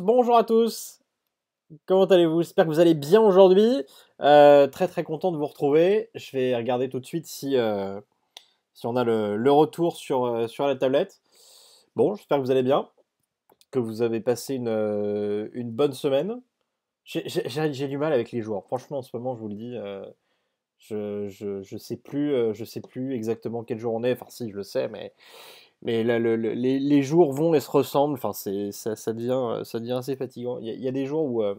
bonjour à tous. Comment allez-vous J'espère que vous allez bien aujourd'hui. Euh, très très content de vous retrouver. Je vais regarder tout de suite si, euh, si on a le, retour sur, euh, sur la tablette. Bon, j'espère que vous allez bien, que vous avez passé une, une bonne semaine. J'ai du mal avec les joueurs. Franchement, en ce moment, je vous le dis, je, je, sais plus, sais plus exactement quel jour on est. Enfin, si, je le sais, mais mais là, le, les, jours vont et se ressemblent. Enfin, c'est, ça, devient, euh, ça devient assez fatigant. Il y, a des jours où. Euh,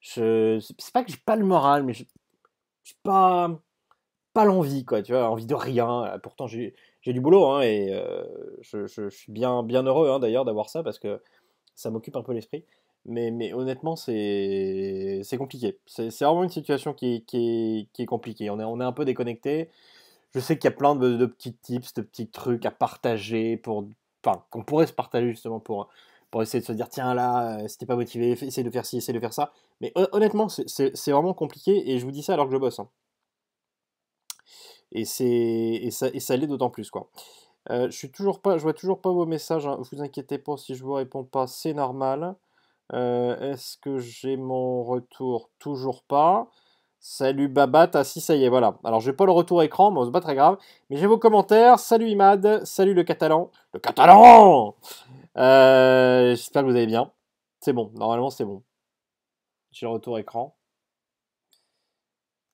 je, c'est pas que j'ai pas le moral, mais j'ai pas, pas l'envie, quoi. Tu vois, envie de rien. Euh, pourtant, j'ai, j'ai du boulot, hein, et je, suis bien, bien heureux, hein, d'ailleurs, d'avoir ça, parce que ça m'occupe un peu l'esprit. Mais, mais honnêtement, c'est, c'est compliqué. C'est, vraiment une situation qui, qui est, compliquée. On est, on est un peu déconnecté je sais qu'il y a plein de, petits tips, de petits trucs à partager, pour, qu'on pourrait se partager justement pour, pour essayer de se dire tiens là, euh, si t'es pas motivé, essaye de faire ci, essaye de faire ça. Mais honnêtement, c'est vraiment compliqué et je vous dis ça alors que je bosse. Hein. Et, et ça, et ça l'est d'autant plus quoi. Euh, je suis toujours pas, je vois toujours pas vos messages. Hein. Vous inquiétez pas si je vous réponds pas, c'est normal. Euh, est-ce que j'ai mon retour Toujours pas. Salut Babat, ah si ça y est, voilà. Alors j'ai pas le retour écran, mais c'est pas très grave. Mais j'ai vos commentaires. Salut Imad, salut le catalan. Le catalan euh, J'espère que vous allez bien. C'est bon, normalement c'est bon. J'ai le retour écran.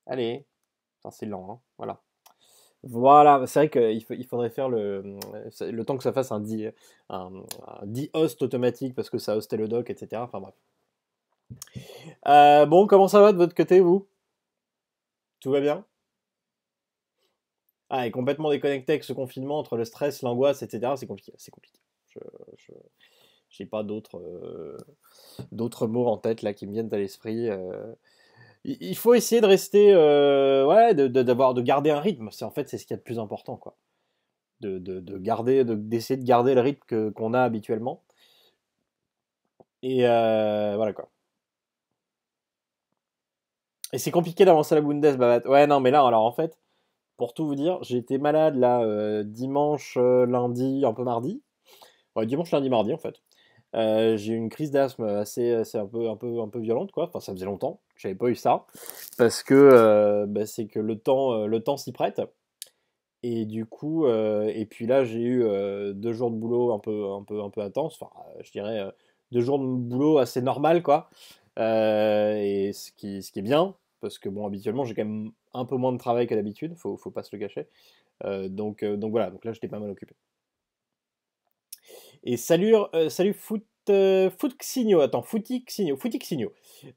Allez. C'est lent, hein. voilà. Voilà, c'est vrai qu'il il faudrait faire le, euh, le temps que ça fasse un, di, un, host automatique parce que ça hostait le doc, etc. Enfin bref. Euh, bon, comment ça va de votre côté, vous tout va bien Ah, est complètement déconnecté avec ce confinement entre le stress, l'angoisse, etc. C'est compliqué, c'est compliqué. Je, n'ai j'ai pas d'autres euh, d'autres mots en tête là qui me viennent à l'esprit. Euh. il faut essayer de rester, euh, ouais, de, de, garder un rythme. C'est en fait c'est ce qui est le plus important quoi. De, de garder, d'essayer de garder le rythme qu'on a habituellement. Et voilà quoi. Et c'est compliqué d'avancer la Bundes, Ouais, non, mais là, alors en fait, pour tout vous dire, j'ai été malade là euh, dimanche, euh, lundi, un peu mardi. Ouais, dimanche, lundi, mardi en fait. Euh, j'ai eu une crise d'asthme assez, un, peu, un, peu, un peu violente, quoi. Enfin, ça faisait longtemps j'avais pas eu ça. Parce que bah, c'est que le temps, le s'y prête. Et du coup, et puis là, j'ai eu deux jours de boulot un peu, un peu, un peu intense. Enfin, je dirais deux jours de boulot assez normal, quoi. Euh, et ce qui, est bien, parce que bon, habituellement, j'ai quand même un peu moins de travail que d'habitude, faut, pas se le cacher. Euh, donc, euh, donc voilà, donc là j'étais pas mal occupé. Et salut, salut Foot, foot Xigno, attends, Footixigno, Xigno,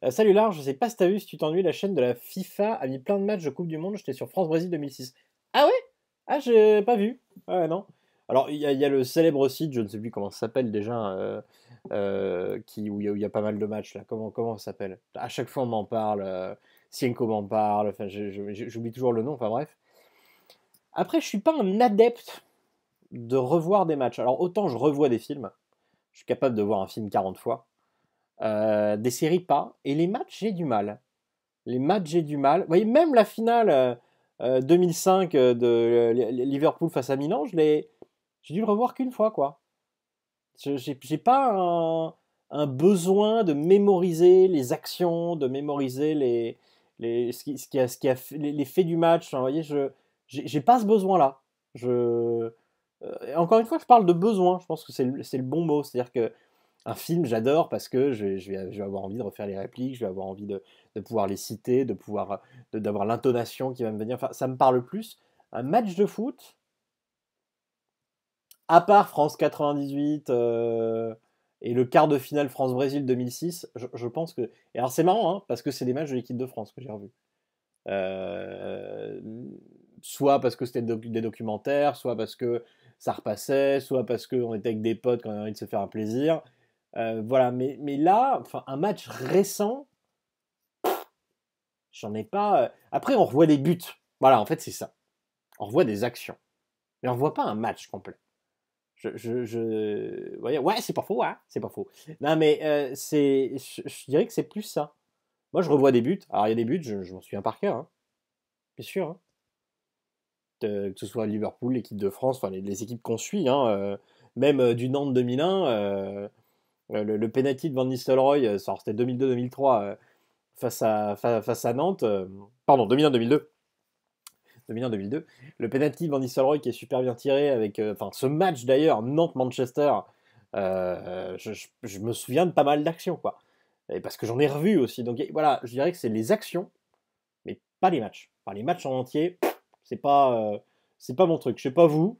salut Large, je sais pas si t'as vu, si tu t'ennuies, la chaîne de la FIFA a mis plein de matchs de Coupe du Monde, j'étais sur France-Brésil 2006. Ah ouais Ah, j'ai pas vu. Ah non. Alors, il y, a le célèbre site, je ne sais plus comment ça s'appelle déjà, euh, euh, qui, où il y, a pas mal de matchs, là. Comment, comment ça s'appelle À chaque fois, on m'en parle. si euh, Sienko m'en parle. j'oublie toujours le nom. Enfin, bref. Après, je suis pas un adepte de revoir des matchs. Alors, autant je revois des films. Je suis capable de voir un film 40 fois. des séries, pas. Et les matchs, j'ai du mal. Les matchs, j'ai du mal. Vous voyez, même la finale 2005 de Liverpool face à Milan, je l'ai j'ai dû le revoir qu'une fois, quoi. J'ai pas un, besoin de mémoriser les actions, de mémoriser les, les, ce qui, a, ce qui a les, faits du match. vous voyez, je j'ai pas ce besoin-là. Je... Euh, encore une fois, je parle de besoin. Je pense que c'est le, le, bon mot. C'est-à-dire que un film, j'adore parce que je, je, vais, je, vais, avoir envie de refaire les répliques, je vais avoir envie de, de pouvoir les citer, de pouvoir d'avoir l'intonation qui va me venir. Enfin, ça me parle plus. Un match de foot, à part France 98 euh, et le quart de finale France-Brésil 2006, je, pense que. Et alors c'est marrant, hein, parce que c'est des matchs de l'équipe de France que j'ai revu, euh, soit parce que c'était des documentaires, soit parce que ça repassait, soit parce qu'on était avec des potes quand on avait envie de se faire un plaisir. Euh, voilà, mais, mais là, enfin, un match récent, j'en ai pas. Après, on revoit des buts. Voilà, en fait, c'est ça. On revoit des actions. Mais on voit pas un match complet je, je, ouais, c'est pas faux, hein. c'est pas faux. Non, mais euh, c'est, je, dirais que c'est plus ça. Moi, je revois des buts. Alors, il y a des buts, je, je m'en souviens par cœur, bien hein. sûr. Hein. que ce soit Liverpool, l'équipe de France, enfin les, équipes qu'on suit, euh, même euh, du Nantes 2001, le, le penalty de Van Nistelrooy, c'était 2002-2003 face à face, à Nantes, pardon 2001-2002 2001-2002. Le penalty de Solroy qui est super bien tiré avec, euh, enfin, ce match d'ailleurs, Nantes-Manchester, euh, je, me souviens de pas mal d'actions, quoi. Et parce que j'en ai revu aussi. Donc voilà, je dirais que c'est les actions, mais pas les matchs. Enfin, les matchs en entier, c'est pas, euh, c'est pas mon truc. Je sais pas vous,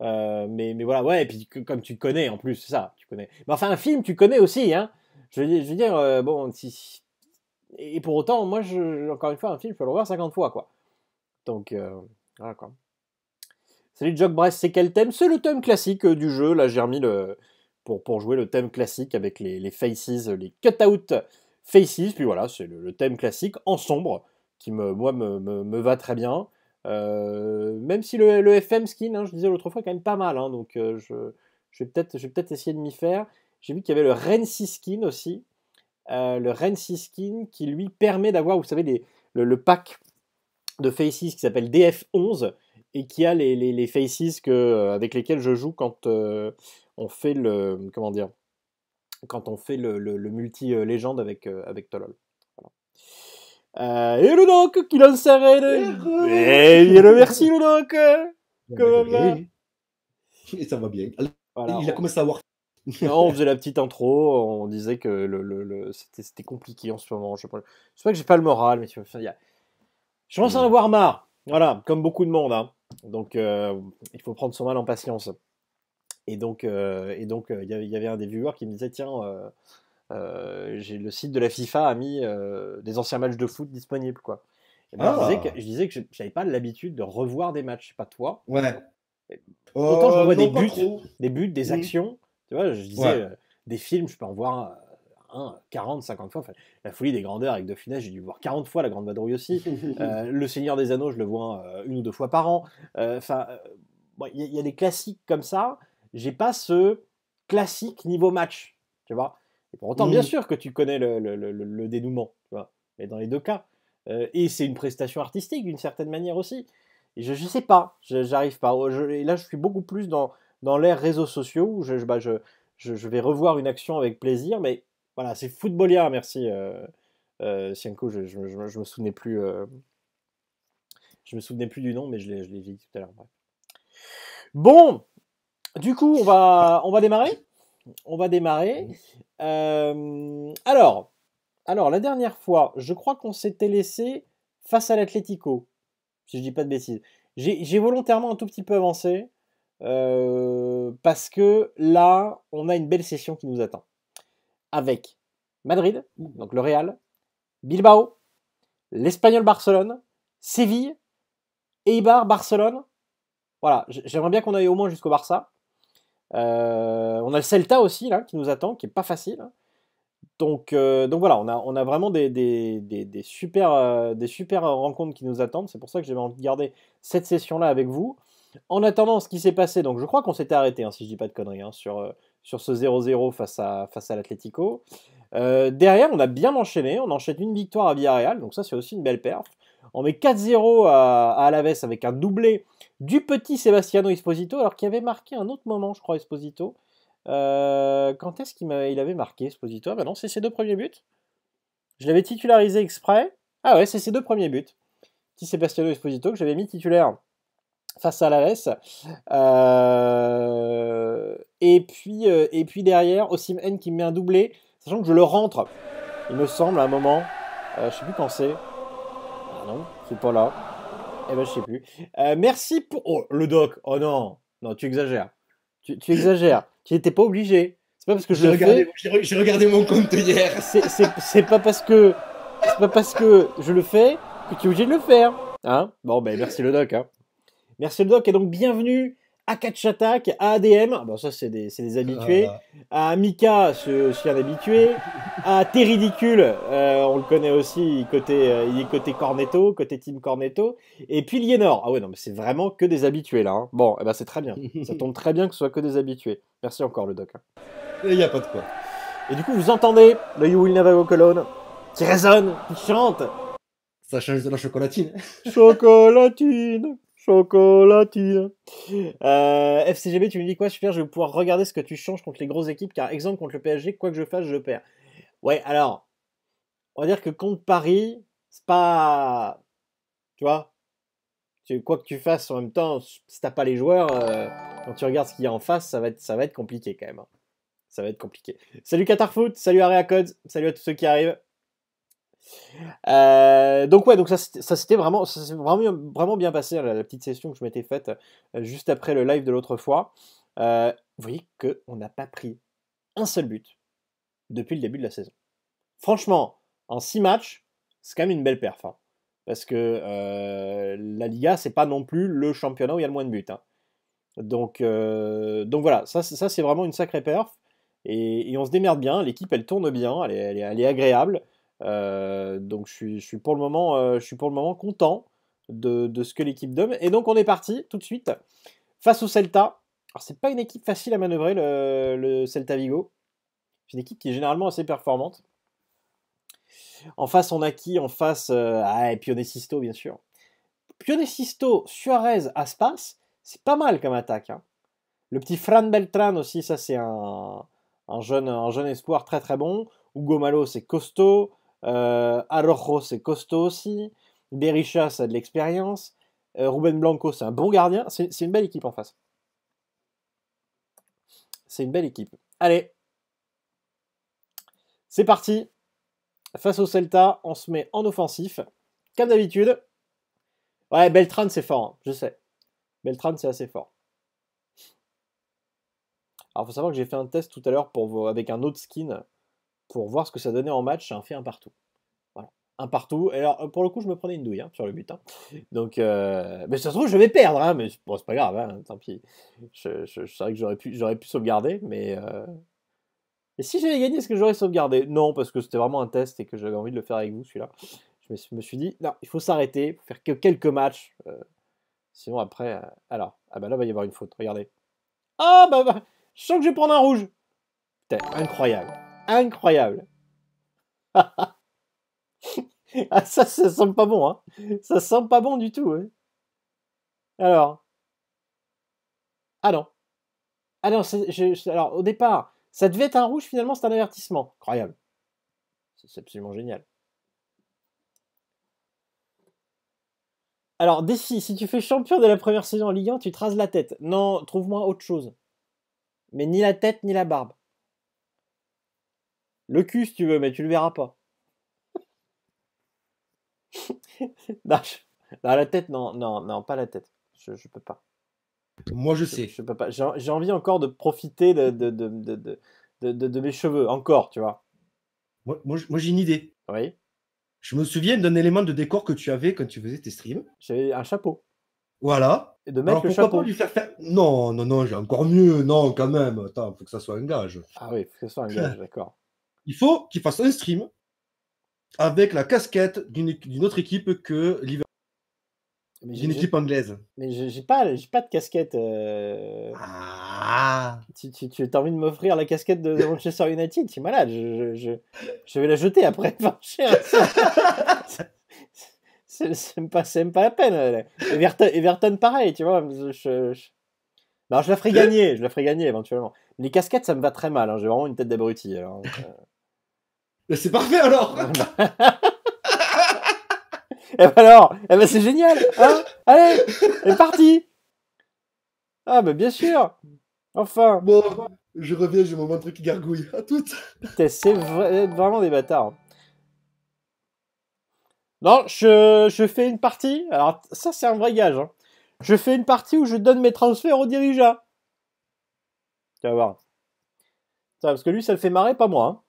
mais, mais voilà, ouais, et puis comme tu connais en plus, ça, tu connais. Mais enfin, un film, tu connais aussi, hein. Je, je veux dire, bon, si. Et pour autant, moi, je, encore une fois, un film, je peux le revoir 50 fois, quoi. Donc, euh, voilà quoi. Salut Jock Brest, c'est quel thème C'est le thème classique euh, du jeu. Là, j'ai remis le. Pour, pour jouer le thème classique avec les, les faces, les cut-out faces. Puis voilà, c'est le, thème classique en sombre qui, me, moi, me, me, va très bien. Euh, même si le, le FM skin, hein, je disais l'autre fois, quand même pas mal. Hein. donc je, je, vais peut-être, je vais peut-être essayer de m'y faire. J'ai vu qu'il y avait le Rensi skin aussi. Euh, le Rensi skin qui lui permet d'avoir, vous savez, les, le, pack de Faces qui s'appelle DF11 et qui a les, les, les Faces que, euh, avec lesquels je joue quand euh, on fait le. Comment dire Quand on fait le, multi-légende avec, euh, avec Tolol. et le donc qui lance Et le merci le Comment Et ça va bien. Il a commencé à voir on faisait la petite intro, on disait que le, le, c'était compliqué en ce moment. Je sais pas, que j'ai pas le moral, mais je commence à en mm. avoir marre. Voilà, comme beaucoup de monde. Hein. Donc, euh, il faut prendre son mal en patience. Et donc, euh, euh, il y avait un des viewers qui me disait, tiens, j'ai le site de la FIFA a mis des anciens matchs de foot disponibles, quoi. Et ben, ah. je disais que je n'avais j'avais pas l'habitude de revoir des matchs, pas toi. Ouais. Autant je revois des buts, des mm. actions. vois, je disais des films, je peux en voir 40, 50 fois. la folie des grandeurs avec Dauphiné, j'ai dû voir 40 fois la Grande Vadrouille aussi. Euh, le Seigneur des Anneaux, je le vois euh, une ou deux fois par an. Euh, enfin, il y, a des classiques comme ça. J'ai pas ce classique niveau match, tu vois. Et pour autant, bien sûr que tu connais le, dénouement, tu vois. Mais dans les deux cas. et c'est une prestation artistique d'une certaine manière aussi. Et je ne sais pas, j'arrive pas. Oh, là, je suis beaucoup plus dans, dans l'ère réseaux sociaux où je, je, bah, je, vais revoir une action avec plaisir, mais voilà, c'est Footballia, merci euh, euh Sienko, je, je, me souvenais plus. Euh, je me plus du nom, mais je l'ai dit tout à l'heure. Bon, du coup, on va, on va démarrer. On va démarrer. Euh, alors, alors, la dernière fois, je crois qu'on s'était laissé face à l'Atletico, si je dis pas de bêtises. J'ai volontairement un tout petit peu avancé, parce que là, on a une belle session qui nous attend avec Madrid, donc le Real, Bilbao, l'Espagnol Barcelone, Séville, Eibar Barcelone. Voilà, j'aimerais bien qu'on aille au moins jusqu'au Barça. Euh, on a le Celta aussi là qui nous attend, qui est pas facile. Donc, euh, donc voilà, on a, on a vraiment des, des, super, euh, des super rencontres qui nous attendent. C'est pour ça que j'avais envie de garder cette session là avec vous. En attendant, ce qui s'est passé, donc je crois qu'on s'était arrêté, hein, si je dis pas de conneries, hein, sur sur ce 0-0 face à, face à l'Atlético. Euh, derrière, on a bien enchaîné. On enchaîne une victoire à Villarreal, donc ça, c'est aussi une belle perte On met 4-0 à, Alaves avec un doublé du petit Sebastiano Esposito, alors qu'il avait marqué un autre moment, je crois, Esposito. Euh, quand est-ce qu'il avait, il avait marqué Esposito Ah ben non, c'est ses deux premiers buts. Je l'avais titularisé exprès. Ah ouais, c'est ses deux premiers buts. Petit Sebastiano Esposito que j'avais mis titulaire face à Alaves. Euh, euh, et, puis, euh, et puis derrière, qui qui met un doublé, sachant que je le rentre, il me semble, à un moment. Euh, je ne sais plus quand c'est. Ah non, c'est pas là. Eh ben, je sais plus. merci pour. Oh, le doc Oh non Non, tu exagères. Tu, exagères. tu n'étais pas obligé. C'est pas parce que je le fais. J'ai regardé mon compte hier. C'est pas parce que c'est pas parce que je le fais que tu es obligé de le faire. Hein bon ben merci le doc. Hein. Merci le doc et donc bienvenue à Attack, à ADM, ah, bon bah, ça c'est des, habitués, à Mika, c'est aussi un habitué, à Terridicule, euh, on le connaît aussi, côté, euh, il est côté Cornetto, côté Team Cornetto, et puis l'Ienor. Ah ouais, non, mais c'est vraiment que des habitués là. Hein. Bon, eh ben, c'est très bien, ça tombe très bien que ce soit que des habitués. Merci encore le doc. Il hein. y n'y a pas de quoi. Et du coup, vous entendez le You Will Never Go Cologne qui résonne, qui chante. Ça change de la chocolatine. Chocolatine Chocolatine. Euh, FCGB, tu me dis quoi Super, je vais pouvoir regarder ce que tu changes contre les grosses équipes, car exemple contre le PSG, quoi que je fasse, je perds. Ouais, alors, on va dire que contre Paris, c'est pas. Tu vois Quoi que tu fasses en même temps, si t'as pas les joueurs, euh, quand tu regardes ce qu'il y a en face, ça va être, ça va être compliqué quand même. Hein. Ça va être compliqué. Salut Foot, salut Area Codes, salut à tous ceux qui arrivent. Euh, donc ouais, donc ça, vraiment, s'est vraiment, bien passé la, petite session que je m'étais faite euh, juste après le live de l'autre fois. Euh, vous voyez qu'on n'a pas pris un seul but depuis le début de la saison. Franchement, en six matchs, c'est quand même une belle perf. Hein, parce que la Liga, c'est pas non plus le championnat où il y a le moins de buts. Hein. Donc, donc voilà, ça, c'est vraiment une sacrée perf. Et, on se démerde bien, l'équipe elle tourne bien, elle est agréable. Euh, donc je suis, pour le moment, euh, je suis pour le moment content de, ce que l'équipe donne. Et donc on est parti tout de suite face au Celta. Alors c'est pas une équipe facile à manœuvrer le, Celta Vigo. C'est une équipe qui est généralement assez performante. En face, on a qui En face, euh, ah, bien sûr. Sisto, Suarez, Aspas, c'est pas mal comme attaque. Hein. Le petit Fran Beltran aussi, ça c'est un, un, jeune, un jeune espoir très très bon. Hugo Malo, c'est costaud. Euh, Arrojo, c'est costaud aussi. Berisha, ça a de l'expérience. Euh, Ruben Blanco, c'est un bon gardien. C'est une belle équipe en face. C'est une belle équipe. Allez, c'est parti. Face au Celta, on se met en offensif. Comme d'habitude. Ouais, Beltran, c'est fort, hein, je sais. Beltran, c'est assez fort. Alors, faut savoir que j'ai fait un test tout à l'heure avec un autre skin pour voir ce que ça donnait en match. J'ai fait un partout. Voilà. Un partout. Et alors, pour le coup, je me prenais une douille hein, sur le but. Hein. Donc, euh, mais ça se trouve, je vais perdre. Hein, mais bon, c'est pas grave. tant pis. C'est vrai que j'aurais pu, j'aurais pu sauvegarder. Mais et euh, si j'avais gagné, est-ce que j'aurais sauvegardé Non, parce que c'était vraiment un test et que j'avais envie de le faire avec vous, celui-là. Je me suis dit, non, il faut s'arrêter, faire que quelques matchs. Euh, sinon, après. alors, ah ben là, il va y avoir une faute. Regardez. Ah bah, bah, je sens que je vais prendre un rouge. Putain, incroyable incroyable. ah ça, ça sent pas bon, hein. Ça sent pas bon du tout. Hein. Alors. Ah non. Ah alors au départ, ça devait être un rouge, finalement c'est un avertissement. Incroyable. C'est absolument génial. Alors, défi, si tu fais champion de la première saison en Ligue 1, tu traces la tête. Non, trouve-moi autre chose. Mais ni la tête, ni la barbe. Le cul, si tu veux, mais tu le verras pas. non, la tête, non, non, non, pas la tête. Je, je peux pas. Moi, je, sais. Je peux pas. J'ai envie encore de profiter de de, mes cheveux, encore, tu vois. Moi, j'ai une idée. Oui. Je me souviens d'un élément de décor que tu avais quand tu faisais tes streams. J'avais un chapeau. Voilà. Et de mettre le chapeau. Non, non, non, j'ai encore mieux. Non, quand même. Attends, faut que ça soit un gage. Ah oui, faut que ça soit un gage, d'accord. Il faut qu'il fasse un stream avec la casquette d'une autre équipe que Liverpool. Une équipe anglaise. Mais j'ai pas, pas de casquette. Euh, ah. Tu, tu, tu as envie de m'offrir la casquette de, Manchester United Tu es malade. Je, vais la jeter après. c'est même, pas la peine. Euh, Everton, Everton, pareil, tu vois. Je, je... Bah, la ferai gagner. Je la ferai gagner éventuellement. Les casquettes, ça me va très mal. Hein, j'ai vraiment une tête d'abruti. Euh c'est parfait alors ah, bah. eh ben alors, eh ben, c'est génial, hein Allez, c'est parti. Ah bah bien sûr. Enfin. Bon, je reviens, j'ai mon truc qui gargouille. À toutes. C'est vraiment des bâtards. Hein. Non, je, fais une partie. Alors ça, c'est un vrai gage. Hein. Je fais une partie où je donne mes transferts au dirigeant. Tu vas voir. parce que lui, ça le fait marrer, pas moi. Hein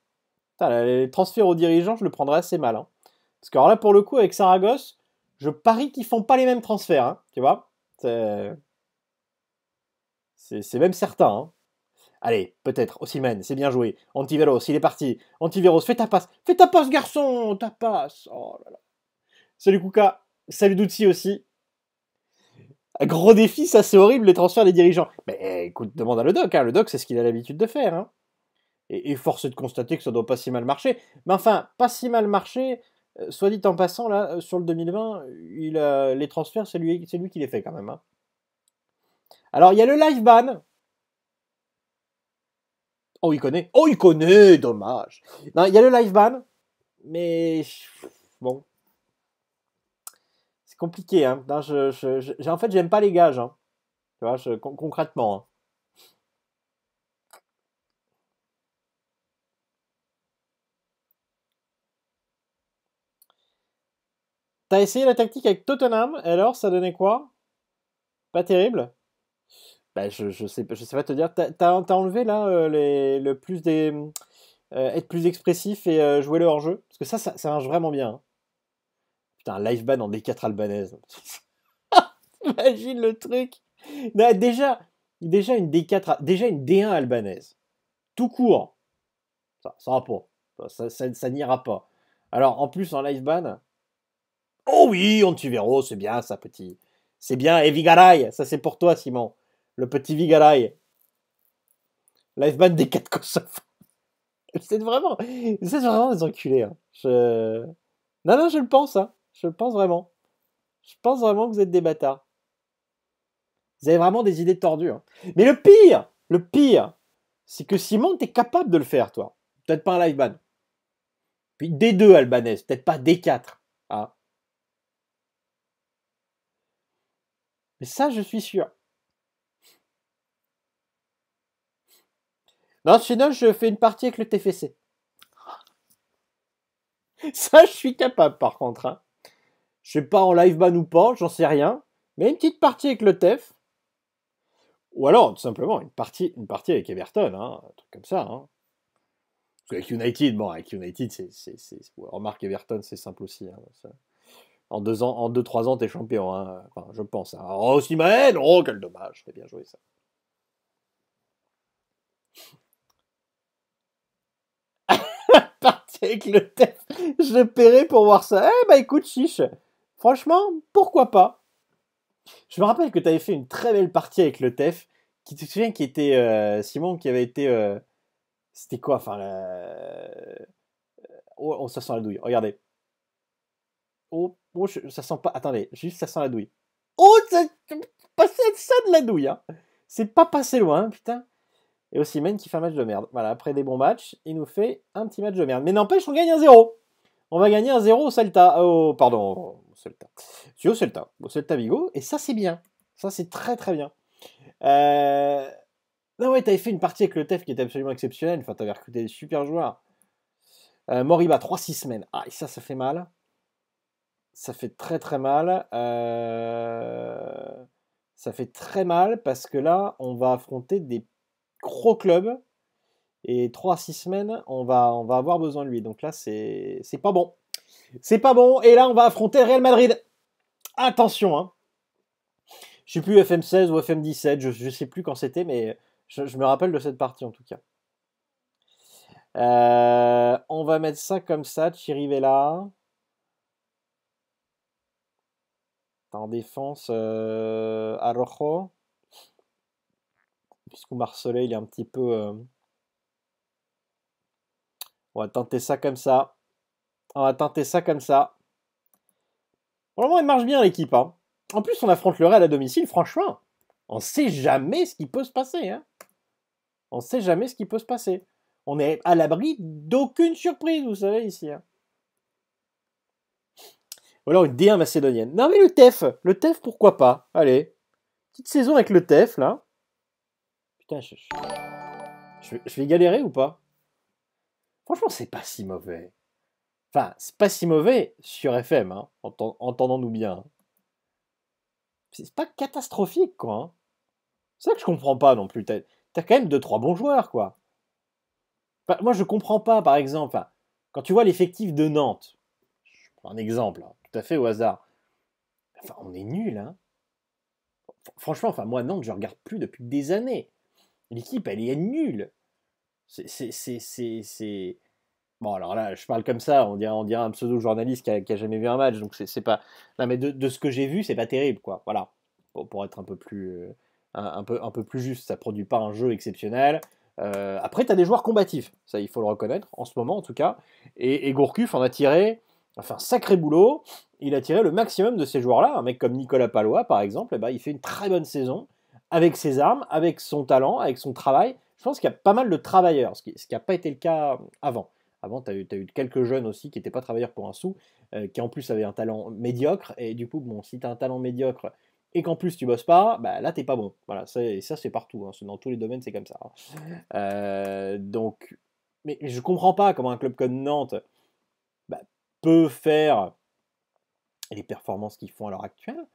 les transferts aux dirigeants, je le prendrais assez mal. Hein. Parce que alors là, pour le coup, avec Saragosse, je parie qu'ils font pas les mêmes transferts. Hein, tu vois C'est même certain. Hein. Allez, peut-être. Osimen, c'est bien joué. Antiveros, il est parti. Antiveros, fais ta passe. Fais ta passe, garçon Ta passe Oh là là. Salut Kouka. Salut Doutsi aussi. Un gros défi, ça c'est horrible, les transferts des dirigeants. Mais eh, écoute, demande à le doc. Hein. Le doc, c'est ce qu'il a l'habitude de faire. Hein et, force est de constater que ça doit pas si mal marcher. Mais enfin, pas si mal marcher, euh, soit dit en passant, là, euh, sur le 2020, il les transferts, c'est lui, lui qui les fait quand même. Hein. Alors, il y a le live ban. Oh, il connaît. Oh, il connaît, dommage. Non, il y a le live ban, mais bon. C'est compliqué, hein. je, je, en fait, j'aime pas les gages, hein. Tu vois, concrètement. Hein. T'as essayé la tactique avec Tottenham, alors ça donnait quoi Pas terrible bah, je, je, sais, je sais pas te dire. T'as enlevé là euh, le plus des. Euh, être plus expressif et euh, jouer le hors-jeu Parce que ça, ça, marche vraiment bien. Hein. Putain, un live ban en D4 albanaise. Imagine le truc bah, déjà, déjà, une D4, déjà une D1 albanaise. Tout court. Ça, Ça, ça n'ira pas. Alors, en plus, en live ban, Oh oui, Ontivero, c'est bien ça, petit. C'est bien. Et Vigaray, ça c'est pour toi, Simon. Le petit Vigaray. Liveman des 4 Kosovo. C'est vraiment, c'est vraiment des enculés. Hein. Non, non, je le pense. Hein. Je le pense vraiment. Je pense vraiment que vous êtes des bâtards. Vous avez vraiment des idées tordues. Hein. Mais le pire, le pire, c'est que Simon, t'es capable de le faire, toi. Peut-être pas un live Puis D2 albanais, peut-être pas D4. Mais ça, je suis sûr. Non, sinon, je fais une partie avec le TFC. Ça, je suis capable, par contre. Je hein. Je sais pas en live ban ou pas, j'en sais rien. Mais une petite partie avec le TEF. Ou alors, tout simplement, une partie, une partie avec Everton, hein, un truc comme ça. Hein. United, bon, avec United, c'est. Remarque, Everton, c'est simple aussi en deux ans, en deux trois ans, t'es champion. Hein. je pense. Hein. Oh, Simaël, oh quel dommage. J'ai bien joué ça. Parti avec le tef, je paierai pour voir ça. Eh bah écoute, chiche. Franchement, pourquoi pas Je me rappelle que t'avais fait une très belle partie avec le tef. Qui te souviens qui était euh, Simon, qui avait été, euh, c'était quoi, enfin, la... Euh, oh, ça sent la douille. Regardez. Oh Bon, ça sent pas. Attendez, juste ça sent la douille. Oh, ça, passé ça de la douille, hein. C'est pas passé loin, putain. Et aussi même qui fait un match de merde. Voilà, après des bons matchs, il nous fait un petit match de merde. Mais n'empêche, on gagne un zéro On va gagner un zéro au Celta. Oh, pardon, au Celta. Si, au Celta. Au Celta Vigo. Et ça, c'est bien. Ça, c'est très très bien. Euh... Non, ouais, t'avais fait une partie avec le TEF qui était absolument exceptionnelle. Enfin, t'avais recruté des super joueurs. Euh, Moriba, 3-6 semaines. Ah, et ça, ça fait mal ça fait très très mal. Euh, ça fait très mal parce que là, on va affronter des gros clubs. Et 3-6 semaines, on va, on va avoir besoin de lui. Donc là, c'est pas bon. C'est pas bon. Et là, on va affronter Real Madrid. Attention, hein. Je suis plus FM16 ou FM17, je, ne sais plus quand c'était, mais je, me rappelle de cette partie en tout cas. Euh, on va mettre ça comme ça, Chirivella. en défense euh, puisque Marseillais il est un petit peu. Euh, on va tenter ça comme ça. On va tenter ça comme ça. Pour le moment, elle marche bien l'équipe. Hein. En plus, on affronte le Real à domicile, franchement. On sait jamais ce qui peut se passer. Hein. On sait jamais ce qui peut se passer. On est à l'abri d'aucune surprise, vous savez, ici. Hein. Ou alors une D1 macédonienne. Non, mais le TEF Le TEF, pourquoi pas Allez. Petite saison avec le TEF, là. Putain, je, je, vais galérer ou pas Franchement, c'est pas si mauvais. Enfin, c'est pas si mauvais sur FM, hein, entendons-nous bien. Hein. C'est pas catastrophique, quoi. Hein. C'est ça que je comprends pas non plus. T'as quand même 2-3 bons joueurs, quoi. moi, je comprends pas, par exemple, quand tu vois l'effectif de Nantes, je prends un exemple, hein, tout à fait au hasard. Enfin, on est nul, hein. Franchement, enfin, moi, Nantes, je regarde plus depuis des années. L'équipe, elle, est nulle. C'est. Bon, alors là, je parle comme ça, on dirait, on un pseudo-journaliste qui, qui a, jamais vu un match, donc c'est pas. Non, mais de, ce que j'ai vu, c'est pas terrible, quoi. Voilà. Pour, être un peu plus. Euh, un, peu, un peu plus juste, ça produit pas un jeu exceptionnel. Euh, après, tu as des joueurs combatifs, ça il faut le reconnaître, en ce moment en tout cas. Et, et Gourcuff en a tiré un sacré boulot. Il a tiré le maximum de ces joueurs-là. Un mec comme Nicolas Palois, par exemple, eh ben, il fait une très bonne saison avec ses armes, avec son talent, avec son travail. Je pense qu'il y a pas mal de travailleurs, ce qui n'a pas été le cas avant. Avant, tu as, eu quelques jeunes aussi qui n'étaient pas travailleurs pour un sou, euh, qui en plus avaient un talent médiocre. Et du coup, bon, si tu as un talent médiocre et qu'en plus tu bosses pas, bah, là, t'es pas bon. Voilà, ça, c'est partout. Hein. dans tous les domaines, c'est comme ça. Hein. Euh, donc, mais je comprends pas comment un club comme Nantes, peut faire les performances qu'ils font à l'heure actuelle,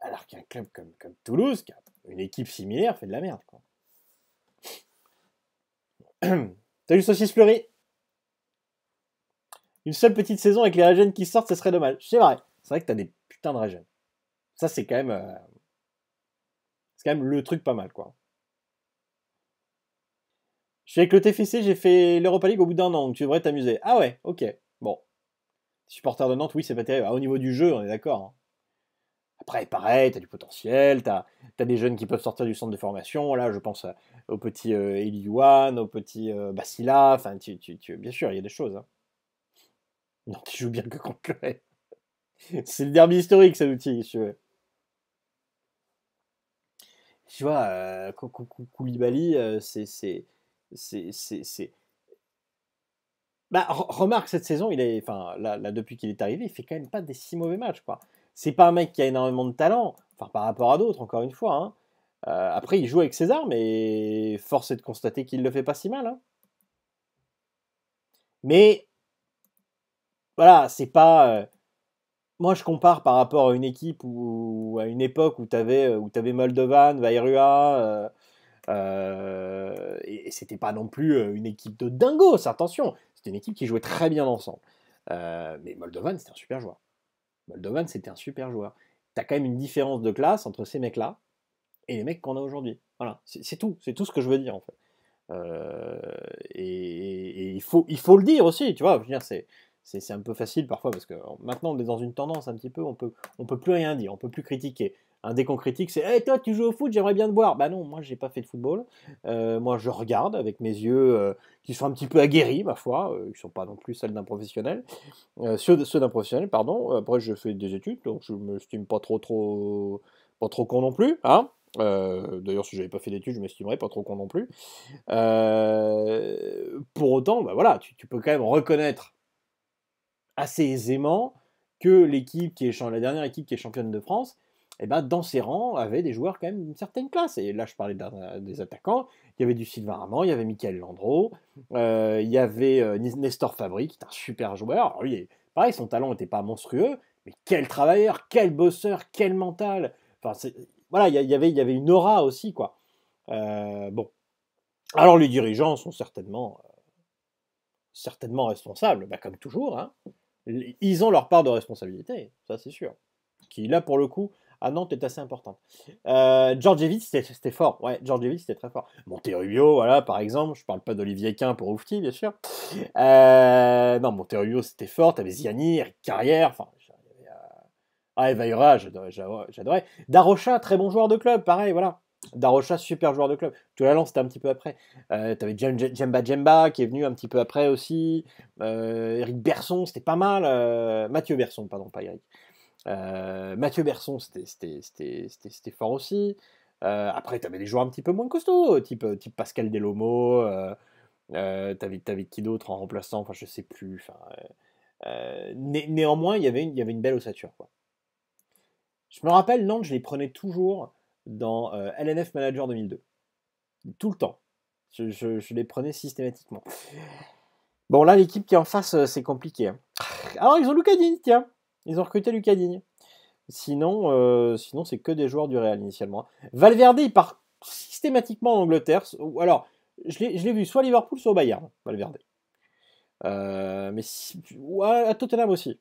alors qu'un club comme, Toulouse, qui a une équipe similaire, fait de la merde. Quoi. Salut Saucisse Fleury Une seule petite saison avec les régènes qui sortent, ce serait dommage. C'est vrai, c'est vrai que t'as des putains de régènes. Ça, c'est quand même. Euh, c'est quand même le truc pas mal, quoi. Je suis avec le TFC, j'ai fait l'Europa League au bout d'un an, donc tu devrais t'amuser. Ah ouais, ok supporteur de Nantes, oui, c'est pas terrible. Ah, au niveau du jeu, on est d'accord. Hein. Après, pareil, t'as du potentiel, t'as as des jeunes qui peuvent sortir du centre de formation. Là, je pense euh, au petit euh, Eliouane, au petit euh, Basila. Enfin, bien sûr, il y a des choses. Hein. Non, tu joues bien que contre C'est le derby historique, cet outil, si tu veux. Tu vois, Koulibaly, c'est. Bah, remarque, cette saison, il est, enfin, là, depuis qu'il est arrivé, il fait quand même pas des si mauvais matchs. quoi. C'est pas un mec qui a énormément de talent, enfin, par rapport à d'autres, encore une fois. Hein. Euh, après, il joue avec César, mais force est de constater qu'il le fait pas si mal. Hein. Mais voilà, c'est pas. Euh, moi, je compare par rapport à une équipe ou à une époque où tu avais, euh, où Moldovan, Vairua. et c'était pas non plus une équipe de dingos, attention une équipe qui jouait très bien ensemble. Euh, mais Moldovan, c'était un super joueur. Moldovan, c'était un super joueur. Tu as quand même une différence de classe entre ces mecs-là et les mecs qu'on a aujourd'hui. Voilà, c'est tout. C'est tout ce que je veux dire, en fait. Euh, et, il, faut, il faut le dire aussi, tu vois. c'est. C'est un peu facile parfois parce que maintenant on est dans une tendance un petit peu, on peut, on peut plus rien dire, on peut plus critiquer. Un dès critique, c'est Eh toi, tu joues au foot, j'aimerais bien te voir. Bah non, moi, j'ai pas fait de football. Euh, moi, je regarde avec mes yeux euh, qui sont un petit peu aguerris, ma foi, euh, Ils ne sont pas non plus celles d'un professionnel. ceux, d'un professionnel, pardon. Après, je fais des études, donc je ne m'estime pas trop, trop, pas trop con non plus. Hein. D'ailleurs, si j'avais pas fait d'études, je m'estimerais pas trop con non plus. pour autant, bah voilà, tu, peux quand même reconnaître assez aisément que l'équipe qui est la dernière équipe qui est championne de France, et eh ben, dans ses rangs avait des joueurs quand même d'une certaine classe. Et là, je parlais euh, des attaquants. Il y avait du Sylvain Armand, il y avait Michael Landreau, euh, il y avait euh, Nestor Fabry, qui est un super joueur. pareil, son talent n'était pas monstrueux, mais quel travailleur, quel bosseur, quel mental. Enfin, voilà, y, avait il y avait une aura aussi, quoi. bon. Alors, les dirigeants sont certainement, certainement responsables, bah, comme toujours. Hein. Ils ont leur part de responsabilité, ça c'est sûr. Qui, là, pour le coup, à ah Nantes est assez importante. George euh, David, c'était fort. Ouais, David, c'était très fort. Monterubio, voilà, par exemple. Je parle pas d'Olivier Quin pour Oufti, bien sûr. Euh, non, Monterubio, c'était fort. T'avais Ziani, Carrière, enfin... Ah, euh, Evaïra, j'adorais. Darocha, très bon joueur de club, pareil, voilà. Darocha, super joueur de club. Tu la c'était un petit peu après. Euh, T'avais Jemba qui est venu un petit peu après aussi. Eric Berson, c'était pas mal. Mathieu Berson, pardon, pas Eric. Euh, Mathieu Berson, c'était fort aussi. Euh, après, tu avais des joueurs un petit peu moins costauds, type, euh, type Pascal Delomo. Euh, T'avais qui d'autre en remplaçant Enfin, je sais plus. néanmoins, il y avait une, belle ossature. Je me rappelle, Nantes, je les prenais toujours dans LNF Manager 2002. Tout le temps. Je, les prenais systématiquement. Bon, là, l'équipe qui est en face, c'est compliqué. Hein. Alors, ils ont Lucadine, tiens. Ils ont recruté Lucas Sinon, euh, sinon c'est que des joueurs du Real initialement. Valverde, il part systématiquement en Angleterre. Alors, je l'ai vu soit Liverpool, soit au Bayern, Valverde. Euh, mais si, à Tottenham aussi.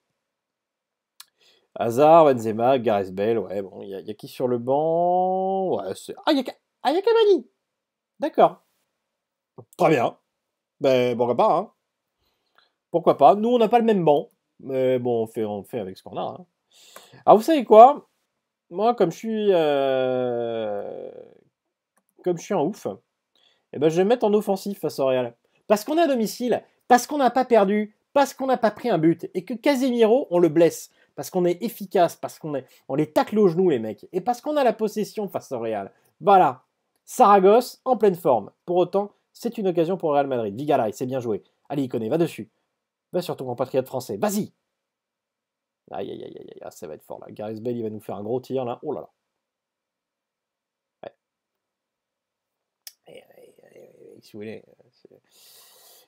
Hazard, Benzema, Gareth Bale, ouais, bon, il y, a qui sur le banc ouais, ah, ah, il y, a Cavani D'accord. Très bien. Ben, pourquoi pas, hein. Pourquoi pas Nous, on n'a pas le même banc. Mais bon, on fait, avec ce qu'on a. Hein. Alors, vous savez quoi Moi, comme je suis. Euh, comme je suis en ouf, eh ben, je vais me mettre en offensif face au Real. Parce qu'on est à domicile, parce qu'on n'a pas perdu, parce qu'on n'a pas pris un but, et que Casemiro, on le blesse. Parce qu'on est efficace, parce qu'on est, on les tacle aux genou, les mecs, et parce qu'on a la possession face au Real. Voilà. Saragosse en pleine forme. Pour autant, c'est une occasion pour le Real Madrid. Vigaray, c'est bien joué. Allez, Iconé, va dessus. Va sur ton compatriote français, vas-y Aïe, aïe, aïe, aïe, aïe, ça va être fort là. Gareth Bale, il va nous faire un gros tir là. Oh là là. Ouais. si vous voulez.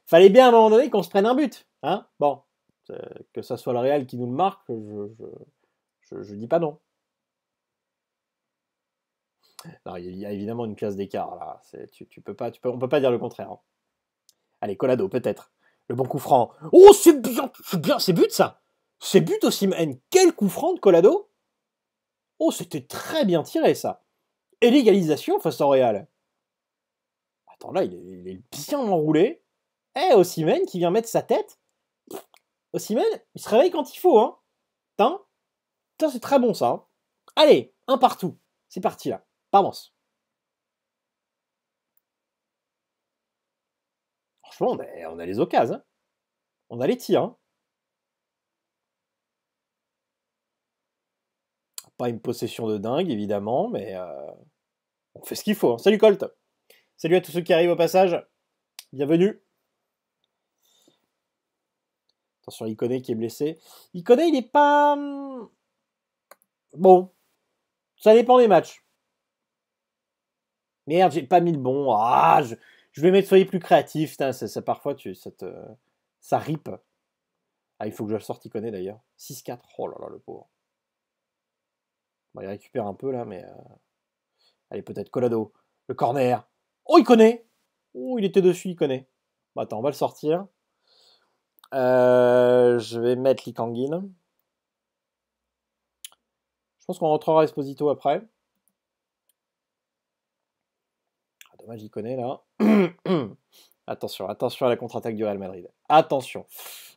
Fallait bien à un moment donné qu'on se prenne un but. Hein bon. Que ça soit le Real qui nous le marque, je, je, je, dis pas non. Alors, il y a évidemment une classe d'écart là. Tu, tu peux pas, tu peux, on peut pas dire le contraire. Allez, Colado, peut-être. Le bon coup franc. Oh, c'est bien, c'est bien, c'est but ça. C'est but aussi, Simen. Quel coup franc de Colado. Oh, c'était très bien tiré ça. Et l'égalisation face au Real. Attends, là, il est, bien enroulé. Eh, Ossimène qui vient mettre sa tête. Ossimène, il se réveille quand il faut, hein. Tiens, c'est très bon ça. Hein. Allez, un partout. C'est parti là. Parmence. Eh, on a, les occasions. Hein. On a les tirs. Hein. Pas une possession de dingue, évidemment, mais euh, on fait ce qu'il faut. Hein. Salut Colt Salut à tous ceux qui arrivent au passage. Bienvenue. Attention, connaît qui est blessé. connaît il n'est pas... Hmm, bon. Ça dépend des matchs. Merde, j'ai pas mis le bon. Ah, je... Je vais mettre soyez plus créatif. c'est parfois, tu, ça, ça rip. Ah, il faut que je le sorte, il connaît d'ailleurs. 6-4. Oh là là, le pauvre. il récupère un peu là, mais. Euh, allez, peut-être Colado. Le corner. Oh, il connaît Oh, il était dessus, il connaît. attends, on va le sortir. Euh, je vais mettre Likanguin. Je pense qu'on rentrera Esposito après. moi j'y connais là. attention, attention à la contre-attaque du Real Madrid. Attention.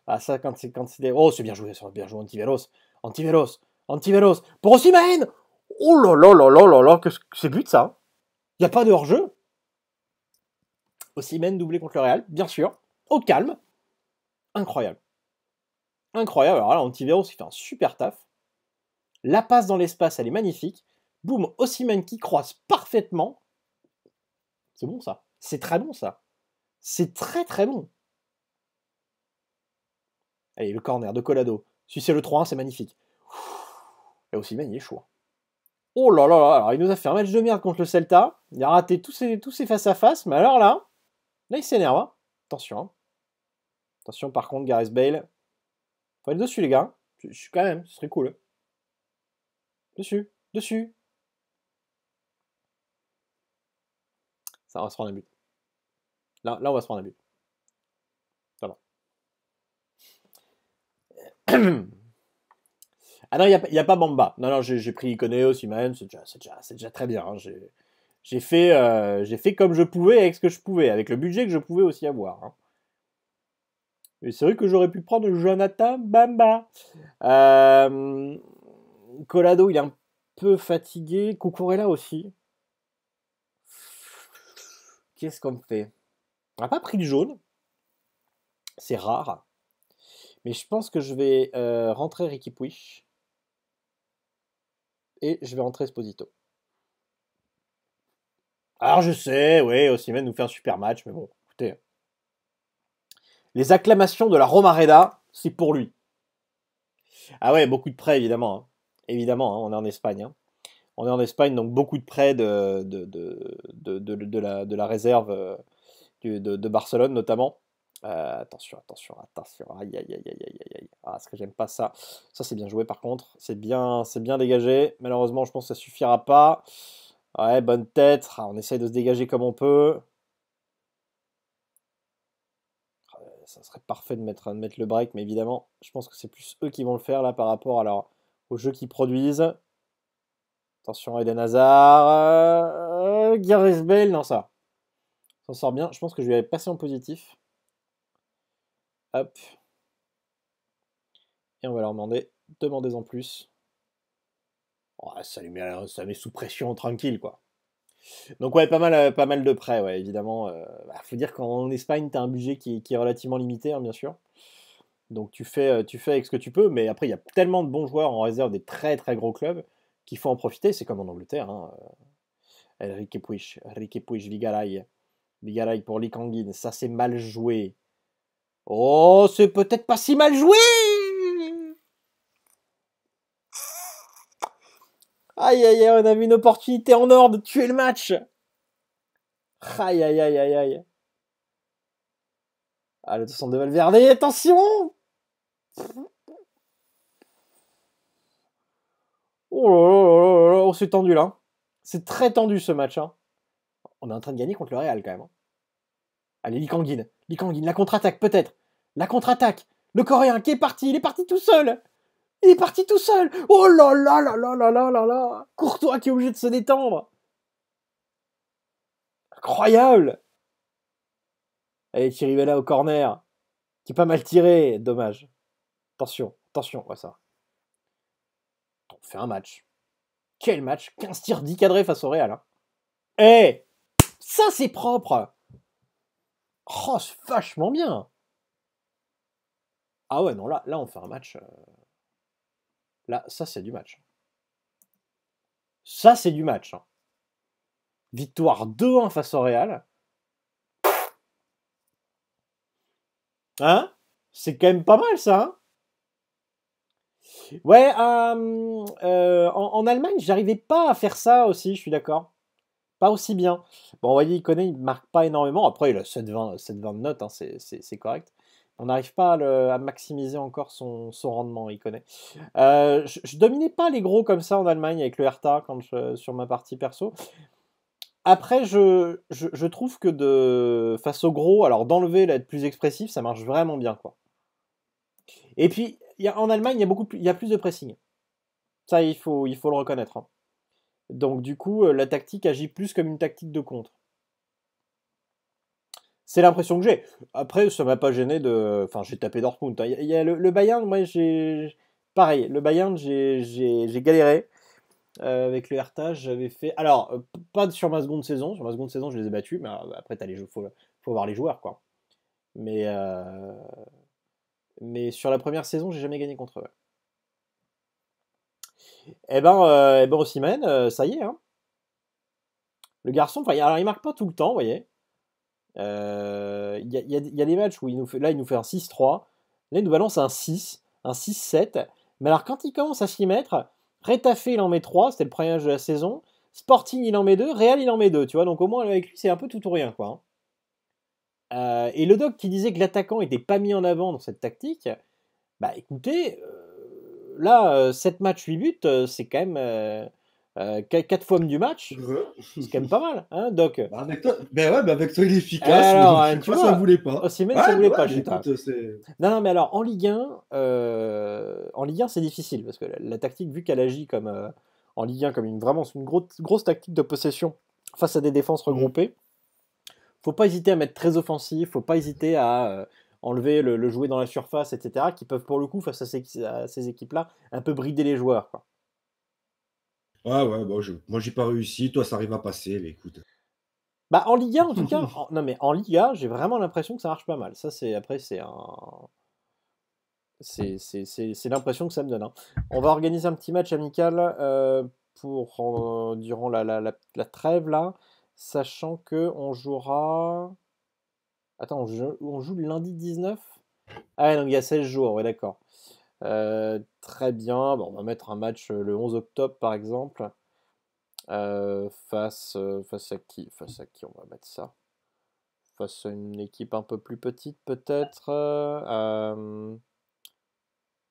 Ah ça, quand c'est Oh, c'est bien joué, c'est bien joué, Antiveros. Antiveros, Antiveros, pour Osimhen Oh là là là là là là, que c'est but ça Il n'y a pas de hors-jeu Osimhen doublé contre le Real, bien sûr, au calme. Incroyable. Incroyable, alors là, Antiveros, il fait un super taf. La passe dans l'espace, elle est magnifique. Boum, Osimhen qui croise parfaitement. C'est bon ça. C'est très bon ça. C'est très très bon. Allez, le corner de Colado. Si c'est le 3-1, c'est magnifique. Et aussi, man, il hein. Oh là là là, alors il nous a fait un match de merde contre le Celta. Il a raté tous ses, tous ses face à face, mais alors là, là il s'énerve. Hein. Attention. Hein. Attention par contre, Gareth Bale. Faut aller dessus les gars. Je, suis quand même, ce serait cool. Dessus, dessus, Ça, on va se prendre un but. Là, on va se prendre un but. ah non, il n'y a, a, pas Bamba. Non, non, j'ai pris aussi, même. c'est déjà, très bien. Hein. J'ai fait, euh, fait comme je pouvais avec ce que je pouvais, avec le budget que je pouvais aussi avoir. Mais hein. c'est vrai que j'aurais pu prendre Jonathan Bamba. Euh, Colado, il est un peu fatigué. Cucurella aussi. Qu'est-ce qu'on fait On n'a pas pris le jaune. C'est rare. Mais je pense que je vais euh, rentrer Ricky Puig. Et je vais rentrer Esposito. Alors je sais, oui, Ossimène nous fait un super match, mais bon, écoutez. Les acclamations de la Romareda, c'est pour lui. Ah ouais, beaucoup de prêts, évidemment. Hein. Évidemment, hein, on est en Espagne. Hein on est en Espagne, donc beaucoup de près de, de, la, réserve euh, de, Barcelone notamment. Euh, attention, attention, attention. Aïe, aïe, aïe, aïe, aïe, aïe. Ah, ce que j'aime pas ça. Ça, c'est bien joué par contre. C'est bien, c'est bien dégagé. Malheureusement, je pense que ça suffira pas. Ouais, bonne tête. Ah, on essaye de se dégager comme on peut. Ah, ça serait parfait de mettre, de mettre le break, mais évidemment, je pense que c'est plus eux qui vont le faire là par rapport alors aux au qu'ils produisent. Attention, Eden Hazard. Euh, Gareth Bale, non, ça. ça sort bien. Je pense que je lui avais passé en positif. Hop. Et on va leur demander. Demandez en plus. Oh, ça, met, sous pression, tranquille, quoi. Donc ouais, pas mal, euh, pas mal de prêts, ouais, évidemment. Il euh, bah, faut dire qu'en Espagne, tu as un budget qui, est relativement limité, hein, bien sûr. Donc tu fais, tu fais avec ce que tu peux, mais après, il y a tellement de bons joueurs en réserve des très très gros clubs qu'il faut en profiter, c'est comme en Angleterre. Hein. Euh, Enrique Puig, Ricky Vigaray. Vigaray pour Likanguin, ça c'est mal joué. Oh, c'est peut-être pas si mal joué Aïe aïe aïe, on avait une opportunité en or de tuer le match Aïe aïe aïe aïe aïe Ah, le de Valverde, attention Oh là là là là, oh, c'est tendu là. C'est très tendu ce match. Hein. On est en train de gagner contre le Real quand même. Hein. Allez, Likanguin. Likanguin, la contre-attaque peut-être. La contre-attaque. Le Coréen qui est parti, il est parti tout seul. Il est parti tout seul. Oh là là là là là là là là. Courtois qui est obligé de se détendre. Incroyable. Allez, Vella au corner. Qui est pas mal tiré, dommage. Attention, attention, ouais, ça fait un match. Quel match 15 tirs 10 cadrés face au Real. Hein. Eh ça, c'est propre Oh, c'est vachement bien Ah ouais, non, là, là on fait un match... Euh, là, ça, c'est du match. Ça, c'est du match. Hein. Victoire 2-1 face au Real. Hein C'est quand même pas mal, ça hein Ouais, euh, euh, en, Allemagne, j'arrivais pas à faire ça aussi, je suis d'accord. Pas aussi bien. Bon, vous voyez, il connaît, il marque pas énormément. Après, il a 7-20 de notes, hein, c'est correct. On n'arrive pas à, maximiser encore son, son rendement, il connaît. Euh, je, dominais pas les gros comme ça en Allemagne avec le Hertha quand sur ma partie perso. Après, je, je, trouve que de face au gros, alors d'enlever, d'être plus expressif, ça marche vraiment bien. quoi. Et puis, en Allemagne, il y, a beaucoup plus, il y plus de pressing. Ça, il faut, il faut le reconnaître. Hein. Donc, du coup, euh, la tactique agit plus comme une tactique de contre. C'est l'impression que j'ai. Après, ça m'a pas gêné de. Enfin, j'ai tapé Dortmund. Hein. Il y, a le, Bayern, moi, j'ai. Pareil, le Bayern, j'ai galéré. Euh, avec le Hertha, j'avais fait. Alors, euh, pas sur ma seconde saison. Sur ma seconde saison, je les ai battus. Mais après, il les faut, faut voir les joueurs, quoi. Mais. Mais sur la première saison, j'ai jamais gagné contre eux. Eh ben, euh, eh ben, euh, ça y est. Hein. Le garçon, alors il marque pas tout le temps, vous voyez. Euh, il y, a des matchs où il nous fait, là, il nous fait un 6-3. Là, il nous balance un 6, un 6-7. Mais alors, quand il commence à s'y mettre, Rétafé, il en met 3, c'était le premier match de la saison. Sporting, il en met 2. Real, il en met 2, tu vois. Donc, au moins, avec lui, c'est un peu tout ou rien, quoi. Hein. Euh, et le doc qui disait que l'attaquant n'était pas mis en avant dans cette tactique, bah écoutez, euh, là, 7 euh, matchs, 8 buts, c'est quand même. 4 fois du match, c'est quand même pas mal, hein, Doc bah avec, toi, ben ouais, ben avec toi, il est efficace. Eh, alors, mais, tu ça voulait pas. même ça voulait pas, je pas. Non, non, mais alors, en Ligue 1, en Ligue 1, c'est difficile parce que la, tactique, vu qu'elle agit comme en Ligue 1 comme une, vraiment une grosse tactique de possession face à des défenses mm. regroupées, faut pas hésiter à mettre très offensif, faut pas hésiter à euh, enlever le, le, jouer dans la surface, etc., qui peuvent pour le coup, face à ces, équipes-là, un peu brider les joueurs. Quoi. ouais, bon, moi j'ai pas réussi, toi ça arrive à passer, mais écoute. Bah en Liga en tout cas, non mais en Liga, j'ai vraiment l'impression que ça marche pas mal. Ça c'est après c'est un c'est l'impression que ça me donne. Hein. On va organiser un petit match amical euh, pour euh, durant la, la, la, la, trêve là sachant que on jouera. Attends, on joue, le lundi 19 Ah, donc il y a 16 jours, oui, d'accord. Euh, très bien, on va mettre un match euh, le 11 octobre par exemple. Euh, face, face à qui Face à qui on va mettre ça Face à une équipe un peu plus petite peut-être ah,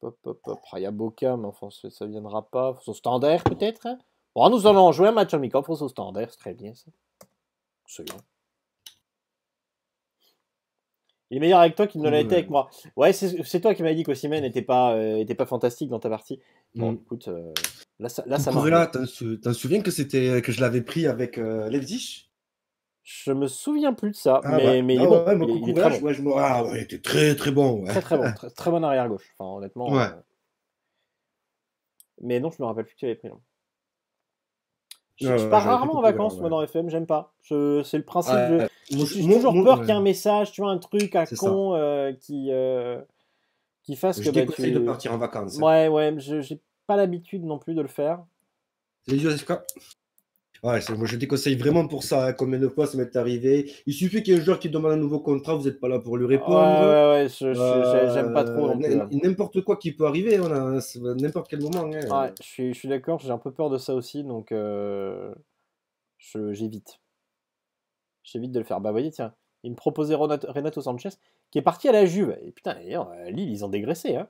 Il y a Boca, mais enfin, ça ne viendra pas. Faut au standard, peut-être. Bon, nous allons jouer un match amical face au standard. C'est très bien, ça. Il est meilleur avec toi qu'il ne l'a été avec moi. Ouais, c'est toi qui m'as dit qu'Ossimène n'était pas, euh, pas fantastique dans ta partie. Bon, mm. écoute, euh, là, ça, là, t'en souviens que c'était que je l'avais pris avec euh, Ledish Je me souviens plus de ça, ah mais, mais ah bon. il, très était ah très très bon. Très très bon, très, bon arrière gauche. Enfin, honnêtement. Mais non, je me rappelle plus tu l'avais pris. Non. Je, pars rarement en vacances, moi, dans FM, j'aime pas. C'est le principe. J'ai toujours peur qu'il y ait un message, tu vois, un truc à con euh, qui, euh, qui fasse que. Je bah, déconseille de partir en vacances. Ouais, ouais, j'ai pas l'habitude non plus de le faire. C'est Ouais, moi je déconseille vraiment pour ça. Hein. Combien de fois ça m'est arrivé Il suffit qu'il y ait un joueur qui demande un nouveau contrat, vous n'êtes pas là pour lui répondre. Ouais, ouais, ouais, euh, j'aime pas trop. N'importe quoi qui peut arriver, n'importe quel moment. Hein. je suis, d'accord, j'ai un peu peur de ça aussi, donc euh, j'évite. J'évite de le faire. Bah, voyez, tiens, il me proposait Renato Sanchez, qui est parti à la Juve. Et putain, à Lille, ils ont dégraissé. Hein.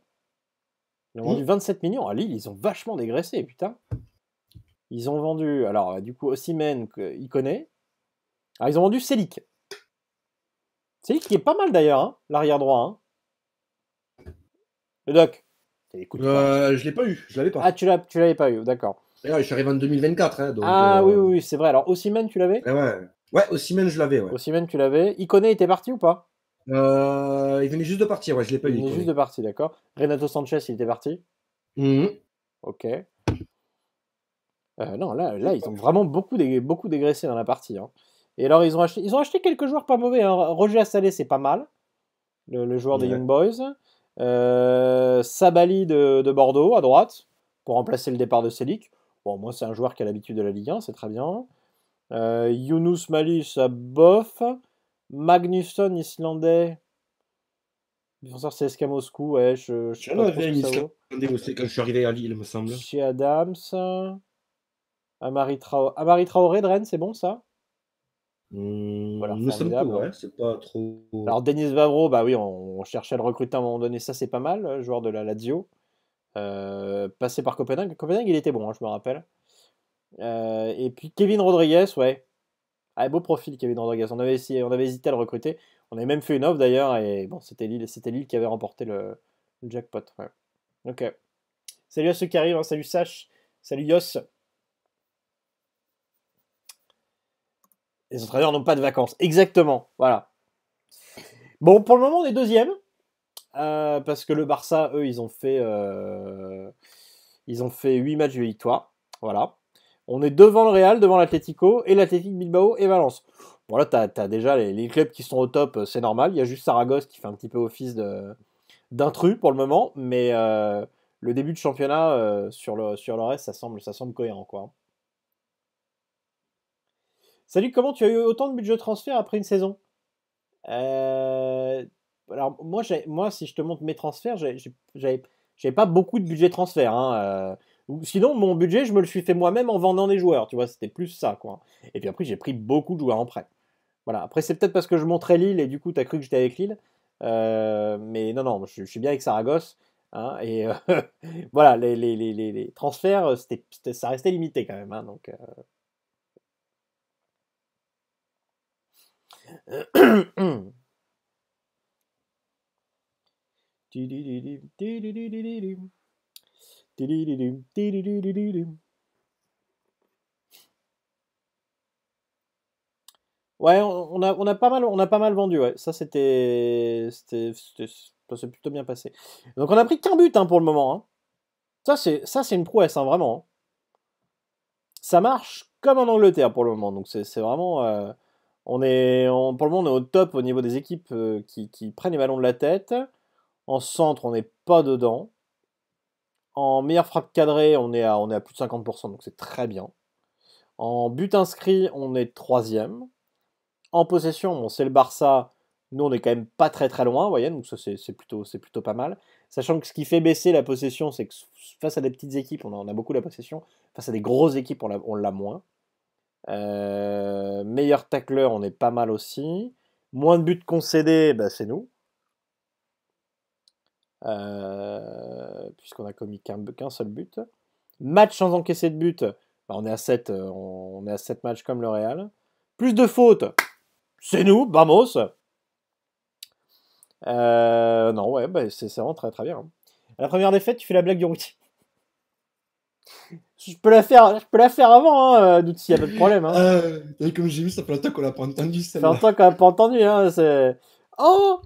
Ils ont mmh. vendu 27 millions. À Lille, ils ont vachement dégraissé, putain. Ils ont vendu, alors du coup, Ossimène, il connaît. Ah, ils ont vendu Célic. Célic qui est pas mal d'ailleurs, hein, l'arrière droit. Hein. Le doc. Eh, euh, je l'ai pas eu, je l'avais pas. Ah, tu l'avais pas eu, d'accord. D'ailleurs, je suis arrivé en 2024. Hein, ah euh, oui, oui, c'est vrai. Alors, Ossimène, tu l'avais eh Ouais, ouais je l'avais. Ouais. Ossimène, tu l'avais. Icone était parti ou pas euh, Il venait juste de partir, ouais, je l'ai pas eu. Il venait juste de partir, d'accord. Renato Sanchez, il était parti mmh. Ok. Euh, non, là, ils ont vraiment beaucoup, beaucoup dégraissé dans la partie. Hein. Et alors, ils ont, acheté, ils ont acheté quelques joueurs pas mauvais. Hein. Roger Assalé, c'est pas mal, le, joueur des Young Boys. Euh, Sabali de, Bordeaux, à droite, pour remplacer le départ de celic Bon, moi, c'est un joueur qui a l'habitude de la Ligue 1, c'est très bien. Euh, Younous Malus, bof. Magnusson, islandais. Défenseur CSK Moscou, ouais, je, je je suis arrivé à Lille, me semble. Adams. Amari Traoré, de Rennes, c'est bon ça mmh, voilà, c'est pas trop. Alors Denis Vavro, bah oui, on, cherchait à le recruter à un moment donné, ça c'est pas mal, euh, joueur de la Lazio. Euh, passé par Copenhague, Copenhague il était bon, hein, je me rappelle. Euh, et puis Kevin Rodriguez, ouais. Ah, beau profil Kevin Rodriguez, on avait, essayé, on avait hésité à le recruter. On avait même fait une offre d'ailleurs, et bon, c'était Lille, c'était Lille qui avait remporté le, jackpot. Ok. Salut à ceux qui arrivent, hein. salut Sach, salut Yoss. les entraîneurs n'ont pas de vacances. Exactement, voilà. Bon, pour le moment, on est deuxième. Euh, parce que le Barça, eux, ils ont fait, euh, ils ont fait 8 matchs de victoire. Voilà. On est devant le Real, devant l'Atlético et l'Atlético Bilbao et Valence. Voilà, là, t'as as déjà les, clubs qui sont au top, euh, c'est normal. Il y a juste Saragosse qui fait un petit peu office d'intrus pour le moment, mais le début de championnat sur, le, sur le reste, ça semble, ça semble cohérent, quoi. Salut, comment tu as eu autant de budget de transfert après une saison euh, Alors, moi, moi, si je te montre mes transferts, j'avais pas beaucoup de budget de transfert. Hein, euh. sinon, mon budget, je me le suis fait moi-même en vendant des joueurs. Tu vois, c'était plus ça, quoi. Et puis après, j'ai pris beaucoup de joueurs en prêt. Voilà. Après, c'est peut-être parce que je montrais Lille et du coup, tu as cru que j'étais avec Lille. Euh, mais non, non, je, suis bien avec Saragosse. Hein, et voilà, les, transferts, ça restait limité quand même. Hein, donc. Ouais, on a, on a, pas mal, on pas mal vendu, ouais. Ça, c'était. Ça plutôt bien passé. Donc, on a pris qu'un but hein, pour le moment. Hein. Ça, c'est une prouesse, hein, vraiment. Ça marche comme en Angleterre pour le moment. Donc, c'est vraiment. Euh, on est, pour le moment, on est au top au niveau des équipes euh, qui, prennent les ballons de la tête. En centre, on n'est pas dedans. En meilleure frappe cadrée, on est à, on est à plus de 50%, donc c'est très bien. En but inscrit, on est troisième. En possession, on c'est le Barça. Nous, on est quand même pas très très loin, vous voyez, donc ça c'est plutôt, plutôt pas mal. Sachant que ce qui fait baisser la possession, c'est que face à des petites équipes, on a, a, beaucoup la possession. Face à des grosses équipes, on l'a moins. Euh, meilleur tackleur on est pas mal aussi. Moins de buts concédés, bah, c'est nous. Euh, puisqu'on a commis qu'un seul but. Match sans encaisser de but, bah, on, est à 7, euh, on, est à 7 matchs comme le Real. Plus de fautes, c'est nous, vamos. non, ouais, bah, c'est vraiment très très bien. Hein. la première défaite, tu fais la blague du routier. Je peux la faire, je avant, hein, s'il euh, y a pas de problème. Hein. Euh, comme j'ai vu, ça fait longtemps qu'on l'a pas entendu. Ça fait qu'on l'a pas entendu. Hein, c'est... Oh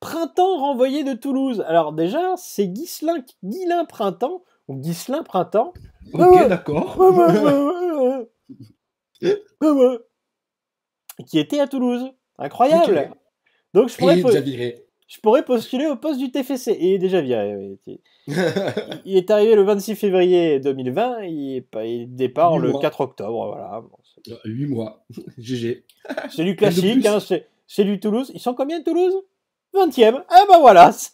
Printemps renvoyé de Toulouse. Alors déjà, c'est Guislain Printemps ou Guislain Printemps. Ok, d'accord. qui était à Toulouse. Incroyable. Donc je pourrais. il est déjà viré je pourrais postuler au poste du TFC. Et il est déjà viré. il est arrivé le 26 février 2020, il, départ le 4 octobre. Voilà. 8 ah, mois. GG. C'est du classique, hein. c'est du Toulouse. Ils sont combien de Toulouse 20e. Ah bah voilà. ça,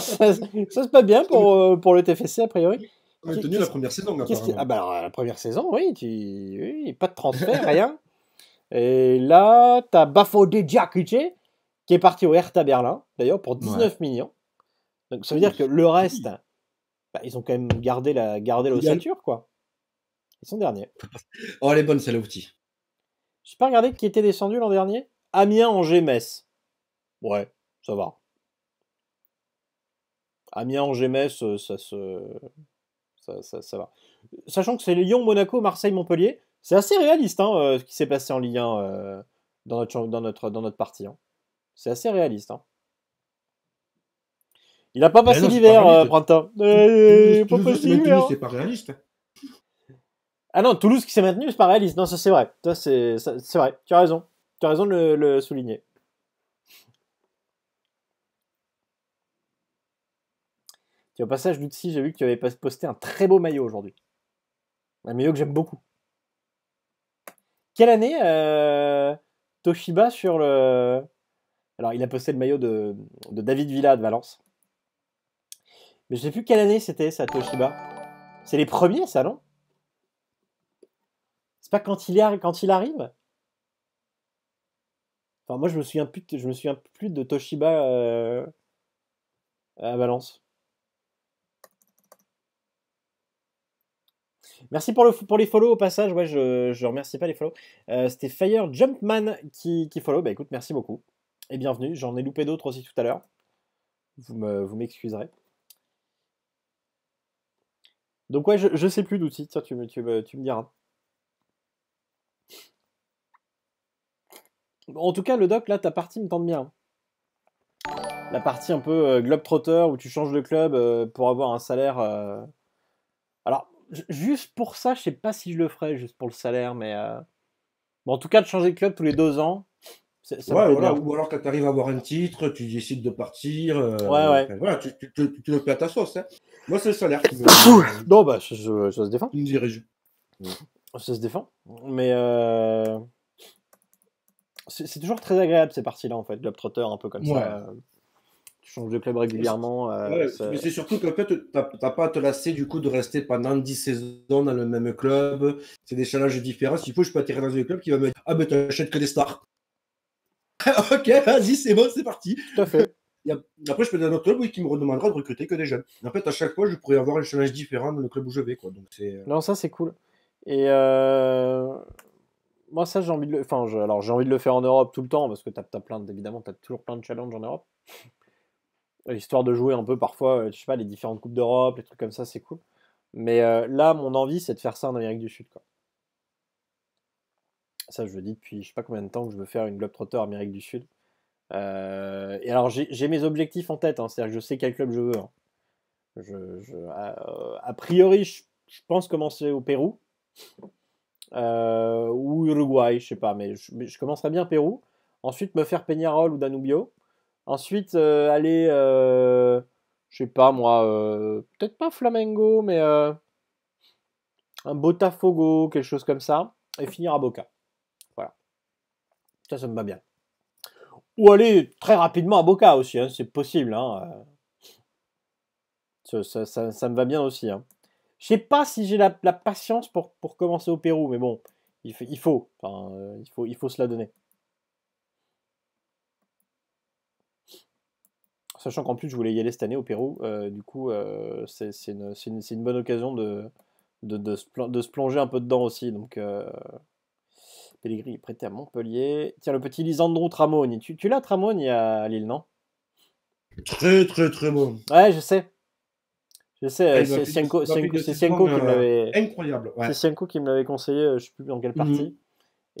ça, se passe bien pour, euh, le TFC a priori. On a tenu la première saison. ah bah la première saison, oui, tu... oui pas de transfert, rien. Et là, t'as Bafodé Diakice qui est parti au Hertha Berlin, d'ailleurs, pour 19 millions. Donc ça veut dire que le reste, bah, ils ont quand même gardé la gardé l'ossature, quoi. Ils sont derniers. Oh, les bonnes je J'ai pas regardé qui était descendu l'an dernier Amiens, en Metz. Ouais, ça va. Amiens, en Metz, euh, ça se. ça va. Sachant que c'est Lyon, Monaco, Marseille, Montpellier. C'est assez réaliste hein, euh, ce qui s'est passé en lien euh, dans, notre, dans, notre, dans notre partie. Hein. C'est assez réaliste. Hein. Il n'a pas passé l'hiver, euh, Printemps. pas c'est pas réaliste. Ah non, Toulouse qui s'est maintenu, c'est pas réaliste. Non, ça c'est vrai. C'est vrai. Tu as raison. Tu as raison de le, souligner. au passage, si j'ai vu que tu avais posté un très beau maillot aujourd'hui. Un maillot que j'aime beaucoup. Quelle année euh, Toshiba sur le. Alors, il a posté le maillot de, David Villa de Valence. Mais je sais plus quelle année c'était ça, Toshiba. C'est les premiers, ça, non C'est pas quand il, a, quand il arrive Enfin, moi, je me souviens plus, je me souviens plus de Toshiba euh, à Valence. Merci pour, les follow au passage. Ouais, je, je remercie pas les follow. Euh, c'était Fire Jumpman qui, follow. Bah écoute, merci beaucoup. Et bienvenue. J'en ai loupé d'autres aussi tout à l'heure. Vous m'excuserez. Donc ouais, je, je sais plus d'outils. Tiens, tu me, tu, diras. En tout cas, le doc, là, ta partie me tente bien. La partie un peu euh, globetrotter, où tu changes de club euh, pour avoir un salaire. Alors, juste pour ça, je sais pas si je le ferais, juste pour le salaire, mais. Euh, en tout cas, de changer de club tous les deux ans. Ça ouais, voilà. Ou alors, quand tu arrives à avoir un titre, tu décides de partir. Euh, ouais, ouais. voilà, tu, le fais à ta sauce. Hein. Moi, c'est le salaire qui me. non, bah, ça, se défend. Tu mm. Ça se défend. Mais. Euh, c'est toujours très agréable ces parties-là, en fait. trotteur un peu comme ça change de club régulièrement. Euh, mais c'est surtout que fait, tu n'as pas à te lasser du coup de rester pendant 10 saisons dans le même club. C'est des challenges différents. S'il faut, je peux atterrir dans un club qui va me dire Ah, mais t'achètes que des stars. ok, vas-y, c'est bon, c'est parti. Tout à fait. après, je peux dans un autre club qui me redemandera de recruter que des jeunes. En fait, à chaque fois, je pourrais avoir un challenge différent dans le club où je vais. Quoi. Donc, euh, non, ça, c'est cool. Et euh, moi, ça, j'ai envie de le... Enfin, alors, j'ai envie de le faire en Europe tout le temps, parce que tu plein d'évidemment tu as toujours plein de challenges en Europe histoire de jouer un peu parfois, euh, je sais pas, les différentes Coupes d'Europe, les trucs comme ça, c'est cool. Mais euh, là, mon envie, c'est de faire ça en Amérique du Sud. Quoi. Ça, je le dis depuis je sais pas combien de temps que je veux faire une Globetrotter Amérique du Sud. Euh, et alors, j'ai mes objectifs en tête, hein, c'est-à-dire que je sais quel club je veux. Hein. a priori, je, pense commencer au Pérou ou Uruguay, je sais pas, mais je, je commencerai bien Pérou. Ensuite, me faire Peñarol ou Danubio. Ensuite, euh, aller, euh, je sais pas moi, euh, peut-être pas Flamengo, mais un Botafogo, quelque chose comme ça, et finir à Boca. Voilà. Ça, ça me va bien. Ou aller très rapidement à Boca aussi, hein, c'est possible. Hein, ça, me va bien aussi. Hein. Je sais pas si j'ai la, patience pour, pour, commencer au Pérou, mais bon, il, faut, il, faut, il faut se la donner. sachant qu'en plus je voulais y aller cette année au Pérou. Euh, du coup, euh, c'est une, bonne occasion de, se plonger un peu dedans aussi. Donc, euh, Pellegrini est prêté à Montpellier. Tiens, le petit Lisandro Tramoni. Tu, l'as, Tramoni, à Lille, non Très, très, très bon. Ouais, je sais. Je sais, ah, c'est Sienko, qui me l'avait. Incroyable. C'est Sienko qui me l'avait conseillé, je ne sais plus dans quelle mhm. partie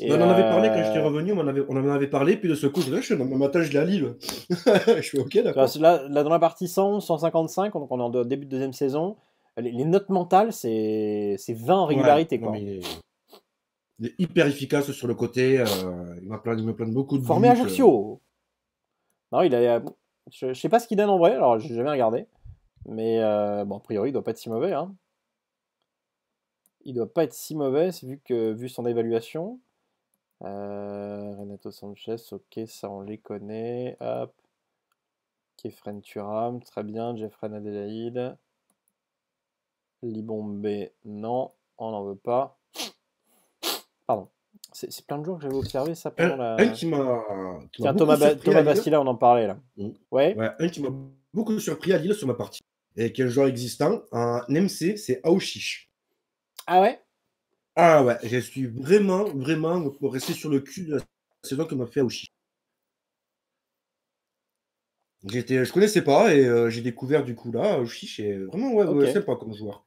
on en avait parlé quand j'étais euh, revenu, on en, avait, on avait parlé, puis de ce coup, je suis dans matin, je la Lille. je suis ok, d'accord. Là, là, dans la partie 100, 155, donc on est en début de deuxième saison, les, notes mentales, c'est 20 en régularité. Il est, hyper efficace sur le côté, euh, il me plaint, beaucoup de. Formé à euh. Non, il a. Je, ne sais pas ce qu'il donne en vrai, alors j'ai jamais regardé. Mais bon, a priori, il doit pas être si mauvais. Hein. Il doit pas être si mauvais, vu, que, vu son évaluation. Euh, Renato Sanchez, ok, ça on les connaît. Hop. Kefren Turam, très bien. Jeffren Adelaide. Libombé, non, on n'en veut pas. Pardon. C'est plein de jours que j'avais observé ça pendant la. Un qui m'a. Thomas, Bastila, on en parlait là. Mmh. Ouais. Un qui m'a beaucoup surpris à Lille sur ma partie. Et quel joueur existant Un MC, c'est Aouchiche. Ah ouais ah ouais, je suis vraiment, vraiment pour rester sur le cul de la saison que m'a fait Aouchi. J'étais, je connaissais pas et euh, j'ai découvert du coup là Aouchi, c'est vraiment ouais, sympa comme joueur.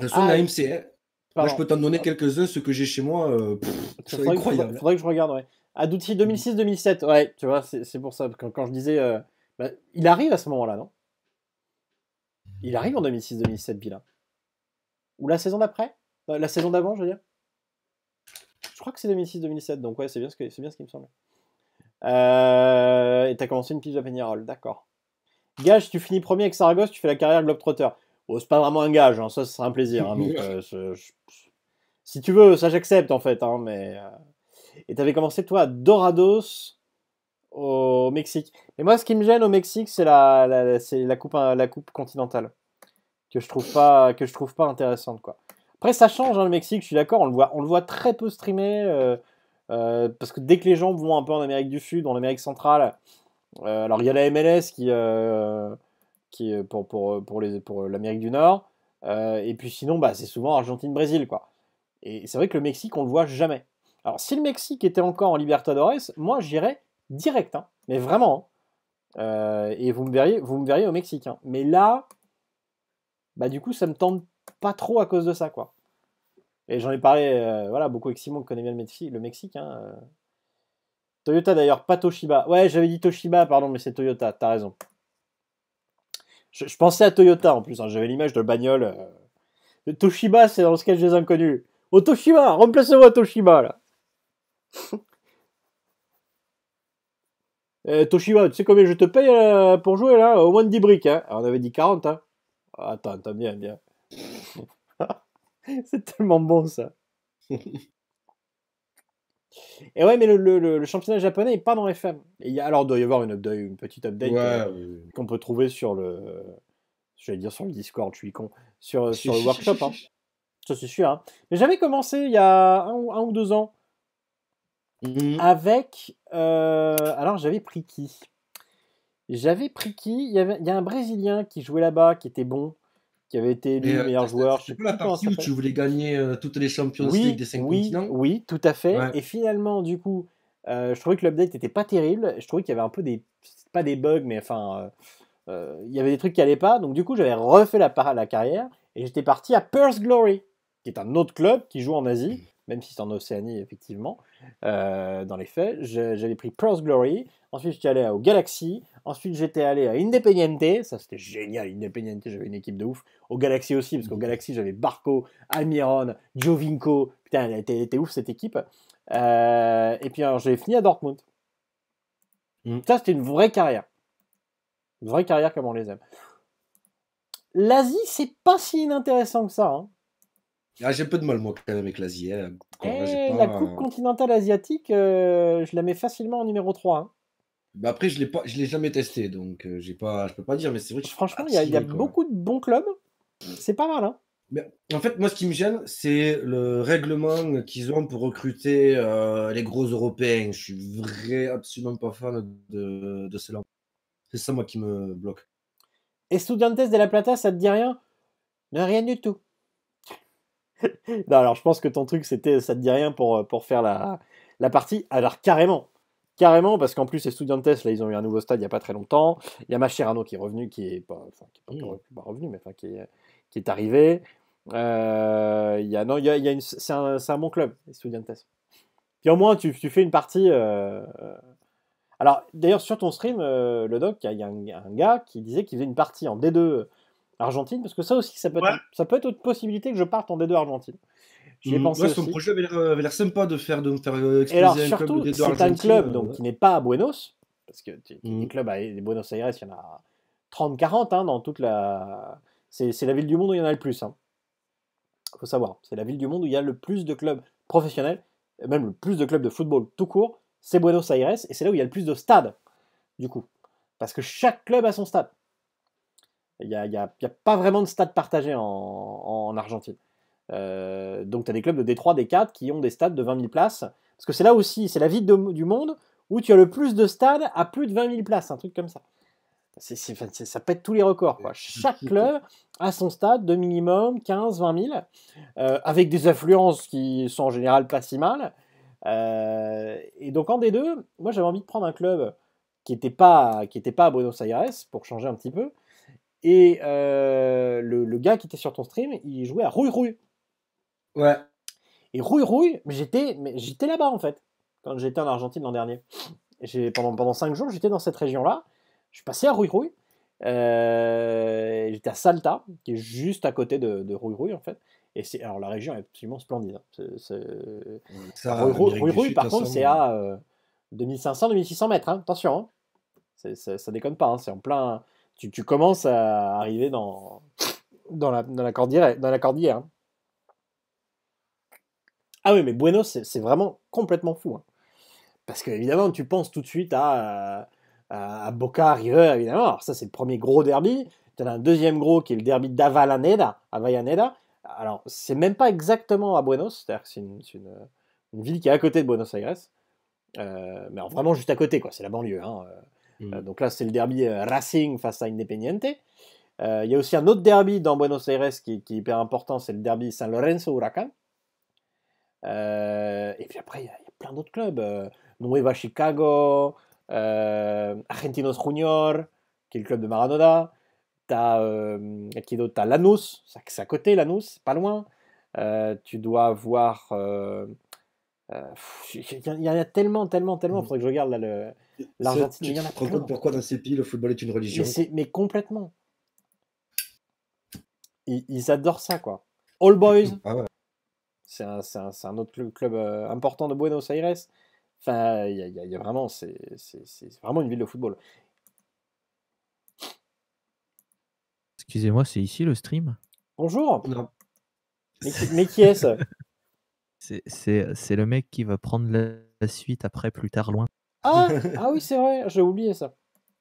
De toute façon, je peux t'en donner ah. quelques-uns, ceux que j'ai chez moi. Euh, ça incroyable. Que, faudrait, que je regarde, ouais. Adouti 2006-2007, ouais, tu vois, c'est, pour ça. Quand, je disais. Euh, bah, il arrive à ce moment-là, non Il arrive en 2006-2007, Bila. Ou la saison d'après euh, La saison d'avant, je veux dire Je crois que c'est 2006-2007, donc ouais, c'est bien, ce que, bien ce qui me semble. Euh, et t'as commencé une piste à Peñarol, d'accord. Gage, tu finis premier avec Saragosse, tu fais la carrière Globetrotter. Oh, c'est pas vraiment un gage, hein, ça, c'est sera un plaisir. Hein, euh, si tu veux, ça j'accepte en fait. Hein, mais, Et t'avais commencé, toi, à Dorados au Mexique. Mais moi, ce qui me gêne au Mexique, c'est la coupe continentale que je trouve pas que je trouve pas intéressante quoi. Après ça change hein, le Mexique, je suis d'accord, on le voit on le voit très peu streamé euh, euh, parce que dès que les gens vont un peu en Amérique du Sud, en Amérique centrale, euh, alors il y a la MLS qui qui pour pour pour les pour l'Amérique du Nord et puis sinon bah c'est souvent Argentine Brésil quoi. Et c'est vrai que le Mexique on le voit jamais. Alors si le Mexique était encore en Libertadores, moi j'irais direct hein, mais vraiment. Hein, et vous me verriez vous me verriez au Mexique hein. mais là bah du coup ça me tente pas trop à cause de ça quoi. Et j'en ai parlé euh, voilà beaucoup avec Simon qui connaît bien le, Mexique. hein, euh. Toyota d'ailleurs, pas Toshiba. Ouais, j'avais dit Toshiba, pardon, mais c'est Toyota, t'as raison. Je, pensais à Toyota en plus, hein, j'avais l'image de bagnole. Euh. Toshiba, c'est dans le sketch des inconnus. Oh, Toshiba, remplacez-moi Toshiba là. Toshiba, tu sais combien je te paye pour jouer là Au moins 10 briques. Hein. on avait dit 40. Hein. Attends, attends, bien, bien. c'est tellement bon ça. Et ouais, mais le, championnat japonais n'est pas dans les y alors, il doit y avoir une, update, une petite update euh, qu'on peut trouver sur le. je vais dire sur le Discord, je suis con. Sur, le workshop. Hein. Ça, c'est sûr. Hein. Mais j'avais commencé il y a un, ou deux ans. Mm-hmm. Avec. Euh, alors, j'avais pris qui j'avais pris qui il y, avait, il y a un Brésilien qui jouait là-bas, qui était bon, qui avait été élu euh, meilleur joueur. C'est pas la partie où tu voulais gagner euh, toutes les Champions League des 5 oui, continents Oui, tout à fait. Et finalement, du coup, euh, je trouvais que l'update n'était pas terrible. Je trouvais qu'il y avait un peu des. pas des bugs, mais enfin. il y avait des trucs qui n'allaient pas. Donc, du coup, j'avais refait la, la carrière et j'étais parti à Perth Glory, qui est un autre club qui joue en Asie, mmh. même si c'est en Océanie, effectivement. dans les faits, j'avais pris Perth Glory Ensuite, j'étais allé au Galaxy. Ensuite, j'étais allé à Independiente. Ça, c'était génial. Independiente, j'avais une équipe de ouf. Au Galaxy aussi, parce qu'au mhm. Galaxy, j'avais Barco, Almiron, Jovinko. Putain, elle était, ouf cette équipe. Euh, et puis, j'ai fini à Dortmund. Mhm. Ça, c'était une vraie carrière. Une vraie carrière comme on les aime. L'Asie, c'est pas si inintéressant que ça. J'ai un hein. ah, j'ai peu de mal, moi, quand même, avec l'Asie. Hein. Eh, la Coupe continentale asiatique, euh, je la mets facilement en numéro 3. Bah après, je ne l'ai jamais testé, donc euh, j'ai pas, je peux pas dire, mais c'est vrai que Franchement, il y a, hein. beaucoup de bons clubs. C'est pas mal. Hein. en fait, moi, ce qui me gêne, c'est le règlement qu'ils ont pour recruter euh, les gros Européens. Je suis vrai, absolument pas fan de, de cela. C'est ça, moi, qui me bloque. Et Test de la Plata, ça te dit rien Rien du tout. non, alors, je pense que ton truc, c'était ça te dit rien pour, euh, pour faire la, la partie. Alors, carrément, Carrément, parce qu'en plus, les Studiantes là, ils ont eu un nouveau stade il n'y a pas très longtemps. Il y a Machirano qui est revenu, qui est pas, qui est mmh. pas, revenu, mais enfin, qui, est, qui arrivé. Euh, a, non, y c'est, un, un bon club, les Studiantes Puis au moins, tu, fais une partie. Euh, alors, d'ailleurs, sur ton stream, euh, le doc, il y, a un, gars qui disait qu'il faisait une partie en D2 Argentine, parce que ça aussi, ça peut, être, autre ça peut être possibilité que je parte en D2 Argentine. J'ai mm, son projet avait l'air sympa de faire, de faire euh, alors, un club un club euh, donc, qui n'est pas à Buenos, parce que les mm. clubs à Buenos Aires, il y en a 30-40 hein, dans toute la. C'est la ville du monde où il y en a le plus. Il hein. faut savoir, c'est la ville du monde où il y a le plus de clubs professionnels, même le plus de clubs de football tout court, c'est Buenos Aires, et c'est là où il y a le plus de stades, du coup. Parce que chaque club a son stade. Il n'y a, a, a, pas vraiment de stade partagé en, en Argentine. Euh, donc tu as des clubs de D3, D4 qui ont des stades de 20 000 places. Parce que c'est là aussi, c'est la ville du monde où tu as le plus de stades à plus de 20 000 places, un truc comme ça. C'est, ça pète tous les records. Chaque club a son stade de minimum 15-20 000, euh, avec des affluences qui sont en général pas si mal. Euh, et donc en D2, moi j'avais envie de prendre un club qui n'était pas, qui était pas à Buenos Aires, pour changer un petit peu. Et le, gars qui était sur ton stream, il jouait à Rui Rui. Ouais. Et rouille, rouille, j'étais, j'étais là-bas en fait, quand j'étais en Argentine l'an dernier. J'ai, pendant, pendant 5 jours, j'étais dans cette région-là. Je suis passé à rouille, rouille. Euh, j'étais à Salta, qui est juste à côté de, de rouille, rouille en fait. Et c'est, alors la région est absolument splendide. Hein. C'est, par contre, c'est à 2500-2600 euh, mètres, hein. attention. Hein. ça, ça déconne pas, hein. c'est en plein. Tu, commences à arriver dans, dans, la, dans la cordillère. Dans la cordillère ah oui, mais Buenos, c'est vraiment complètement fou. Hein. Parce que, évidemment, tu penses tout de suite euh, à, à, Boca River, évidemment. Alors, ça, c'est le premier gros derby. Tu as un deuxième gros qui est le derby à Vallaneda. Alors, c'est même pas exactement à Buenos, c'est-à-dire c'est une, ville qui est à côté de Buenos Aires. Euh, mais vraiment juste à côté, quoi. C'est la banlieue. Hein, euh. mm. donc là, c'est le derby Racing face à Independiente. Il y a aussi un autre derby dans Buenos Aires qui, qui est hyper important, c'est le derby San Lorenzo Huracan. Euh, et puis après, il y, a plein d'autres clubs. Euh, Nueva Chicago, euh, Argentinos Junior, qui est le club de Maradona. T'as euh, as Lanús, c'est à côté l'Anus pas loin. tu dois voir il y en a tellement, tellement, tellement. Il faudrait que je regarde l'Argentine. Tu te rends compte pourquoi dans ces pays le football est une religion Mais, complètement. Ils, ils, adorent ça, quoi. All Boys, ah ouais. C'est un, autre club, euh, important de Buenos Aires. Enfin, il y, a, vraiment, c'est vraiment une ville de football. Excusez-moi, c'est ici le stream Bonjour non. Mais, qui est-ce C'est le mec qui va prendre la, suite après, plus tard, loin. Ah, ah oui, c'est vrai, j'ai oublié ça.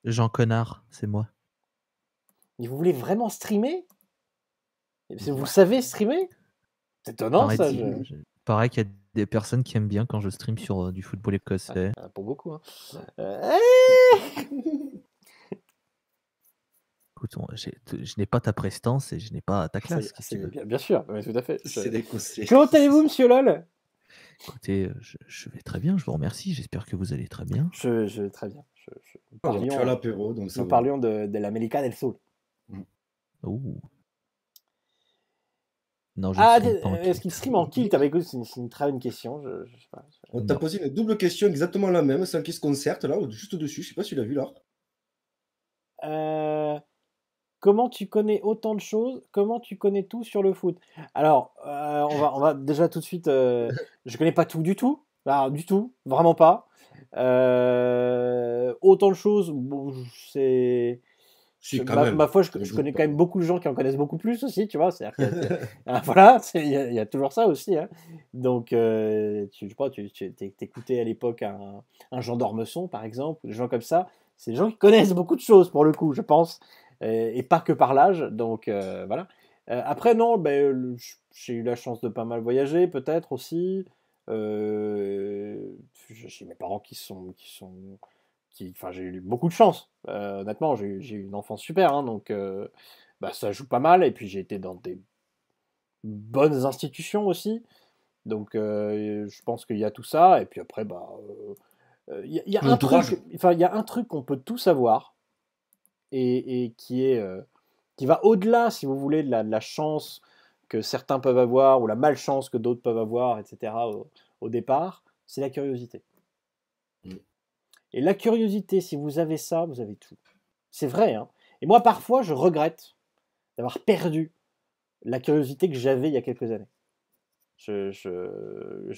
Jean Connard, c'est moi. Mais vous voulez vraiment streamer Vous savez streamer c'est étonnant ça. Pareil qu'il y a des personnes qui aiment bien quand je stream sur euh, du football écossais. Ah, ah, pour beaucoup. Hein. Euh, Écoute, je n'ai pas ta prestance et je n'ai pas ta classe. bien, sûr, tout à fait. Comment allez-vous, monsieur LOL Écoutez, euh, je, vais très bien, je vous remercie. J'espère que vous allez très bien. Je, vais très bien. nous parlions, donc de, de del Sol. Ah, euh, est-ce qu'il stream en kilt avec C'est une, très bonne question. On t'a posé une double question exactement la même, celle qui se concerte là, juste au-dessus. Je sais pas si tu l'as vu là. Euh, comment tu connais autant de choses Comment tu connais tout sur le foot Alors, euh, on, va, on va déjà tout de suite. Je je connais pas tout du tout. Ah, du tout, vraiment pas. autant de choses, c'est quand ma, même. ma, foi, je, connais quand même beaucoup de gens qui en connaissent beaucoup plus aussi, tu vois. Euh, voilà, il y, a toujours ça aussi. Hein. Donc, euh, tu, je crois, tu, écoutais à l'époque un, un, Jean par exemple, des gens comme ça. C'est des gens qui connaissent beaucoup de choses, pour le coup, je pense, euh, et, pas que par l'âge. Donc, voilà. après, non, ben, j'ai eu la chance de pas mal voyager, peut-être aussi. j'ai mes parents qui sont. Qui sont enfin, j'ai eu beaucoup de chance. Euh, honnêtement, j'ai eu une enfance super, hein, donc euh, bah, ça joue pas mal. Et puis j'ai été dans des bonnes institutions aussi, donc euh, je pense qu'il y a tout ça. Et puis après, bah, il y, a un truc, enfin, il y a un truc qu'on peut tout savoir et, qui est, qui va au-delà, si vous voulez, de la, chance que certains peuvent avoir ou la malchance que d'autres peuvent avoir, etc. au départ, c'est la curiosité. Et la curiosité, si vous avez ça, vous avez tout. C'est vrai. Hein. et moi, parfois, je regrette d'avoir perdu la curiosité que j'avais il y a quelques années. Je,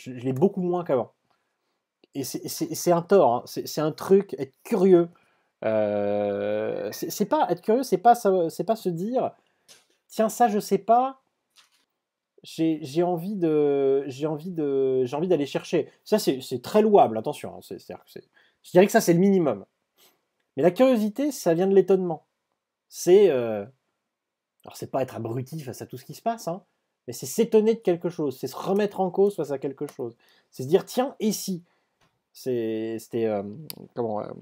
l'ai beaucoup moins qu'avant. Et c'est un tort. Hein. c'est un truc, être curieux. Euh, c'est pas être curieux, c'est pas, c'est pas se dire tiens ça je sais pas, j'ai envie de j'ai envie de j'ai envie d'aller chercher. Ça c'est très louable, attention. Hein. C'est-à-dire que c'est je dirais que ça, c'est le minimum. Mais la curiosité, ça vient de l'étonnement. C'est. Euh... Alors, c'est pas être abruti face à tout ce qui se passe, hein, mais c'est s'étonner de quelque chose, c'est se remettre en cause face à quelque chose. C'est se dire, tiens, et si C'était. Euh, euh,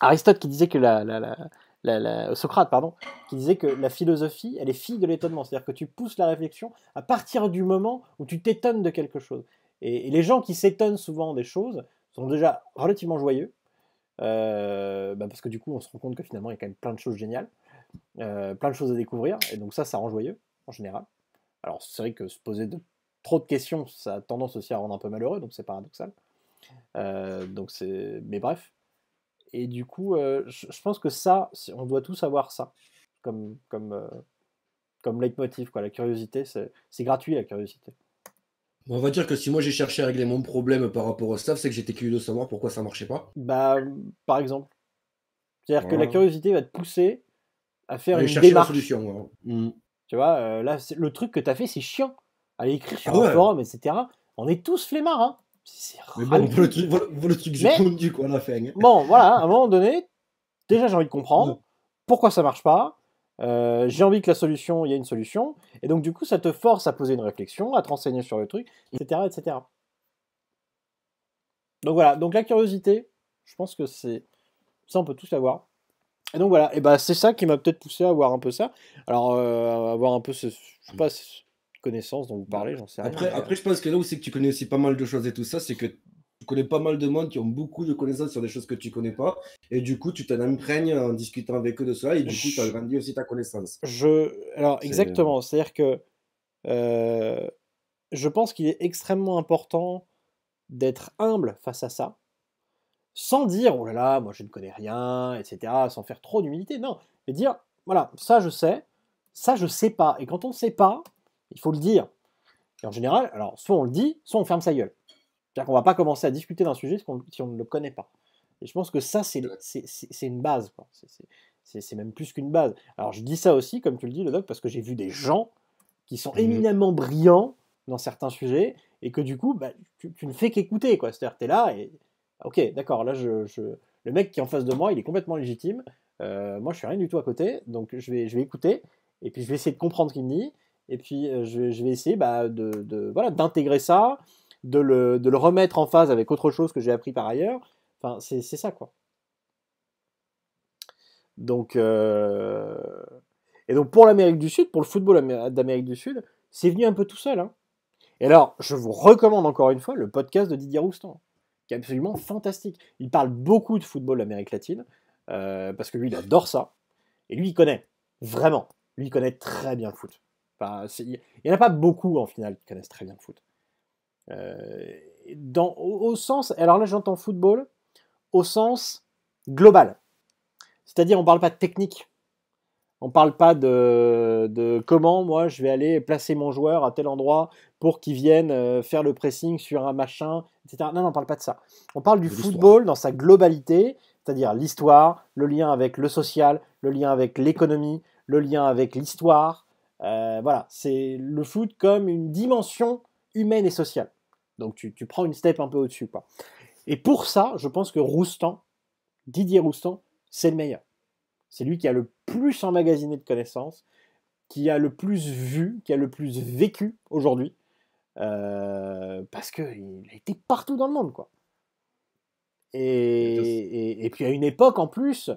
Aristote qui disait que la, Socrate, pardon, qui disait que la philosophie, elle est fille de l'étonnement. C'est-à-dire que tu pousses la réflexion à partir du moment où tu t'étonnes de quelque chose. et les gens qui s'étonnent souvent des choses, sont déjà relativement joyeux, euh, bah, parce que du coup, on se rend compte que finalement, il y a quand même plein de choses géniales, euh, plein de choses à découvrir, et donc ça, ça rend joyeux, en général. Alors, c'est vrai que se poser trop de questions, ça a tendance aussi à rendre un peu malheureux, donc c'est paradoxal. Euh, donc c'est... Mais bref. Et du coup, je, pense que ça, on doit tous avoir ça, comme, comme, comme leitmotiv, quoi. La curiosité, c'est gratuit, la curiosité on va dire que si moi j'ai cherché à régler mon problème par rapport au staff, c'est que j'étais curieux de savoir pourquoi ça marchait pas. Bah, par exemple. C'est-à-dire que la curiosité va te pousser à faire une démarche. solution. Ouais. Mm. Tu vois, euh, là, le truc que tu as fait, c'est chiant. Aller écrire sur le ah forum, etc. On est tous flemmards, hein. C'est Mais bon, voilà, le truc la fin. Hein. Bon, voilà, à un moment donné, déjà j'ai envie de comprendre mm. pourquoi ça marche pas, euh, j'ai envie que la solution, il y a une solution. Et donc, du coup, ça te force à poser une réflexion, à te renseigner sur le truc, etc. etc. Donc voilà, donc la curiosité, je pense que c'est. Ça, on peut tous l'avoir. Et donc voilà, et bah, c'est ça qui m'a peut-être poussé à voir un peu ça. Alors, avoir euh, un peu ce. Je sais pas, connaissance dont vous parlez, j'en sais rien. Après, après, je pense que là où c'est que tu connais aussi pas mal de choses et tout ça, c'est que connais pas mal de monde qui ont beaucoup de connaissances sur des choses que tu connais pas. Et du coup, tu t'en imprègnes en discutant avec eux de cela. Et du coup, tu as grandi aussi ta connaissance. Je... Alors, exactement. C'est-à-dire que euh, je pense qu'il est extrêmement important d'être humble face à ça. Sans dire, oh là là, moi je ne connais rien, etc. Sans faire trop d'humilité. Non. Mais dire, voilà, ça je sais, ça je sais pas. Et quand on sait pas, il faut le dire. Et en général, alors soit on le dit, soit on ferme sa gueule cest à va pas commencer à discuter d'un sujet si on ne le connaît pas. Et je pense que ça, c'est une base. C'est même plus qu'une base. Alors je dis ça aussi, comme tu le dis, le doc, parce que j'ai vu des gens qui sont mm-hmm. éminemment brillants dans certains sujets et que du coup, bah, tu, ne fais qu'écouter. C'est-à-dire tu es là et. Ok, d'accord, là, je, le mec qui est en face de moi, il est complètement légitime. Euh, moi, je suis rien du tout à côté, donc je vais, je vais écouter et puis je vais essayer de comprendre ce qu'il me dit. Et puis, euh, je, vais essayer bah, de, de, voilà, d'intégrer ça de le, remettre en phase avec autre chose que j'ai appris par ailleurs. Enfin, c'est ça, quoi. Donc, euh, Et donc, pour l'Amérique du Sud, pour le football d'Amérique du Sud, c'est venu un peu tout seul. Hein. Et alors, je vous recommande encore une fois le podcast de Didier Roustan, qui est absolument fantastique. Il parle beaucoup de football d'Amérique latine, euh, parce que lui, il adore ça. Et lui, il connaît, vraiment. Lui, il connaît très bien le foot. Enfin, il n'y en a pas beaucoup, en finale, qui connaissent très bien le foot. Euh, dans, au, sens, alors là j'entends football, au sens global. C'est-à-dire on parle pas de technique, on parle pas de, de, comment moi je vais aller placer mon joueur à tel endroit pour qu'il vienne euh, faire le pressing sur un machin, etc. Non, on parle pas de ça. On parle du football dans sa globalité, c'est-à-dire l'histoire, le lien avec le social, le lien avec l'économie, le lien avec l'histoire. Euh, voilà, c'est le foot comme une dimension humaine et sociale. Donc tu, prends une step un peu au-dessus. Quoi. Et pour ça, je pense que Roustan, Didier Roustan, c'est le meilleur. C'est lui qui a le plus emmagasiné de connaissances, qui a le plus vu, qui a le plus vécu aujourd'hui, euh, parce qu'il a été partout dans le monde, quoi. Et, puis à une époque en plus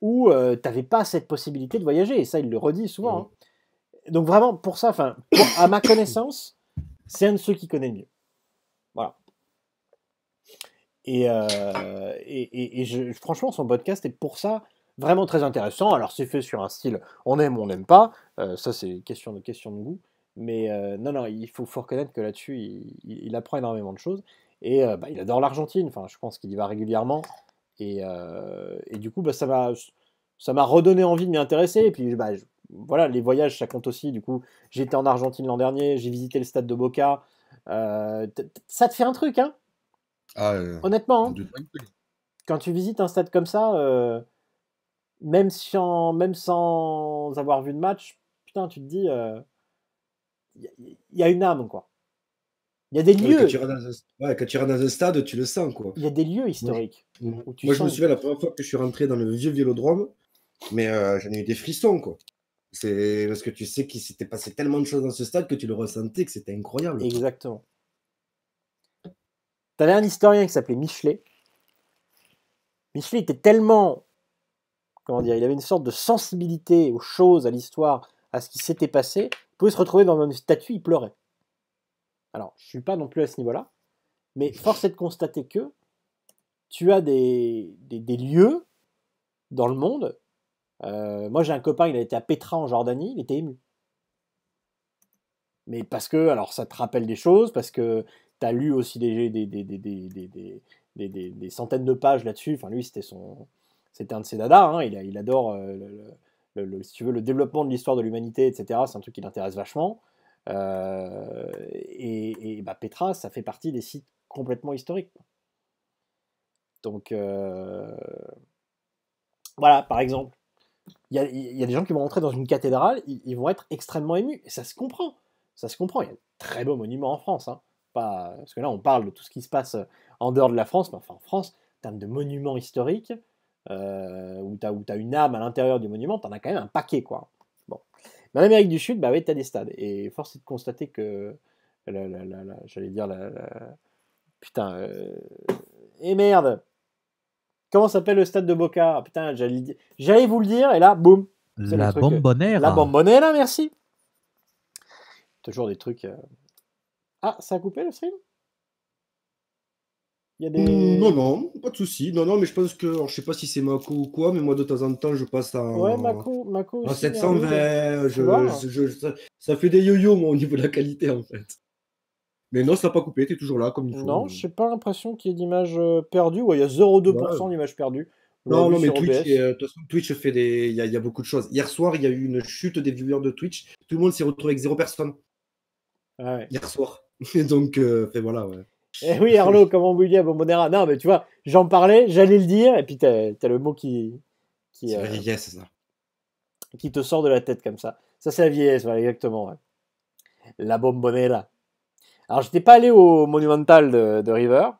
où tu euh, t'avais pas cette possibilité de voyager, et ça il le redit souvent. Mmh. Hein. Donc vraiment pour ça, à ma connaissance, c'est un de ceux qui connaît le mieux. Voilà. Euh, et, et, et, franchement, son podcast est pour ça vraiment très intéressant. Alors, c'est fait sur un style on aime, on n'aime pas. Euh, ça, c'est question de, question de goût. Mais euh, non, non, il faut, faut reconnaître que là-dessus, il, apprend énormément de choses. Et bah, il adore l'Argentine. Enfin, je pense qu'il y va régulièrement. Et, du coup, bah, ça m'a ça m'a redonné envie de m'y intéresser. Et puis, bah, voilà, les voyages, ça compte aussi. Du coup, j'étais en Argentine l'an dernier, j'ai visité le stade de Boca, euh, ça te fait un truc, hein ah, euh, Honnêtement, hein. quand tu visites un stade comme ça, euh, même, si en, même sans avoir vu de match, putain, tu te dis, il y, a une âme, quoi. Il y a des lieux. Quand tu, rentres dans un, stade, tu le sens, quoi. Il y a des lieux historiques. Moi, je me souviens la première fois que je suis rentré dans le vieux vélodrome, mais j'en ai eu des frissons, quoi. C'est parce que tu sais qu'il s'était passé tellement de choses dans ce stade que tu le ressentais que c'était incroyable. Exactement. T'avais un historien qui s'appelait Michelet. Michelet était tellement, comment dire, il avait une sorte de sensibilité aux choses, à l'histoire, à ce qui s'était passé. Il pouvait se retrouver dans une statue, il pleurait. Alors, je suis pas non plus à ce niveau-là, mais force est de constater que tu as des, des lieux dans le monde euh, moi, j'ai un copain, il a été à Petra en Jordanie, il était ému. Mais parce que, alors ça te rappelle des choses, parce que tu as lu aussi des, des, des, des centaines de pages là-dessus. Enfin, lui, c'était son. C'était un de ses dadas, hein. il, il, adore, euh, le, si tu veux, le développement de l'histoire de l'humanité, etc. C'est un truc qui l'intéresse vachement. Euh, et, et bah, Petra, ça fait partie des sites complètement historiques. Donc, voilà, par exemple il y, a des gens qui vont rentrer dans une cathédrale, ils, vont être extrêmement émus. Et ça se comprend. Ça se comprend. Il y a de très beaux monuments en France. Hein. Pas, parce que là, on parle de tout ce qui se passe euh, en dehors de la France, mais enfin en France, en termes de monuments historiques, euh, où tu as, une âme à l'intérieur du monument, tu en as quand même un paquet. quoi. Bon. Mais en Amérique du Sud, bah oui, tu as des stades. Et force est de constater que. J'allais dire putain. Euh, et merde Comment s'appelle le stade de Boca ah, Putain, j'allais vous le dire, et là, boum. Euh, la bombonera. La là merci. Toujours des trucs. Euh. Ah, ça a coupé le stream il y mmh, Non, non, pas de souci. Non, non, mais je pense que. je sais pas si c'est Mako ou quoi, mais moi, de temps en temps, je passe à. Ouais, Mako, Mako 720. ça, fait des yo-yo, au niveau de la qualité, en fait. Mais non, ça n'a pas coupé, es toujours là comme il faut. Non, j'ai pas l'impression qu'il y ait d'image euh, perdue. il y a 0,2% d'image perdue. Non, non, mais euh, Twitch, fait des. Il y, a beaucoup de choses. Hier soir, il y a eu une chute des viewers de Twitch. Tout le monde s'est retrouvé avec zéro personne. Ah Hier soir. Et donc, euh, voilà, ouais. Eh oui, Arlo, comment voulez bon Monera Non, mais tu vois, j'en parlais, j'allais le dire, et puis tu as le mot qui. qui c'est la ça. Qui te sort de la tête comme ça. Ça, c'est la vieillesse, voilà, exactement. Ouais. La bombonera. Alors, j'étais pas allé au Monumental de, River.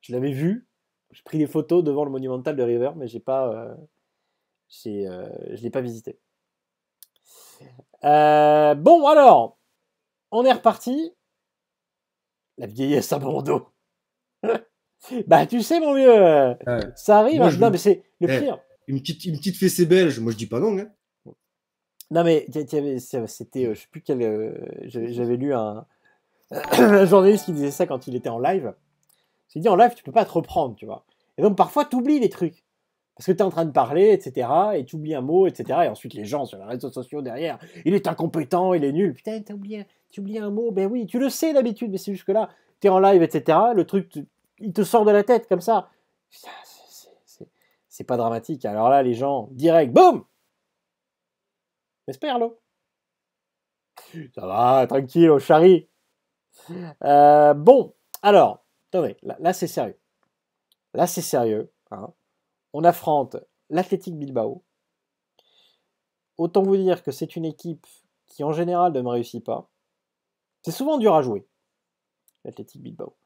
Je l'avais vu. J'ai pris des photos devant le Monumental de River, mais j'ai pas, euh, euh, je l'ai pas visité. Euh, bon, alors, on est reparti. La vieillesse à Bordeaux. bah, tu sais, mon vieux, ça arrive. Hein. Non, mais c'est le eh, pire. Une petite, une petite fessée belge, moi je dis pas non. Hein. Non, mais c'était, je sais plus quel. j'avais lu un un journaliste qui disait ça quand il était en live. Il dit en live, tu peux pas te reprendre, tu vois. Et donc parfois, tu oublies des trucs. Parce que tu es en train de parler, etc. Et tu oublies un mot, etc. Et ensuite, les gens sur les réseaux sociaux derrière, il est incompétent, il est nul. Putain, t'as oublié, tu oublies un mot. Ben oui, tu le sais d'habitude, mais c'est jusque là. Tu es en live, etc. Le truc, il te sort de la tête comme ça. C'est pas dramatique. Alors là, les gens, direct, boum J'espère, l'eau. Ça va, tranquille, au chari. Euh, bon, alors, attendez, là, c'est sérieux. Là c'est sérieux. Hein. On affronte l'Athletic Bilbao. Autant vous dire que c'est une équipe qui en général ne me réussit pas. C'est souvent dur à jouer, l'Athletic Bilbao.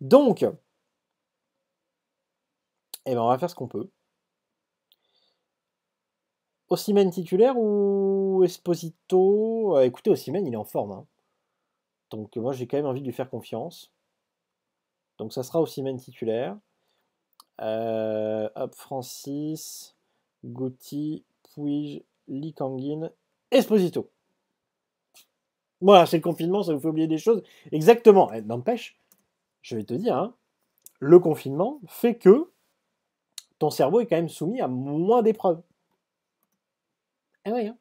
Donc, eh ben, on va faire ce qu'on peut. Ossimène titulaire ou Esposito euh, Écoutez, Ossimène, il est en forme. Hein. Donc moi j'ai quand même envie de lui faire confiance. Donc ça sera aussi même titulaire. Euh, hop, Francis, Gauthier, Puige, Lee Kangin, Esposito. Voilà, c'est le confinement, ça vous fait oublier des choses. Exactement. Eh, n'empêche, je vais te dire, hein, le confinement fait que ton cerveau est quand même soumis à moins d'épreuves. Eh oui, hein.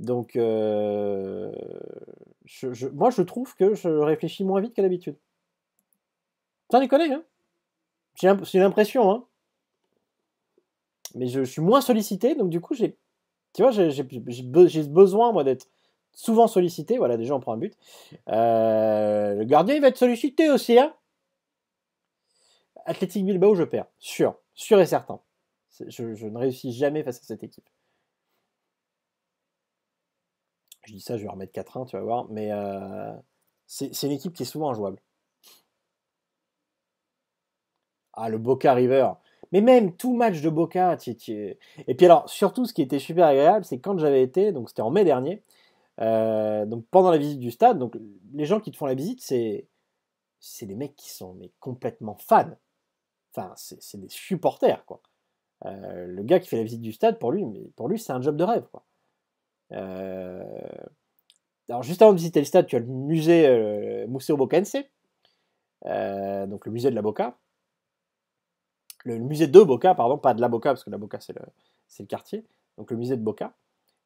Donc, euh, moi, je trouve que je réfléchis moins vite qu'à l'habitude. T'as déconné, hein J'ai l'impression, hein Mais je, suis moins sollicité, donc du coup, j'ai... Tu vois, j'ai besoin, moi, d'être souvent sollicité. Voilà, déjà, on prend un but. Euh, le gardien, va être sollicité aussi, hein Athletic Bilbao, je perds. Sûr. Sûr et certain. je ne réussis jamais face à cette équipe. Je dis ça, je vais remettre 4-1, tu vas voir. Mais euh, c'est une équipe qui est souvent jouable. Ah, le Boca River. Mais même tout match de Boca. Et puis alors, surtout, ce qui était super agréable, c'est quand j'avais été, donc c'était en mai dernier, euh, donc pendant la visite du stade, donc les gens qui te font la visite, c'est des mecs qui sont mais complètement fans. Enfin, c'est des supporters quoi. Euh, le gars qui fait la visite du stade, pour lui, pour lui, c'est un job de rêve quoi. Euh, alors, juste avant de visiter le stade, tu as le musée euh, Museo Boca, euh, donc le musée de la Boca. Le, musée de Boca, pardon, pas de la Boca, parce que la Boca, c'est le, quartier. Donc, le musée de Boca.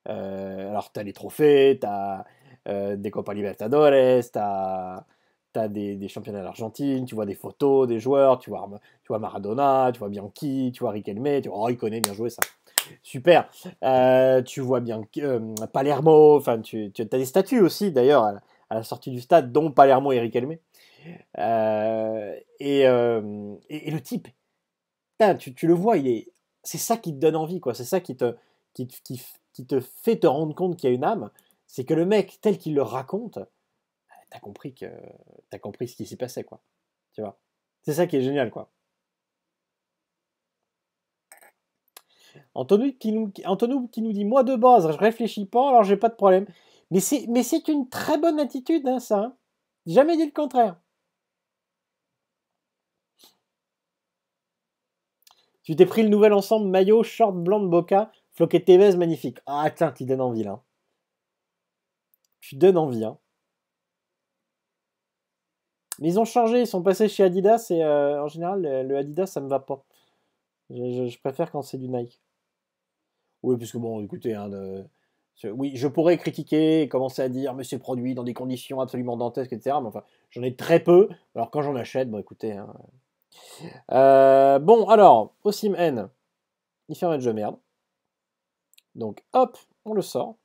alors, tu as les trophées, tu as des Copa Libertadores, tu as des, championnats d'Argentine, tu vois des photos des joueurs, tu vois, tu vois Maradona, tu vois Bianchi, tu vois Riquelme, tu vois, oh, il connaît bien jouer ça. Super. Euh, tu vois bien euh, Palermo, enfin, tu, as des statues aussi d'ailleurs à, la sortie du stade, dont Palermo et Riquelme. Euh, et, le type, tu, le vois, il c'est ça qui te donne envie, quoi. C'est ça qui te, qui, te fait te rendre compte qu'il y a une âme. C'est que le mec, tel qu'il le raconte, t'as compris que t'as compris ce qui s'est passé, quoi. Tu vois. C'est ça qui est génial, quoi. Antonou qui nous, qui nous dit Moi de base, je réfléchis pas, alors j'ai pas de problème. Mais c'est une très bonne attitude, hein, ça. Hein. Jamais dit le contraire. Tu t'es pris le nouvel ensemble maillot, short blanc de Boca, floqué Tevez, magnifique. Ah, tiens, tu donnes envie là. Tu donnes envie. Hein. Mais ils ont changé, ils sont passés chez Adidas et euh, en général, le Adidas, ça me va pas. Je, préfère quand c'est du Nike. Oui, parce que, bon, écoutez, hein, oui, je pourrais critiquer et commencer à dire, mais c'est produit dans des conditions absolument dantesques, etc. Mais enfin, j'en ai très peu. Alors quand j'en achète, bon, écoutez. Hein. Euh, bon, alors, Osim N, il fait un jeu merde. Donc, hop, on le sort.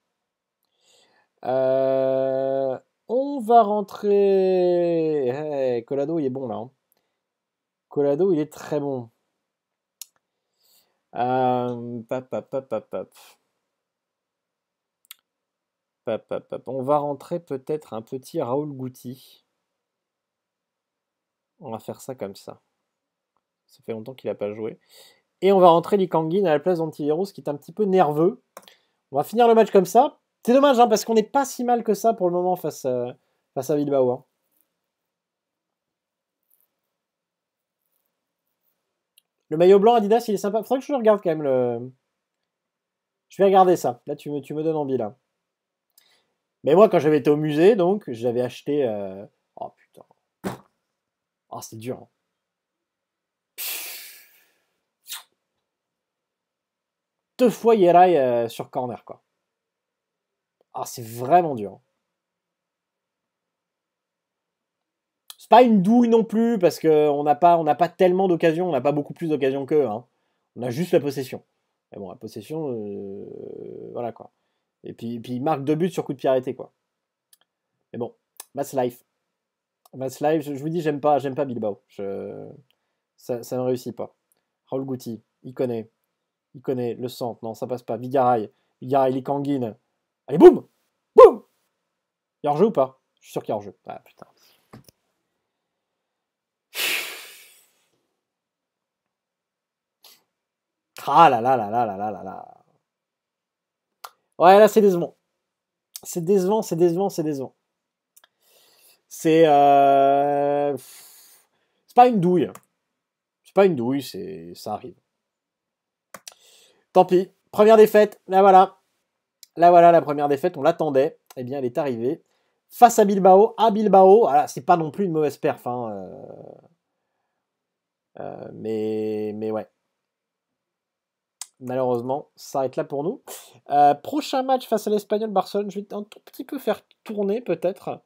Euh, on va rentrer. Hey, eh, Colado, il est bon là. Hein. Colado, il est très bon. On va rentrer peut-être un petit Raoul Goutti. On va faire ça comme ça. Ça fait longtemps qu'il n'a pas joué. Et on va rentrer Likangin à la place d'Antivirus, qui est un petit peu nerveux. On va finir le match comme ça. C'est dommage, hein, parce qu'on n'est pas si mal que ça pour le moment face à, face à Bilbao. Hein. Le maillot blanc Adidas, il est sympa. Faudrait que je regarde quand même le. Je vais regarder ça. Là, tu me, tu me donnes envie là. Mais moi, quand j'avais été au musée, donc, j'avais acheté. Euh, oh putain. Oh, c'est dur. Hein. Deux fois Yerai euh, sur corner, quoi. Ah, c'est vraiment dur. Hein. pas une douille non plus, parce on n'a pas, on n'a pas tellement d'occasion, on n'a pas beaucoup plus d'occasion qu'eux. Hein. On a juste la possession. Mais bon, la possession, euh, voilà quoi. Et puis, puis il marque deux buts sur coup de pied arrêté, quoi. Mais bon, Mass life. Mass life, je, vous dis, j'aime pas, j'aime pas Bilbao. Ça, ne réussit pas. Raoul Guti il connaît. Il connaît le centre. Non, ça passe pas. Vigaray, Vigaray, Likanguin. Allez, boum Boum Il y a hors-jeu ou pas Je suis sûr qu'il y a jeu Ah putain, Ah là là là là là là là Ouais, là, c'est décevant. C'est décevant, c'est décevant, c'est décevant. C'est. Euh, c'est pas une douille. C'est pas une douille, c'est ça arrive. Tant pis. Première défaite, là voilà. Là voilà la première défaite, on l'attendait. Eh bien, elle est arrivée. Face à Bilbao, à Bilbao. Ah c'est pas non plus une mauvaise perf. Hein, euh, euh, mais, mais ouais malheureusement, ça être là pour nous. Euh, prochain match face à l'Espagnol Barcelone, je vais un tout petit peu faire tourner peut-être.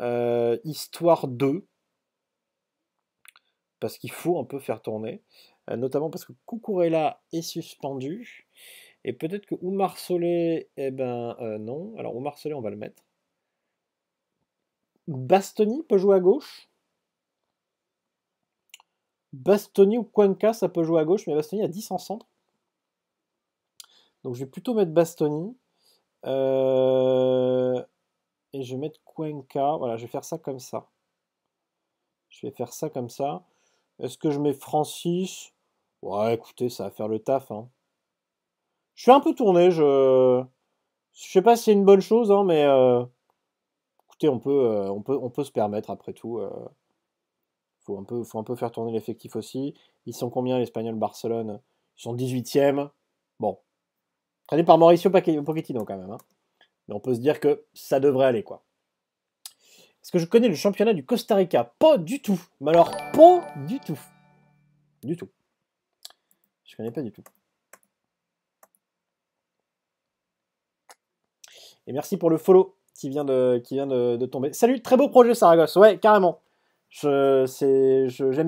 Euh, histoire 2. Parce qu'il faut un peu faire tourner. Euh, notamment parce que Cucurella est suspendu. Et peut-être que Oumar Solé, eh ben non. Alors Oumar Solé, on va le mettre. Bastoni peut jouer à gauche. Bastoni ou Cuenca, ça peut jouer à gauche, mais Bastoni a 10 en centre. Donc je vais plutôt mettre Bastoni. Euh, et je vais mettre Cuenca. Voilà, je vais faire ça comme ça. Je vais faire ça comme ça. Est-ce que je mets Francis Ouais, écoutez, ça va faire le taf. Hein. Je suis un peu tourné. Je je sais pas si c'est une bonne chose, hein, mais euh, écoutez, on peut, euh, on, peut, on peut se permettre après tout. Faut un, peu, faut un peu faire tourner l'effectif aussi. Ils sont combien l'Espagnol Barcelone Ils sont 18e. Bon, Traîné par Mauricio Pochettino quand même. Hein. Mais on peut se dire que ça devrait aller quoi. Est-ce que je connais le championnat du Costa Rica Pas du tout. Mais alors, pas du tout. Du tout. Je connais pas du tout. Et merci pour le follow qui vient de, qui vient de, tomber. Salut, très beau projet Saragosse. Ouais, carrément. j'aime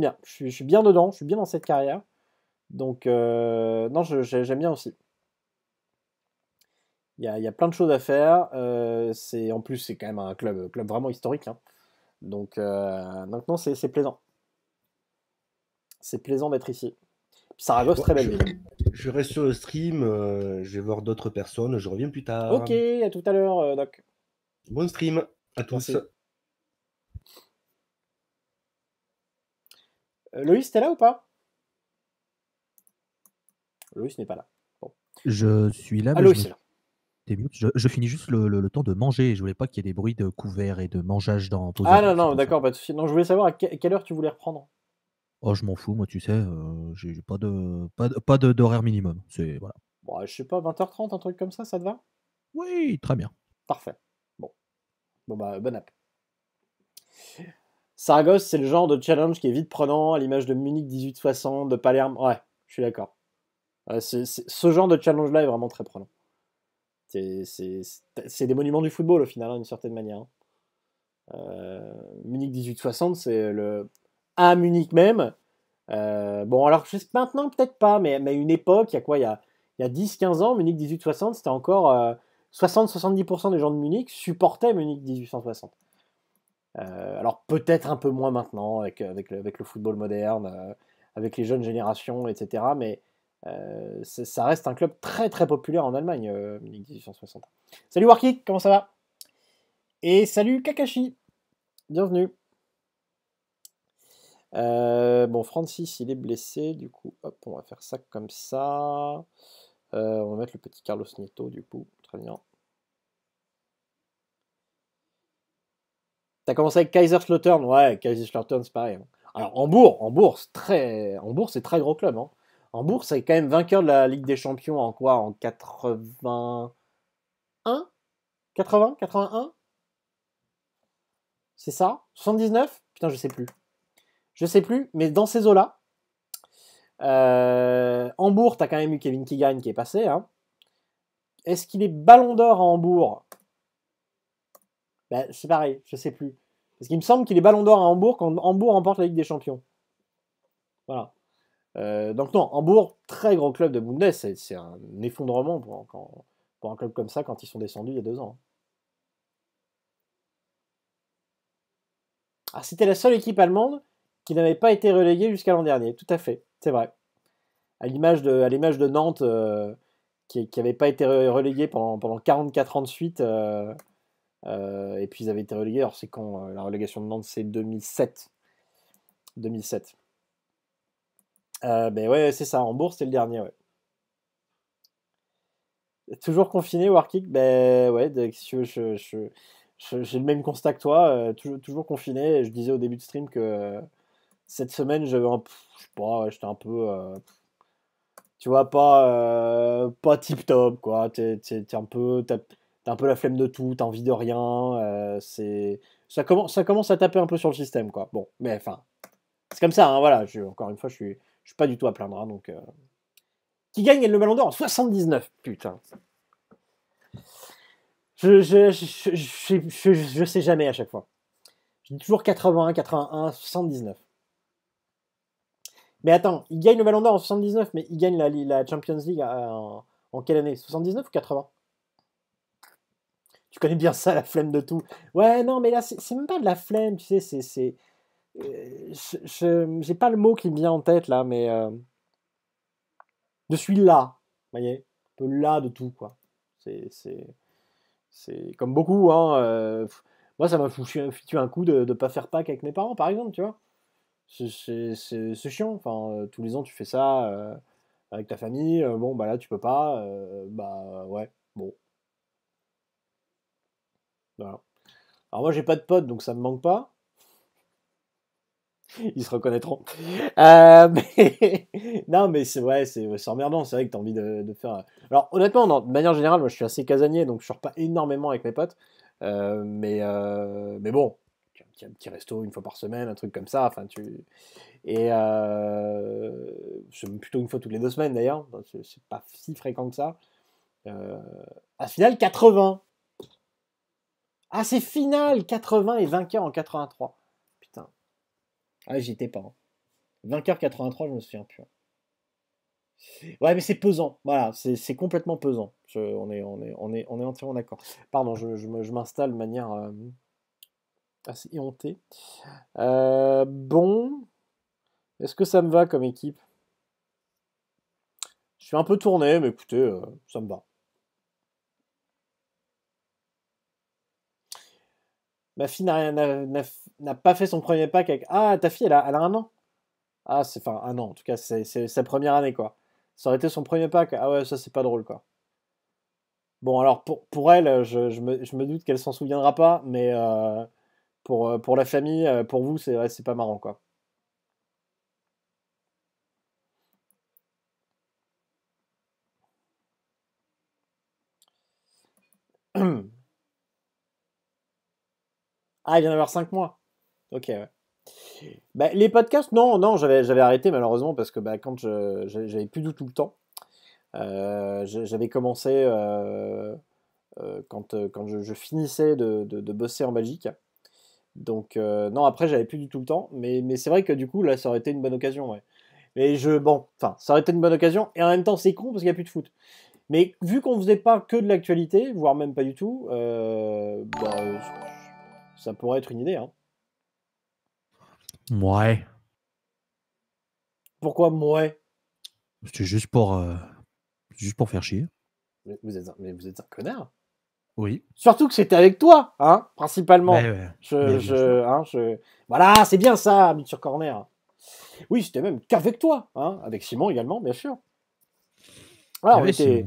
bien. Je, suis bien dedans. Je suis bien dans cette carrière. Donc, euh, non, j'aime bien aussi. Il y a, plein de choses à faire. Euh, c'est en plus, c'est quand même un club, club vraiment historique. Hein. Donc, maintenant, euh, non, c'est plaisant. C'est plaisant d'être ici. Saragosse, très belle Je reste sur le stream, euh, je vais voir d'autres personnes, je reviens plus tard. Ok, à tout à l'heure, Doc. Bon stream, à tous. Loïs, t'es là ou pas Loïs n'est pas là. Je suis là. Ah, je, finis juste le, temps de manger. Je voulais pas qu'il y ait des bruits de couverts et de mangeage dans. Ah non, non, d'accord, pas de souci. Non, je voulais savoir à quelle heure tu voulais reprendre. Oh, je m'en fous, moi, tu sais, euh, j'ai pas de pas, de, pas d'horaire minimum. C'est voilà. Bon, je sais pas, 20h30, un truc comme ça, ça te va Oui, très bien. Parfait. Bon, bon bah, bonne app. Saragosse, c'est le genre de challenge qui est vite prenant, à l'image de Munich 1860, de Palerme. Ouais, je suis d'accord. ce genre de challenge-là est vraiment très prenant c'est des monuments du football au final, hein, d'une certaine manière. Hein. Euh, Munich 1860, c'est le. À Munich même. Euh, bon, alors juste maintenant, peut-être pas, mais, mais une époque, il y a quoi Il y a, a 10-15 ans, Munich 1860, c'était encore. 60-70% euh, des gens de Munich supportaient Munich 1860. alors peut-être un peu moins maintenant avec, le, avec le football moderne, avec les jeunes générations, etc. Mais euh, ça reste un club très très populaire en Allemagne, 1860. Euh, salut Warkey, comment ça va Et salut Kakashi, bienvenue. Euh, bon, Francis, il est blessé, du coup, hop, on va faire ça comme ça. on va mettre le petit Carlos Nieto, du coup, très bien. T'as commencé avec Kaiserslautern, ouais, Kaiserslautern, c'est pareil. Hein. Alors, Hambourg, Hambourg, c'est très, Hambourg, c'est très gros club, hein. Hambourg, c'est quand même vainqueur de la Ligue des Champions en quoi En 81 80 81 C'est ça 79 Putain, je sais plus. Je sais plus, mais dans ces eaux-là, euh, Hambourg, t'as quand même eu Kevin Keegan qui est passé. Hein. Est-ce qu'il est ballon d'or à Hambourg ben, C'est pareil, je sais plus. Parce qu'il me semble qu'il est ballon d'or à Hambourg quand Hambourg remporte la Ligue des Champions. Voilà. Euh, donc non, Hambourg, très gros club de Bundes, c'est un effondrement pour, pour un club comme ça quand ils sont descendus il y a deux ans. Hein. Ah, c'était la seule équipe allemande qui n'avait pas été reléguée jusqu'à l'an dernier, tout à fait, c'est vrai. À l'image de, de, Nantes, euh, qui n'avait pas été reléguée pendant, 44 ans de suite, euh, et puis ils avaient été relégués, alors c'est quand la relégation de Nantes, c'est 2007. 2007. Euh, ben ouais, c'est ça, en bourse, c'est le dernier, ouais. Toujours confiné, Warkick Ben ouais, tu veux, je, je, j'ai le même constat que toi, euh, toujours, toujours, confiné. Je disais au début de stream que euh, cette semaine, j'avais un, je sais pas, j'étais un peu, tu vois, pas, pas tip top, quoi. T'es, un peu, un peu la flemme de tout, t'as envie de rien. c'est, ça commence, ça commence à taper un peu sur le système, quoi. Bon, mais enfin, c'est comme ça, hein, voilà. Je, encore une fois, je suis suis pas du tout à plaindre. Hein, donc, euh, Qui gagne le Ballon d'Or en 79, putain. Je je sais jamais à chaque fois. Je dis toujours 81, 81, 79. Mais attends, il gagne le Ballon d'Or en 79, mais il gagne la, la Champions League euh, en, en quelle année 79 ou 80 Tu connais bien ça, la flemme de tout. Ouais, non, mais là, c'est même pas de la flemme, tu sais, c'est euh, je pas le mot qui me vient en tête là, mais euh, je suis là, vous voyez, un peu là de tout quoi. C'est comme beaucoup, hein. Euh, moi, ça m'a foutu un coup de ne pas faire Pâques avec mes parents, par exemple, tu vois. C'est chiant. Enfin, tous les ans, tu fais ça avec ta famille. bon, bah là, tu peux pas. bah ouais, bon. Alors moi, j'ai pas de potes, donc ça me manque pas. ils se reconnaîtront. Euh, non, mais c'est ouais, c'est emmerdant. C'est vrai que t'as envie de, de, faire. Euh, alors, honnêtement, de manière générale, moi, je suis assez casanier, donc je sors pas énormément avec mes potes. Euh, mais, euh, mais bon, un petit, un petit, resto une fois par semaine, un truc comme ça. Enfin, tu et c'est plutôt une fois toutes les deux semaines d'ailleurs. C'est pas si fréquent que ça. à final, 80. Ah, c'est final 80 et vainqueur en 83. Ah, j'y étais pas. 20 h 83, je me souviens plus. Hein. Ouais, mais c'est pesant. Voilà, c'est complètement pesant. on, est, on, est, on, est, on est entièrement d'accord. Pardon, je, m'installe de manière euh, assez hontée. Euh, bon. Est-ce que ça me va comme équipe Je suis un peu tourné, mais écoutez, euh, ça me va. ma fille n'a pas fait son premier pack avec Ah, ta fille, elle a, elle a un an. Ah, c'est enfin un an, en tout cas, c'est sa première année, quoi. Ça aurait été son premier pack. Ah ouais, ça, c'est pas drôle, quoi. Bon, alors pour, pour elle, je, me, doute qu'elle s'en souviendra pas, mais euh, pour, euh, pour, la famille, euh, pour vous, c'est c'est pas marrant, quoi. Ah, il vient d'avoir 5 mois. Ok, ouais. Bah, les podcasts, non, non, j'avais arrêté malheureusement parce que bah, quand j'avais plus du tout le temps. Euh, j'avais commencé euh, euh, quand, quand je, finissais de, bosser en Belgique. Donc, non, après, j'avais plus du tout le temps. Mais, mais c'est vrai que du coup, là, ça aurait été une bonne occasion. Ouais. Mais je, bon, enfin, ça aurait été une bonne occasion. Et en même temps, c'est con parce qu'il n'y a plus de foot. Mais vu qu'on faisait pas que de l'actualité, voire même pas du tout, bah, ça pourrait être une idée. Hein. Ouais. Pourquoi mouais C'est juste pour euh, juste pour faire chier. Mais vous êtes un, connard. Oui. Surtout que c'était avec toi, hein, principalement. Hein, je, Voilà, c'est bien ça, sur Corner. Oui, c'était même qu'avec toi, hein, avec Simon également, bien sûr. alors on était,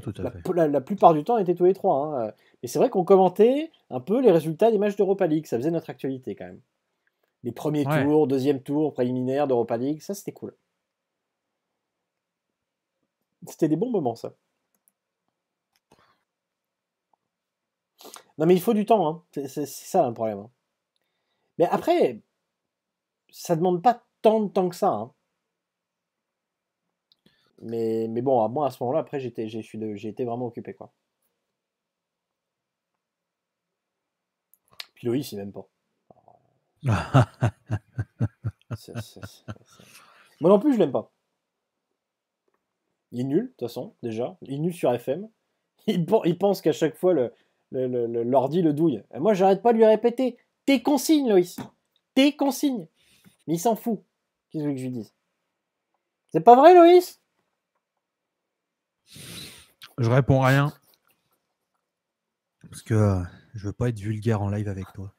la, plupart du temps, on était tous les trois. Hein. Euh, et c'est vrai qu'on commentait un peu les résultats des matchs d'Europa League. Ça faisait notre actualité quand même. Les premiers tours, deuxième tour, préliminaire d'Europa League, ça c'était cool. C'était des bons moments ça. Non mais il faut du temps, hein. c'est ça le problème. Hein. Mais après, ça demande pas tant de temps que ça. Hein. Mais, mais bon, moi à ce moment-là, après, j'ai été vraiment occupé. quoi. Loïs, il n'aime pas. Moi non plus, je l'aime pas. Il est nul, de toute façon, déjà. Il est nul sur FM. Il, pense qu'à chaque fois, l'ordi le, douille. Et moi, j'arrête pas de lui répéter. Tes consignes, Loïs. Tes consignes. Mais il s'en fout. Qu'est-ce que je lui dise C'est pas vrai, Loïs Je réponds rien. Parce que euh, je veux pas être vulgaire en live avec toi.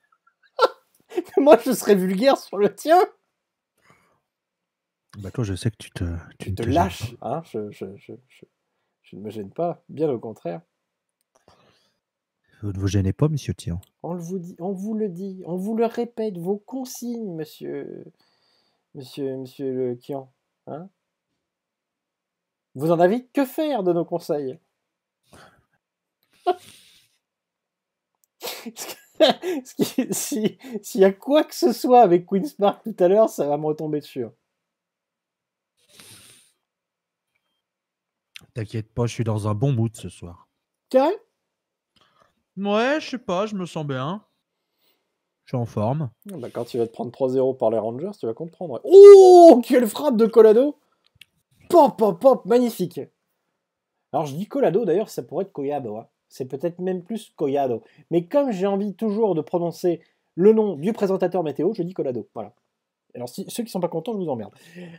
Moi, je serais vulgaire sur le tien. Bah toi, je sais que tu te, tu te, lâches. Hein, je, ne me gêne pas, bien au contraire. Vous ne vous gênez pas, monsieur Tian. On, vous dit, on vous le dit, on vous le répète, vos consignes, monsieur, monsieur, monsieur le Tian, Hein vous en avez que faire de nos conseils. S'il y a quoi que ce soit avec Queen's Park tout à l'heure, ça va me retomber dessus. T'inquiète pas, je suis dans un bon mood ce soir. Carré Ouais, je sais pas, je me sens bien. Je suis en forme. Ah bah, quand tu vas te prendre 3-0 par les Rangers, tu vas comprendre. Oh Quelle frappe de Colado Pop, pop, pop Magnifique Alors je dis Colado d'ailleurs, ça pourrait être Koyabo c'est peut-être même plus Collado. Mais comme j'ai envie toujours de prononcer le nom du présentateur météo, je dis Collado. Voilà. Alors, si, ceux qui ne sont pas contents, je vous emmerde.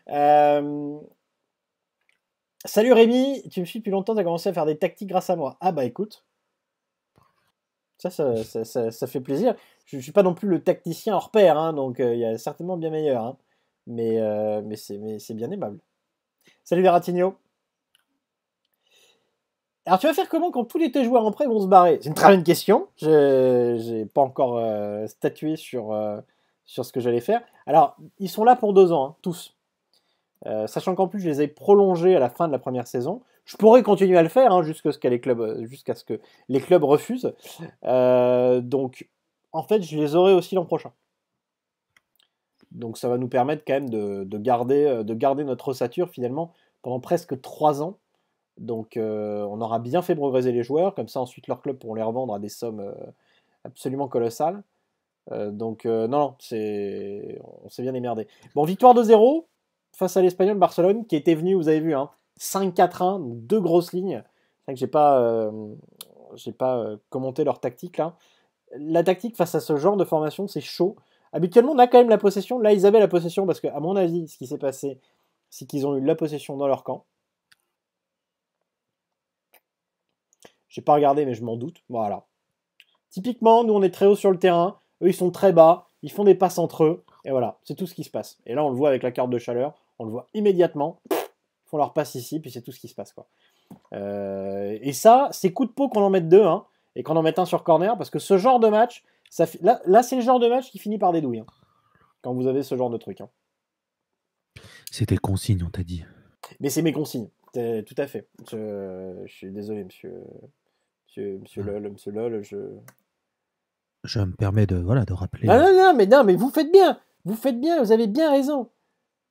Euh, salut Rémi, tu me suis depuis longtemps, tu as commencé à faire des tactiques grâce à moi. Ah bah écoute, ça, ça, ça, ça, fait plaisir. Je ne suis pas non plus le tacticien hors pair, hein, donc euh, il y a certainement bien meilleur. Hein. Mais, euh, mais c'est bien aimable. Salut Veratigno. Alors tu vas faire comment quand tous les tes joueurs en prêt vont se barrer C'est une très bonne question. Je n'ai pas encore euh, statué sur, euh, sur ce que j'allais faire. Alors, ils sont là pour deux ans, hein, tous. Euh, sachant qu'en plus, je les ai prolongés à la fin de la première saison. Je pourrais continuer à le faire hein, jusqu'à ce, ce, que les clubs refusent. donc, en fait, je les aurai aussi l'an prochain. Donc ça va nous permettre quand même de, garder, de garder notre ossature finalement pendant presque trois ans donc euh, on aura bien fait progresser les joueurs, comme ça ensuite leur club pourront les revendre à des sommes euh, absolument colossales. Euh, donc non, non, c'est... on s'est bien émerdé. Bon, victoire de 0 face à l'Espagnol Barcelone qui était venu, vous avez vu, hein, 5-4-1, deux grosses lignes. C'est vrai que j'ai pas, pas commenté leur tactique là. La tactique face à ce genre de formation, c'est chaud. Habituellement, on a quand même la possession. Là, ils avaient la possession parce que, à mon avis, ce qui s'est passé, c'est qu'ils ont eu la possession dans leur camp. J'ai pas regardé, mais je m'en doute. Voilà. Typiquement, nous, on est très haut sur le terrain. Eux, ils sont très bas. Ils font des passes entre eux. Et voilà, c'est tout ce qui se passe. Et là, on le voit avec la carte de chaleur. On le voit immédiatement. Ils font leur passe ici, puis c'est tout ce qui se passe. Quoi. Euh, et ça, c'est coup de peau qu'on en mette deux, hein, et qu'on en mette un sur corner, parce que ce genre de match, ça, là, là c'est le genre de match qui finit par des douilles. Hein, quand vous avez ce genre de truc. Hein. C'était consigne, on t'a dit. Mais c'est mes consignes, tout à fait. je suis désolé, monsieur monsieur, mmh. LOL, monsieur LOL, je. Je me permets de, voilà, de rappeler. Ah non, non, mais non, mais vous faites bien, vous faites bien, vous avez bien raison.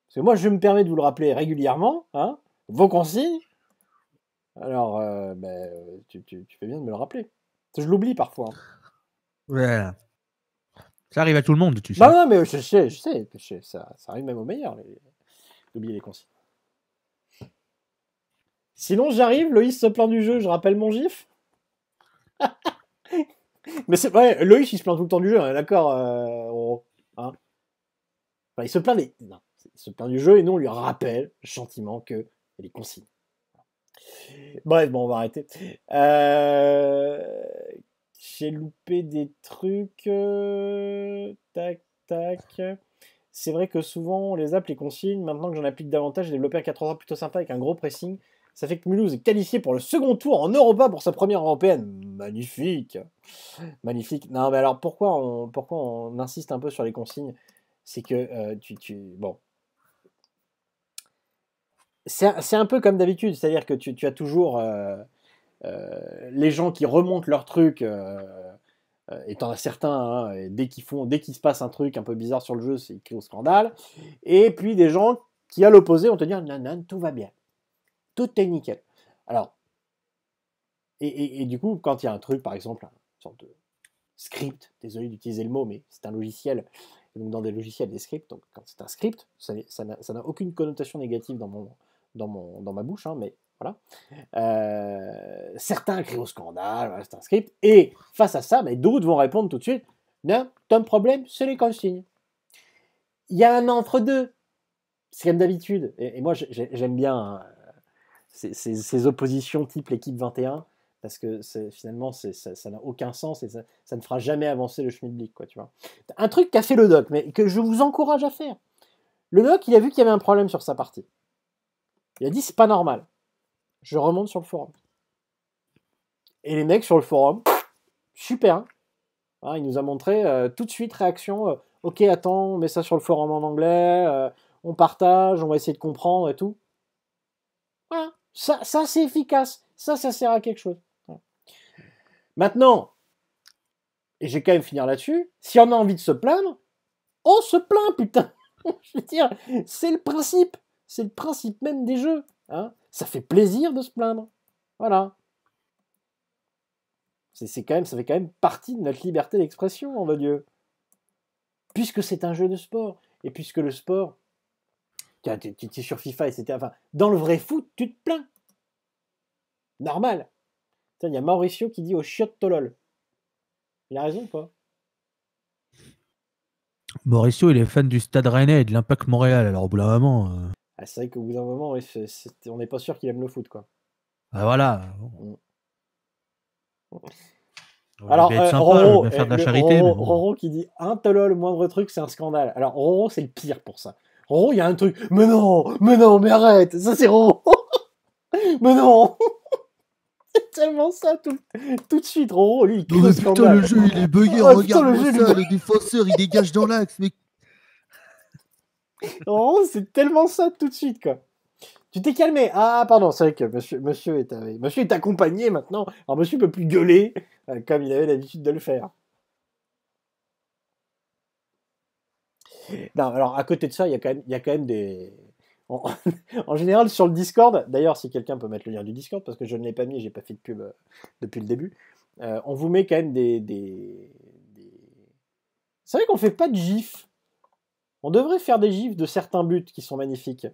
Parce que moi, je me permets de vous le rappeler régulièrement, hein, vos consignes. Alors, euh, ben, tu, fais bien de me le rappeler. Je l'oublie parfois. Hein. Ouais. Ça arrive à tout le monde, tu bah sais. Non, non, mais je sais, je sais, ça, ça, arrive même au meilleurs, d'oublier les consignes. Sinon, j'arrive, Loïs ce plan du jeu, je rappelle mon gif. Mais c'est vrai, Loïc, il se plaint tout le temps du jeu, hein, d'accord euh, hein Il se plaint se plaint du jeu et nous, on lui rappelle gentiment que les consignes. Bref, bon, on va arrêter. Euh, j'ai loupé des trucs. Euh, tac, tac. C'est vrai que souvent, on les appelle les consignes. Maintenant que j'en applique davantage, j'ai développé un 4 plutôt sympa avec un gros pressing. Ça fait que Mulhouse est qualifié pour le second tour en Europa pour sa première européenne. Magnifique. Magnifique. Non, mais alors pourquoi on, pourquoi on insiste un peu sur les consignes C'est que euh, tu, tu, Bon. C'est un peu comme d'habitude, c'est-à-dire que tu, as toujours euh, euh, les gens qui remontent leur truc étant certains, hein, dès qu'ils font, dès qu'il se passe un truc un peu bizarre sur le jeu, c'est écrit au scandale. Et puis des gens qui, à l'opposé, vont te dire non, non, tout va bien. Tout est nickel. Alors, et, du coup, quand il y a un truc, par exemple, une sorte de script, désolé d'utiliser le mot, mais c'est un logiciel, donc dans des logiciels, des scripts, donc quand c'est un script, ça n'a aucune connotation négative dans, mon, dans, mon, dans ma bouche, hein, mais voilà. Euh, certains créent au scandale, c'est un script, et face à ça, mais d'autres vont répondre tout de suite, non, ton problème, c'est les consignes. Il y a un entre-deux, c'est comme d'habitude, et, moi j'aime bien... Hein, ces, oppositions type l'équipe 21, parce que finalement, ça n'a aucun sens et ça, ne fera jamais avancer le chemin quoi, tu vois. Un truc qu'a fait le doc, mais que je vous encourage à faire. Le doc, il a vu qu'il y avait un problème sur sa partie. Il a dit, c'est pas normal. Je remonte sur le forum. Et les mecs sur le forum, super. Hein, il nous a montré euh, tout de suite réaction. Euh, ok, attends, on met ça sur le forum en anglais. Euh, on partage, on va essayer de comprendre et tout. Voilà. Ça, c'est efficace. Ça, ça sert à quelque chose. Maintenant, et j'ai quand même finir là-dessus, si on a envie de se plaindre, on se plaint, putain. Je veux dire, c'est le principe. C'est le principe même des jeux. Hein. Ça fait plaisir de se plaindre. Voilà. C'est quand même, ça fait quand même partie de notre liberté d'expression, en va dieu Puisque c'est un jeu de sport, et puisque le sport, tu es sur FIFA, c'était Enfin, dans le vrai foot, tu te plains. Normal. Il y a Mauricio qui dit au chiot de Tolol. Il a raison ou pas Mauricio, il est fan du Stade Rennais et de l'Impact Montréal. Alors au bout d'un moment. Euh, ah, c'est vrai qu'au bout d'un moment, on n'est pas sûr qu'il aime le foot, quoi. Bah, voilà. Mm. Alors, euh, Roro, faire de la euh, charité, Roro, Roro, qui dit un tolol, le moindre truc, c'est un scandale. Alors, Roro, c'est le pire pour ça. Oh, il y a un truc. Mais non, mais non, mais arrête, ça c'est rond. mais non. c'est tellement ça tout, tout de suite, Ron, lui. Il mais putain, le jeu il est bugué, ah, regarde le, jeu, le défenseur il dégage dans l'axe, mais. oh, c'est tellement ça tout de suite, quoi. Tu t'es calmé. Ah, pardon, c'est vrai que monsieur, monsieur, est, monsieur est accompagné maintenant. Alors, monsieur peut plus gueuler euh, comme il avait l'habitude de le faire. non, alors à côté de ça, il y a quand même, des. En, général, sur le Discord, d'ailleurs, si quelqu'un peut mettre le lien du Discord, parce que je ne l'ai pas mis, j'ai pas fait de pub euh, depuis le début, euh, on vous met quand même des. des, C'est vrai qu'on fait pas de gifs. On devrait faire des gifs de certains buts qui sont magnifiques.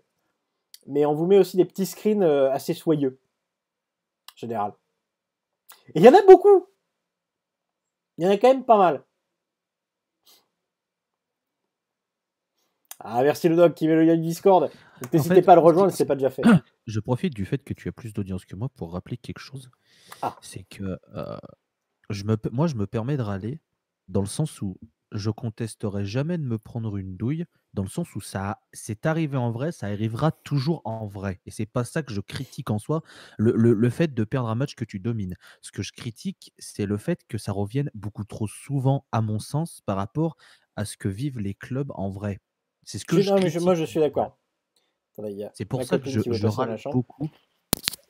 Mais on vous met aussi des petits screens euh, assez soyeux. En général. Et il y en a beaucoup. Il y en a quand même pas mal. Ah, merci le doc qui met le lien du Discord. N'hésitez pas à le rejoindre c'est pas déjà fait. Je profite du fait que tu as plus d'audience que moi pour rappeler quelque chose. Ah. C'est que euh, je me, moi, je me permets de râler dans le sens où je contesterai jamais de me prendre une douille, dans le sens où ça c'est arrivé en vrai, ça arrivera toujours en vrai. Et c'est pas ça que je critique en soi, le, fait de perdre un match que tu domines. Ce que je critique, c'est le fait que ça revienne beaucoup trop souvent, à mon sens, par rapport à ce que vivent les clubs en vrai. C'est ce que je, non, moi je suis d'accord. C'est pour ça que je, râle beaucoup.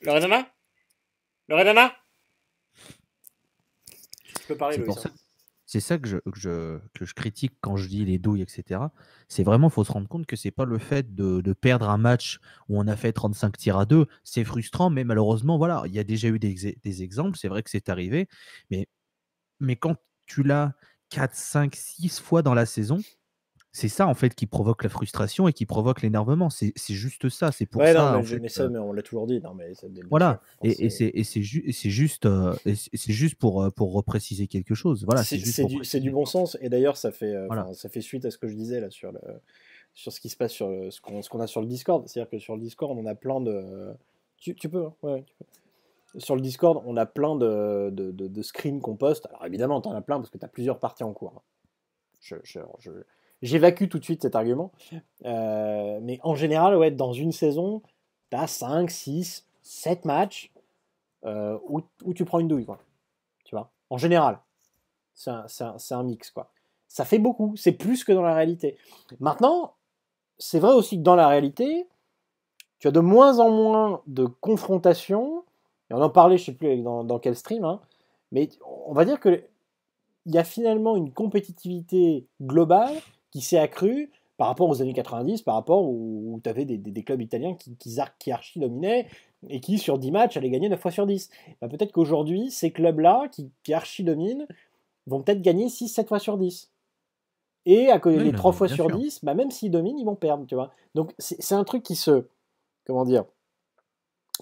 Le Loredana Je peux parler, C'est ça que je, que je, critique quand je dis les douilles, etc. C'est vraiment, il faut se rendre compte que c'est pas le fait de, de, perdre un match où on a fait 35 tirs à 2. C'est frustrant, mais malheureusement, voilà, il y a déjà eu des, des exemples. C'est vrai que c'est arrivé. Mais, mais quand tu l'as 4, 5, 6 fois dans la saison, c'est ça en fait qui provoque la frustration et qui provoque l'énervement. C'est juste ça. C'est pour ouais, ça. Non, mais, ça, euh mais on l'a toujours dit. Non, mais voilà. Et, et c'est juste, euh, c'est juste pour euh, pour repréciser quelque chose. Voilà. C'est du, du, bon sens. Et d'ailleurs, ça fait ça fait suite à ce que je disais là sur le sur ce qui se passe sur ce qu'on a sur le Discord. C'est-à-dire que sur le Discord, on a plein de tu, peux, hein, ouais, sur le Discord, on a plein de, de, de, screens qu'on poste. Alors évidemment, t'en as plein parce que t'as plusieurs parties en cours. Hein. je, j'évacue tout de suite cet argument. Euh, mais en général, ouais, dans une saison, tu as 5, 6, 7 matchs euh, où, tu prends une douille. Quoi. Tu vois En général, c'est un, mix. quoi. Ça fait beaucoup, c'est plus que dans la réalité. Maintenant, c'est vrai aussi que dans la réalité, tu as de moins en moins de confrontations. Et on en parlait, je ne sais plus dans, quel stream, hein. mais on va dire que il y a finalement une compétitivité globale qui s'est accru par rapport aux années 90, par rapport où, tu avais des, clubs italiens qui, qui, archi-dominaient et qui, sur 10 matchs, allaient gagner 9 fois sur 10. Bah, peut-être qu'aujourd'hui, ces clubs-là, qui, archi-dominent, vont peut-être gagner 6-7 fois sur 10. Et à côté des les 3 fois sur 10, bah, même s'ils dominent, ils vont perdre, tu vois. Donc c'est un truc qui se... Comment dire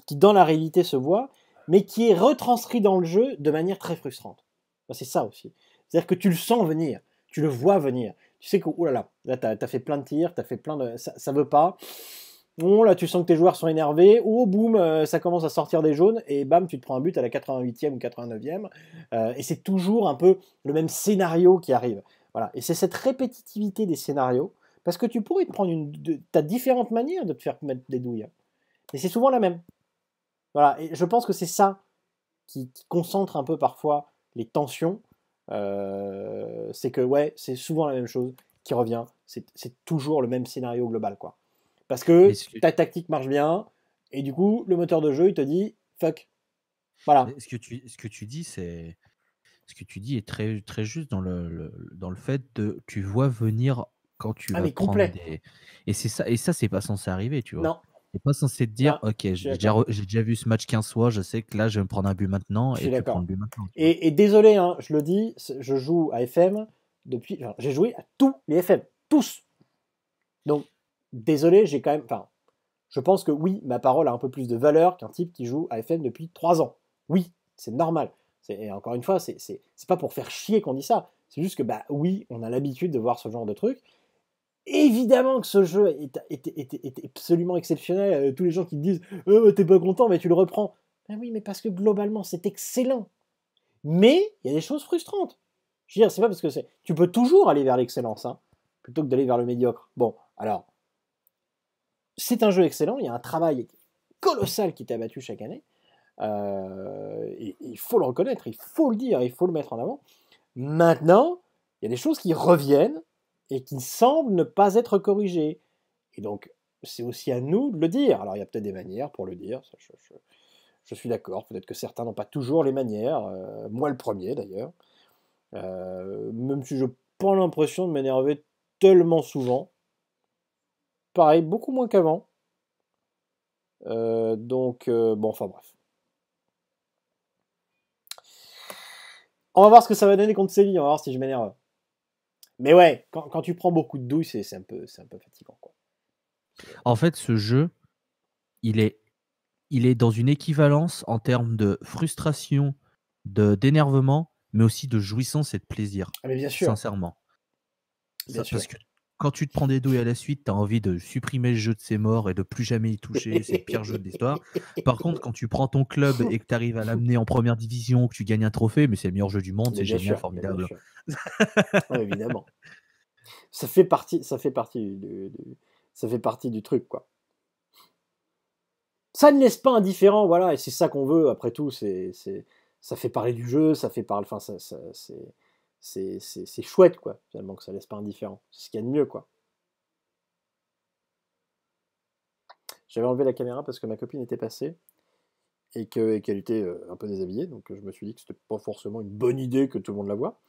Qui, dans la réalité, se voit, mais qui est retranscrit dans le jeu de manière très frustrante. Bah, c'est ça aussi. C'est-à-dire que tu le sens venir, tu le vois venir tu sais que, oh là là, là, t'as as fait plein de tirs, t'as fait plein de. Ça, veut pas. Bon, là, tu sens que tes joueurs sont énervés. Oh, boum, euh, ça commence à sortir des jaunes. Et bam, tu te prends un but à la 88e ou 89e. Euh, et c'est toujours un peu le même scénario qui arrive. Voilà. Et c'est cette répétitivité des scénarios. Parce que tu pourrais te prendre une. T'as différentes manières de te faire mettre des douilles. Et hein. c'est souvent la même. Voilà. Et je pense que c'est ça qui concentre un peu parfois les tensions. Euh, c'est que ouais, c'est souvent la même chose qui revient. C'est toujours le même scénario global, quoi. Parce que ta tactique marche bien, et du coup, le moteur de jeu, il te dit fuck. Voilà. Ce que tu, ce que tu dis, c'est ce que tu dis est très très juste dans le, dans le fait de tu vois venir quand tu ah, vas prendre complet. et c'est ça et ça c'est pas censé arriver, tu vois. Non n'es pas censé te dire, ah, ok, j'ai déjà, vu ce match 15 fois, je sais que là, je vais me prendre un but maintenant. Je vais et, prends le but maintenant. et, désolé, hein, je le dis, je joue à FM depuis. J'ai joué à tous les FM, tous. Donc, désolé, j'ai quand même. Enfin, je pense que oui, ma parole a un peu plus de valeur qu'un type qui joue à FM depuis 3 ans. Oui, c'est normal. Et encore une fois, c'est pas pour faire chier qu'on dit ça. C'est juste que, bah oui, on a l'habitude de voir ce genre de trucs évidemment que ce jeu est, absolument exceptionnel. Euh, tous les gens qui te disent Tu euh, t'es pas content, mais tu le reprends. Ben oui, mais parce que globalement, c'est excellent. Mais il y a des choses frustrantes. Je veux dire, c'est pas parce que c'est. Tu peux toujours aller vers l'excellence, hein, plutôt que d'aller vers le médiocre. Bon, alors, c'est un jeu excellent. Il y a un travail colossal qui est battu chaque année. Euh, il faut le reconnaître, il faut le dire, il faut le mettre en avant. Maintenant, il y a des choses qui reviennent et qui semble ne pas être corrigé. Et donc, c'est aussi à nous de le dire. Alors, il y a peut-être des manières pour le dire, je, suis d'accord, peut-être que certains n'ont pas toujours les manières, euh, moi le premier d'ailleurs, euh, même si je prends l'impression de m'énerver tellement souvent, pareil, beaucoup moins qu'avant. Euh, donc, bon, enfin bref. On va voir ce que ça va donner contre Séville, on va voir si je m'énerve. Mais ouais, quand, tu prends beaucoup de douille, c'est un, peu, un peu fatigant. Quoi. En fait, ce jeu, il est, il est dans une équivalence en termes de frustration, d'énervement, mais aussi de jouissance et de plaisir. Ah, mais bien sûr. Sincèrement. Bien sûr. que quand tu te prends des douilles à la suite, tu as envie de supprimer le jeu de ses morts et de plus jamais y toucher. C'est le pire jeu de l'histoire. Par contre, quand tu prends ton club et que tu arrives à l'amener en première division, que tu gagnes un trophée, mais c'est le meilleur jeu du monde, c'est génial, formidable. évidemment. Ça fait partie, ça fait partie de, ça fait partie du truc, quoi. Ça ne laisse pas indifférent, voilà, et c'est ça qu'on veut. Après tout, c'est, ça fait parler du jeu, ça fait parler, enfin, c'est c'est chouette, quoi, finalement, que ça laisse pas indifférent. C'est ce qu'il y a de mieux, quoi. J'avais enlevé la caméra parce que ma copine était passée et qu'elle était euh, un peu déshabillée, donc euh, je me suis dit que c'était pas forcément une bonne idée que tout le monde la voit.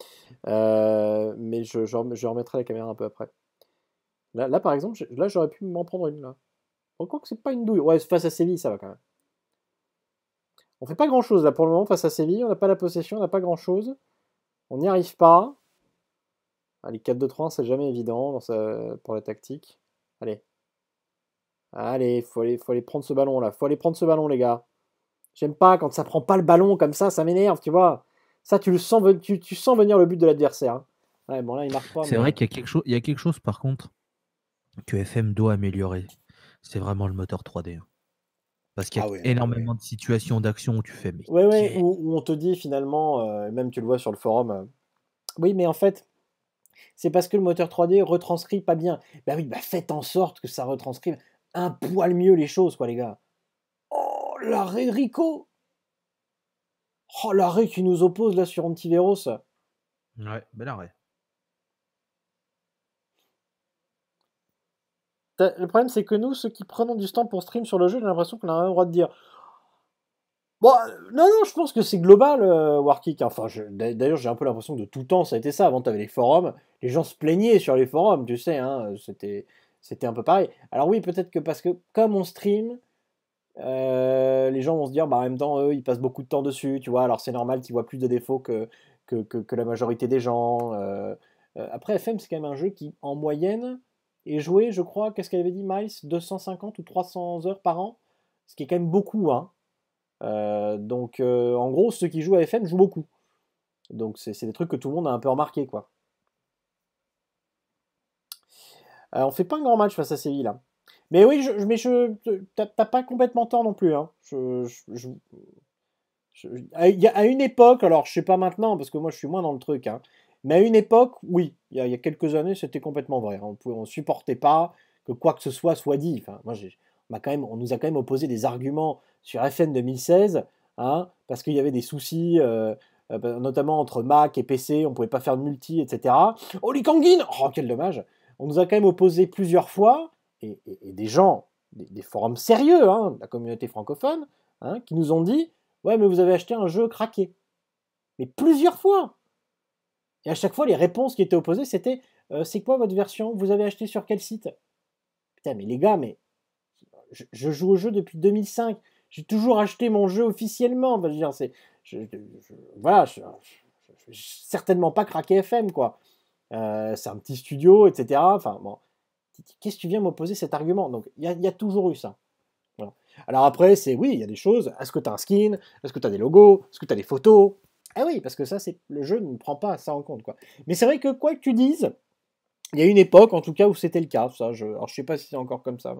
Euh, mais je, je, remettrai la caméra un peu après. Là, là par exemple, là j'aurais pu m'en prendre une là. croit que c'est pas une douille. Ouais, face à Séville, ça va quand même. On fait pas grand chose là pour le moment face à Séville, on n'a pas la possession, on n'a pas grand chose. On n'y arrive pas. Ah, les 4-2-3, c'est jamais évident pour la tactique. Allez. Allez, faut aller, faut aller prendre ce ballon là. Faut aller prendre ce ballon, les gars. J'aime pas quand ça prend pas le ballon comme ça, ça m'énerve, tu vois. Ça, tu le sens, tu, tu sens venir le but de l'adversaire. Hein. bon là, il C'est vrai qu'il y a quelque chose, il y a quelque chose par contre que FM doit améliorer. C'est vraiment le moteur 3D. Parce qu'il y a ah énormément de situations d'action où tu fais. Mais ouais, où, on te dit finalement, euh, même tu le vois sur le forum, euh, oui, mais en fait, c'est parce que le moteur 3D retranscrit pas bien. Bah oui, bah faites en sorte que ça retranscrive un poil mieux les choses, quoi, les gars. Oh, l'arrêt Rico Oh, l'arrêt qui nous oppose là sur Antiveros Ouais, bel arrêt. Le problème, c'est que nous, ceux qui prenons du temps pour stream sur le jeu, j'ai l'impression qu'on a un droit de dire. Bon, euh, non, non, je pense que c'est global, euh, Warkick. Enfin, d'ailleurs, j'ai un peu l'impression que de tout temps, ça a été ça. Avant, avais les forums, les gens se plaignaient sur les forums, tu sais, hein, c'était, c'était un peu pareil. Alors oui, peut-être que parce que comme on stream, euh, les gens vont se dire, bah, en même temps, eux, ils passent beaucoup de temps dessus, tu vois, alors c'est normal tu vois plus de défauts que, que, la majorité des gens. après, FM, c'est quand même un jeu qui, en moyenne, et jouer, je crois, qu'est-ce qu'elle avait dit Miles 250 ou 300 heures par an, ce qui est quand même beaucoup. Hein. Euh, donc euh, en gros, ceux qui jouent à FM jouent beaucoup. Donc c'est des trucs que tout le monde a un peu remarqué. quoi. Euh, on fait pas un grand match face à Séville. Hein. Mais oui, je, mais je, t'as pas complètement tort non plus. Hein. Je, je, à, y a, une époque, alors je sais pas maintenant, parce que moi je suis moins dans le truc, hein, mais à une époque, oui, il y a, quelques années, c'était complètement vrai. On ne supportait pas que quoi que ce soit soit dit. Enfin, moi, on, quand même, on nous a quand même opposé des arguments sur FN 2016, hein, parce qu'il y avait des soucis, euh, euh, bah, notamment entre Mac et PC, on ne pouvait pas faire de multi, etc. Oh, les canguines Oh, quel dommage On nous a quand même opposé plusieurs fois, et, des gens, des, forums sérieux, hein, la communauté francophone, hein, qui nous ont dit Ouais, mais vous avez acheté un jeu craqué. Mais plusieurs fois et à chaque fois, les réponses qui étaient opposées, c'était euh, c'est quoi votre version Vous avez acheté sur quel site Putain, mais les gars, mais je, joue au jeu depuis 2005. J'ai toujours acheté mon jeu officiellement. je veux dire, c'est, voilà, certainement pas craqué FM, quoi. Euh, c'est un petit studio, etc. Enfin, bon, qu'est-ce que tu viens m'opposer cet argument Donc, il y, a, toujours eu ça. Alors après, c'est oui, il y a des choses. Est-ce que tu as un skin Est-ce que tu as des logos Est-ce que tu as des photos ah oui, parce que ça, c'est le jeu ne prend pas ça en compte. Quoi. Mais c'est vrai que quoi que tu dises, il y a une époque, en tout cas, où c'était le cas. Ça, je, ne sais pas si c'est encore comme ça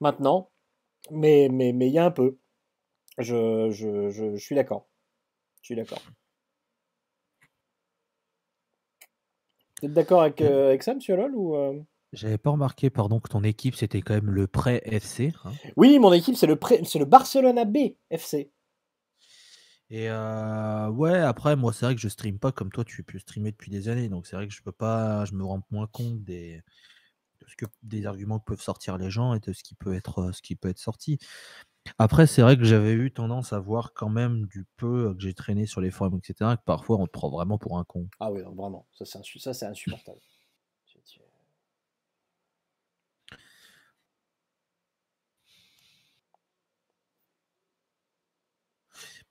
maintenant, mais il mais, il y a un peu. Je, suis d'accord. Je suis d'accord. Vous êtes d'accord euh, avec, ça, monsieur LOL ou, euh? J'avais pas remarqué, pardon, que ton équipe, c'était quand même le Pré FC. Hein. Oui, mon équipe, c'est le, pré... c'est le Barcelona B FC. Et euh, ouais, après, moi, c'est vrai que je stream pas comme toi, tu peux streamer depuis des années. Donc, c'est vrai que je peux pas, je me rends moins compte des, que, des arguments que peuvent sortir les gens et de ce qui peut être, euh, ce qui peut être sorti. Après, c'est vrai que j'avais eu tendance à voir quand même du peu euh, que j'ai traîné sur les forums, etc., que parfois on te prend vraiment pour un con. Ah oui, non, vraiment, ça c'est insupportable.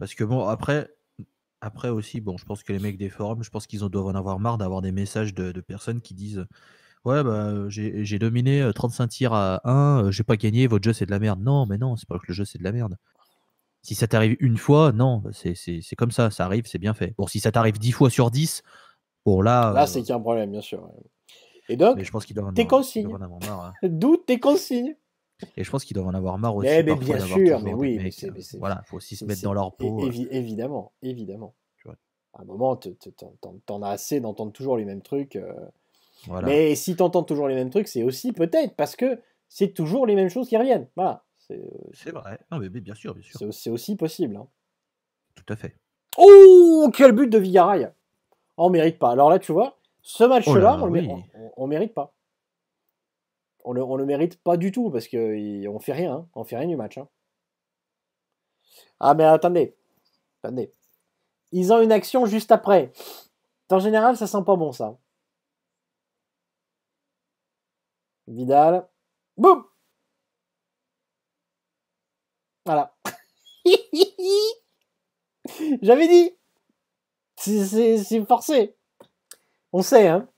Parce que bon, après, après aussi, bon, je pense que les mecs des forums, je pense qu'ils doivent en avoir marre d'avoir des messages de, personnes qui disent Ouais, bah, j'ai dominé 35 euh, tirs à 1, euh, j'ai pas gagné, votre jeu c'est de la merde. Non, mais non, c'est pas que le jeu c'est de la merde. Si ça t'arrive une fois, non, bah, c'est comme ça, ça arrive, c'est bien fait. Bon, si ça t'arrive 10 fois sur 10, pour là. Là, euh, c'est qu'il y a un problème, bien sûr. Et donc, je pense tes consignes. Hein. D'où tes consignes et je pense qu'ils doivent en avoir marre aussi. Mais, mais bien sûr, mais oui. Euh, voilà, faut aussi se mettre dans leur peau. Euh. évidemment, évidemment. À un moment, t'en as assez d'entendre toujours les mêmes trucs. Euh. Voilà. Mais si t'entends toujours les mêmes trucs, c'est aussi peut-être parce que c'est toujours les mêmes choses qui reviennent. Voilà. C'est vrai. Non, mais, bien sûr, bien sûr. C'est aussi possible. Hein. Tout à fait. Oh, quel but de Vigaraille On mérite pas. Alors là, tu vois, ce match-là, oh on, ne on mérite pas on le, le mérite pas du tout parce qu'on fait rien, on fait rien du match. Hein. Ah mais attendez, attendez. Ils ont une action juste après. En général, ça sent pas bon ça. Vidal. Boum Voilà. J'avais dit C'est forcé. On sait, hein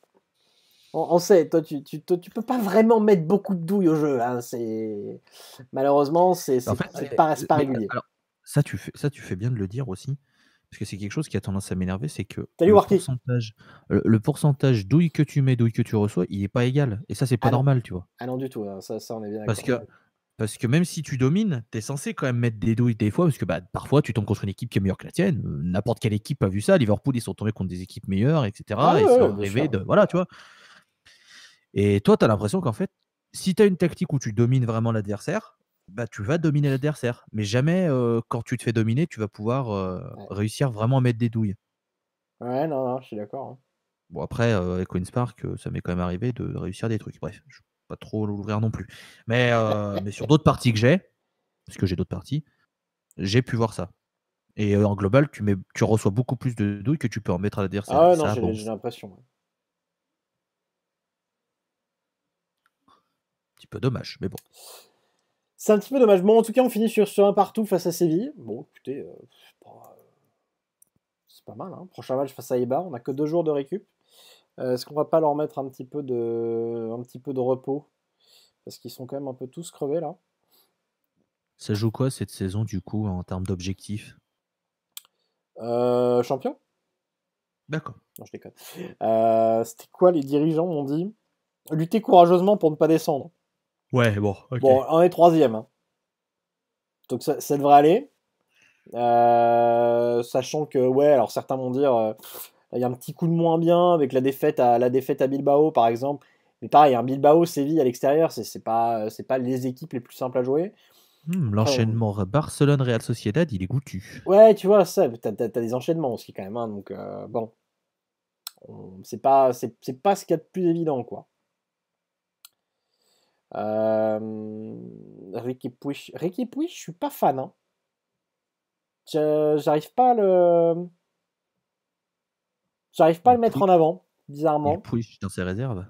on, sait, toi tu, peux pas vraiment mettre beaucoup de douilles au jeu. Hein, c'est malheureusement, c'est pas, régulier. ça, tu fais, ça, tu fais bien de le dire aussi, parce que c'est quelque chose qui a tendance à m'énerver, c'est que le pourcentage, le pourcentage que tu mets, douilles que tu reçois, il est pas égal. Et ça, c'est pas ah normal, tu vois. Ah non, du tout. Hein, ça, on est bien. Parce que même si tu domines, tu es censé quand même mettre des douilles des fois, parce que bah, parfois tu tombes contre une équipe qui est meilleure que la tienne. Euh, n'importe quelle équipe a vu ça. Liverpool, ils sont tombés contre des équipes meilleures, etc. et ah de. Voilà, tu vois. Et toi, tu as l'impression qu'en fait, si tu as une tactique où tu domines vraiment l'adversaire, bah, tu vas dominer l'adversaire. Mais jamais, quand tu te fais dominer, tu vas pouvoir réussir vraiment à mettre des douilles. Ouais, non, je suis d'accord. Hein. Bon, après, avec Queen's Park, ça m'est quand même arrivé de réussir des trucs. Bref, je ne pas trop l'ouvrir non plus. Mais, mais sur d'autres parties que j'ai, parce que j'ai d'autres parties, j'ai pu voir ça. Et en global, tu, mets, tu reçois beaucoup plus de douilles que tu peux en mettre à l'adversaire. Ah ouais, non, j'ai l'impression. peu dommage, mais bon. C'est un petit peu dommage. Bon, en tout cas, on finit sur un un partout face à Séville. Bon, écoutez, euh, c'est pas mal. Hein. Prochain match face à Eibar, on a que deux jours de récup. Euh, est-ce qu'on va pas leur mettre un petit peu de, un petit peu de repos Parce qu'ils sont quand même un peu tous crevés là. Ça joue quoi cette saison du coup en termes d'objectifs euh, Champion D'accord. Non, je déconne. C'était quoi les dirigeants m'ont dit Lutter courageusement pour ne pas descendre. Ouais, bon. Bon, on est troisième. Hein. Donc ça, devrait aller. Euh, sachant que, ouais, alors certains vont dire, euh, il y a un petit coup de moins bien avec la défaite à, la défaite à Bilbao, par exemple. Mais pareil, un hein, Bilbao, Séville à l'extérieur, c'est pas, pas les équipes les plus simples à jouer. Hmm, l'enchaînement Barcelone-Real Sociedad, il est goûtu. Ouais, tu vois, ça, t'as as, des enchaînements aussi quand même. Hein, donc, euh, bon, c'est pas, c'est pas ce qu'il y a de plus évident, quoi. Euh, Ricky Puig. Ricky je suis pas fan. Hein. J'arrive pas à le. J'arrive pas mettre en avant, bizarrement. Il push dans ses réserves.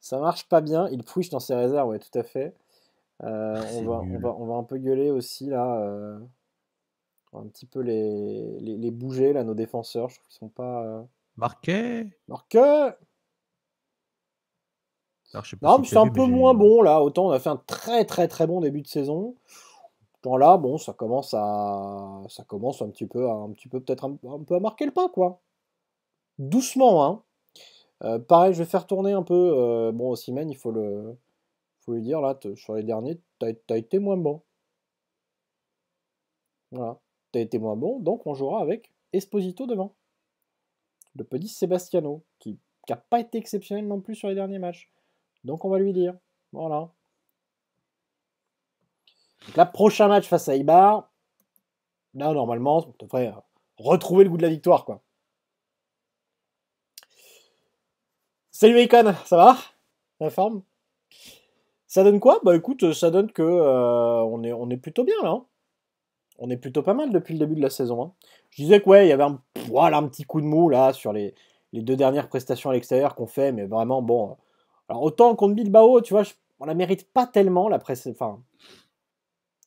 Ça marche pas bien. Il push dans ses réserves, ouais, tout à fait. Euh, ah, on, va, un peu gueuler aussi, là. Euh, un petit peu les, les, bouger, là, nos défenseurs. Je trouve qu'ils sont pas. Marqué euh, Marqué non, c'est un peu moins bon là. Autant on a fait un très très très bon début de saison. quand là, bon, ça commence à, ça commence un petit peu, un petit peu peut-être un, peu à marquer le pas quoi. Doucement, hein. Euh, pareil, je vais faire tourner un peu. Euh, bon, Simen il faut le, faut lui dire là, sur les derniers, t'as as été moins bon. Voilà, t'as été moins bon, donc on jouera avec Esposito devant. Le petit Sebastiano, qui n'a pas été exceptionnel non plus sur les derniers matchs. Donc on va lui dire. Voilà. Donc là, prochain match face à Ibar. Là, normalement, on devrait euh, retrouver le goût de la victoire, quoi. Salut Icon, ça va La forme Ça donne quoi Bah écoute, ça donne que euh, on, est, on est plutôt bien là. Hein. on est plutôt pas mal depuis le début de la saison. Hein. Je disais que ouais, il y avait un, voilà, un petit coup de mou là sur les, les deux dernières prestations à l'extérieur qu'on fait, mais vraiment bon. Alors autant contre Bilbao, tu vois, on la mérite pas tellement la presse. Enfin,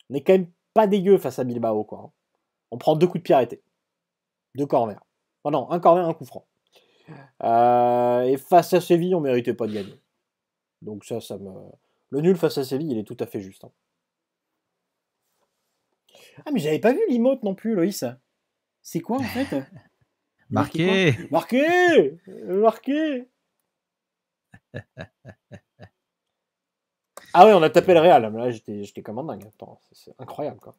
on n'est quand même pas dégueu face à Bilbao, quoi. Hein. On prend deux coups de pierre arrêtés, deux corners. Enfin non, un corner, un coup franc. Euh, et face à Séville, on méritait pas de gagner. Donc ça, ça me. Le nul face à Séville, il est tout à fait juste. Hein. Ah mais j'avais pas vu l'imote non plus, Loïs. C'est quoi en fait Marqué Marqué Marqué ah oui on a tapé le Real. Là, j'étais comme un dingue. C'est incroyable, quoi.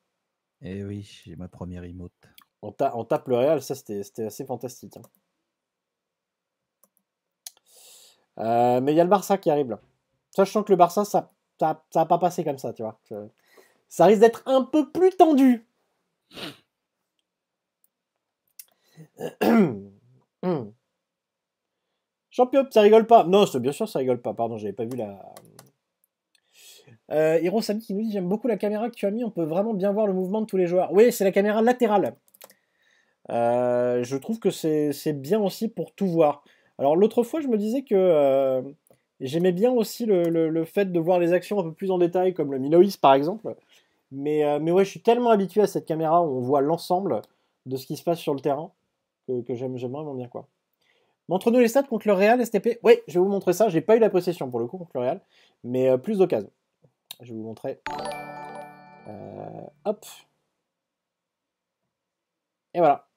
Et eh oui, j'ai ma première emote. On, on, tape le Real, ça c'était assez fantastique. Hein. Euh, mais il y a le Barça qui arrive là. Ça, je sens que le Barça, ça n'a ça, ça pas passé comme ça, tu vois. Ça risque d'être un peu plus tendu. Hmm. Champion, ça rigole pas. Non, bien sûr, ça rigole pas. Pardon, j'avais pas vu la. Euh, Hiro qui nous dit J'aime beaucoup la caméra que tu as mis, on peut vraiment bien voir le mouvement de tous les joueurs. Oui, c'est la caméra latérale. Euh, je trouve que c'est bien aussi pour tout voir. Alors, l'autre fois, je me disais que euh, j'aimais bien aussi le, fait de voir les actions un peu plus en détail, comme le Minois, par exemple. Mais, euh, mais ouais, je suis tellement habitué à cette caméra où on voit l'ensemble de ce qui se passe sur le terrain que, que j'aime vraiment bien quoi. Montre-nous les stats contre le Real, STP. Oui, je vais vous montrer ça. J'ai pas eu la possession pour le coup contre le Real, mais euh, plus d'occasions. Je vais vous montrer. Euh, hop. Et voilà.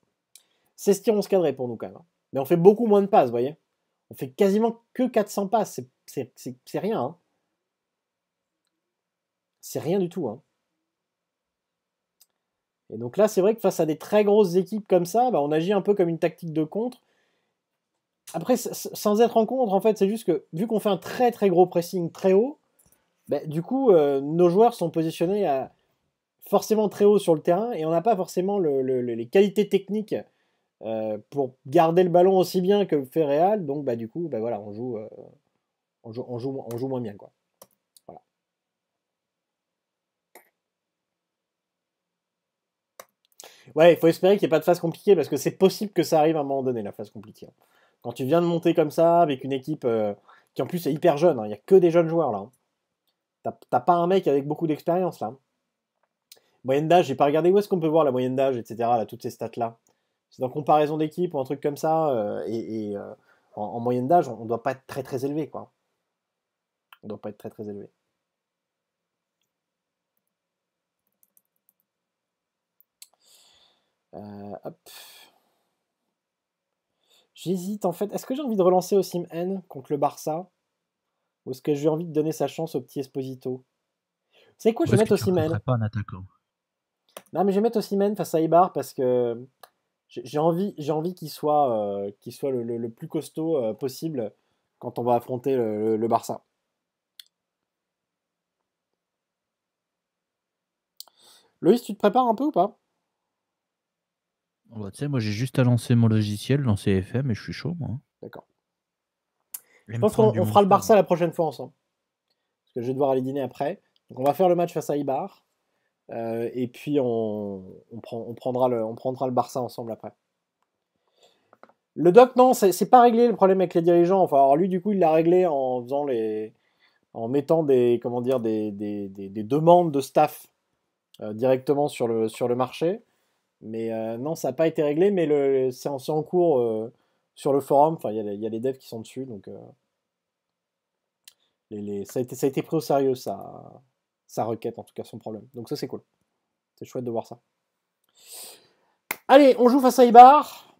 C'est ce tir cadré pour nous quand même. Hein. Mais on fait beaucoup moins de passes, vous voyez. On fait quasiment que 400 passes. C'est rien. Hein. C'est rien du tout. Hein. Et donc là, c'est vrai que face à des très grosses équipes comme ça, bah, on agit un peu comme une tactique de contre. Après, sans être en contre, en fait, c'est juste que vu qu'on fait un très très gros pressing très haut, bah, du coup, euh, nos joueurs sont positionnés à forcément très haut sur le terrain et on n'a pas forcément les qualités techniques euh, pour garder le ballon aussi bien que fait Real. Donc, bah, du coup, bah, voilà, euh, on joue, moins bien. Quoi. Voilà. Ouais, il faut espérer qu'il n'y ait pas de phase compliquée parce que c'est possible que ça arrive à un moment donné, la phase compliquée. Hein. Quand tu viens de monter comme ça, avec une équipe euh, qui en plus est hyper jeune, hein, il n'y a que des jeunes joueurs là. Hein. tu T'as pas un mec avec beaucoup d'expérience là. Hein. Moyenne d'âge, j'ai pas regardé où est-ce qu'on peut voir la moyenne d'âge, etc. Là, toutes ces stats là. C'est dans comparaison d'équipe ou un truc comme ça. Euh, et, euh, en, moyenne d'âge, on ne doit pas être très très élevé quoi. On ne doit pas être très très élevé. hop. J'hésite en fait. Est-ce que j'ai envie de relancer Ossim N contre le Barça Ou est-ce que j'ai envie de donner sa chance au petit Esposito C'est quoi, je vais mettre Ossim N Non, mais je vais mettre Ossim N face à Ibar parce que j'ai envie, j'ai envie qu'il soit, euh, qu'il soit le, plus costaud euh, possible quand on va affronter le, le Barça. Loïs, tu te prépares un peu ou pas bah, moi j'ai juste à lancer mon logiciel, lancer FM et je suis chaud, moi. Hein. D'accord. Je pense qu'on fera le Barça la prochaine fois ensemble. Parce que je vais devoir aller dîner après. Donc on va faire le match face à Ibar. Euh, et puis on, prendra le, on prendra le Barça ensemble après. Le doc, non, c'est pas réglé le problème avec les dirigeants. Enfin, lui, du coup, il l'a réglé en faisant les, en mettant des, comment dire, des, demandes de staff euh, directement sur sur le marché. Mais euh, non, ça n'a pas été réglé, mais le, c'est, en, cours euh, sur le forum. Enfin, il y, a les devs qui sont dessus, donc euh, ça, a été, pris au sérieux, sa, requête, en tout cas, son problème. Donc ça, c'est cool. C'est chouette de voir ça. Allez, on joue face à Ibar.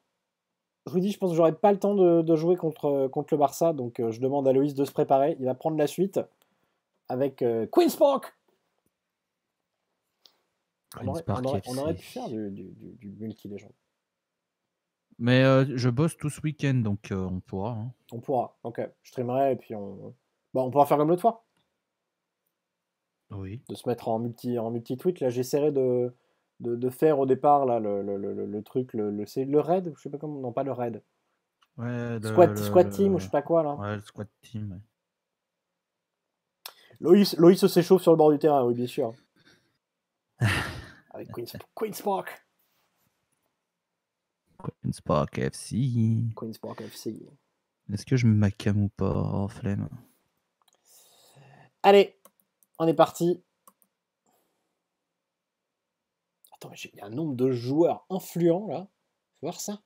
Je vous dis, je pense que j'aurai pas le temps de, jouer contre, contre, le Barça, donc je demande à Loïs de se préparer. Il va prendre la suite avec Queen's Park on aurait, pu faire du, du, du, multi légende. Mais euh, je bosse tout ce week-end, donc euh, on pourra. Hein. On pourra, ok. Je streamerai et puis on. Bah, on pourra faire comme l'autre fois. Oui. De se mettre en multi en multi tweet. Là, j'essaierai de, de, faire au départ là, le, le, le, truc, le, c'est le raid, je sais pas comment. Non, pas le raid. squat, squat team ou je sais pas quoi là. Ouais, le squat team. Ouais. Loïs, Loïs s'échauffe sur le bord du terrain, oui, bien sûr. Queen's, Park. Queen's Park FC. Queen's Park FC. Est-ce que je me ou pas flemme. Allez, on est parti. Attends, il y a un nombre de joueurs influents là. Faut voir ça.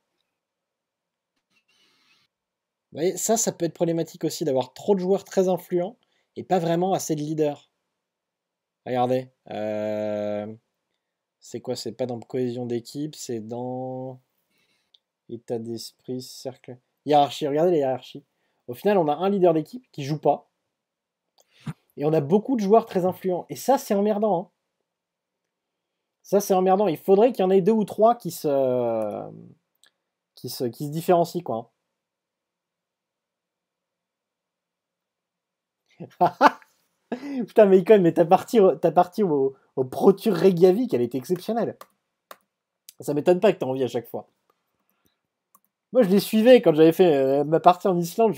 Vous voyez, ça, ça peut être problématique aussi d'avoir trop de joueurs très influents et pas vraiment assez de leaders. Regardez. Euh, c'est quoi C'est pas dans cohésion d'équipe, c'est dans état d'esprit, cercle. Hiérarchie, regardez les hiérarchies. Au final, on a un leader d'équipe qui joue pas. Et on a beaucoup de joueurs très influents. Et ça, c'est emmerdant. Hein. Ça, c'est emmerdant. Il faudrait qu'il y en ait deux ou trois qui se, qui se, qui se différencient, quoi. Hein. Putain, mais Icon, mais ta partie, ta partie au, au Protur elle était exceptionnelle. Ça m'étonne pas que t'as envie à chaque fois. Moi, je les suivais quand j'avais fait euh, ma partie en Islande.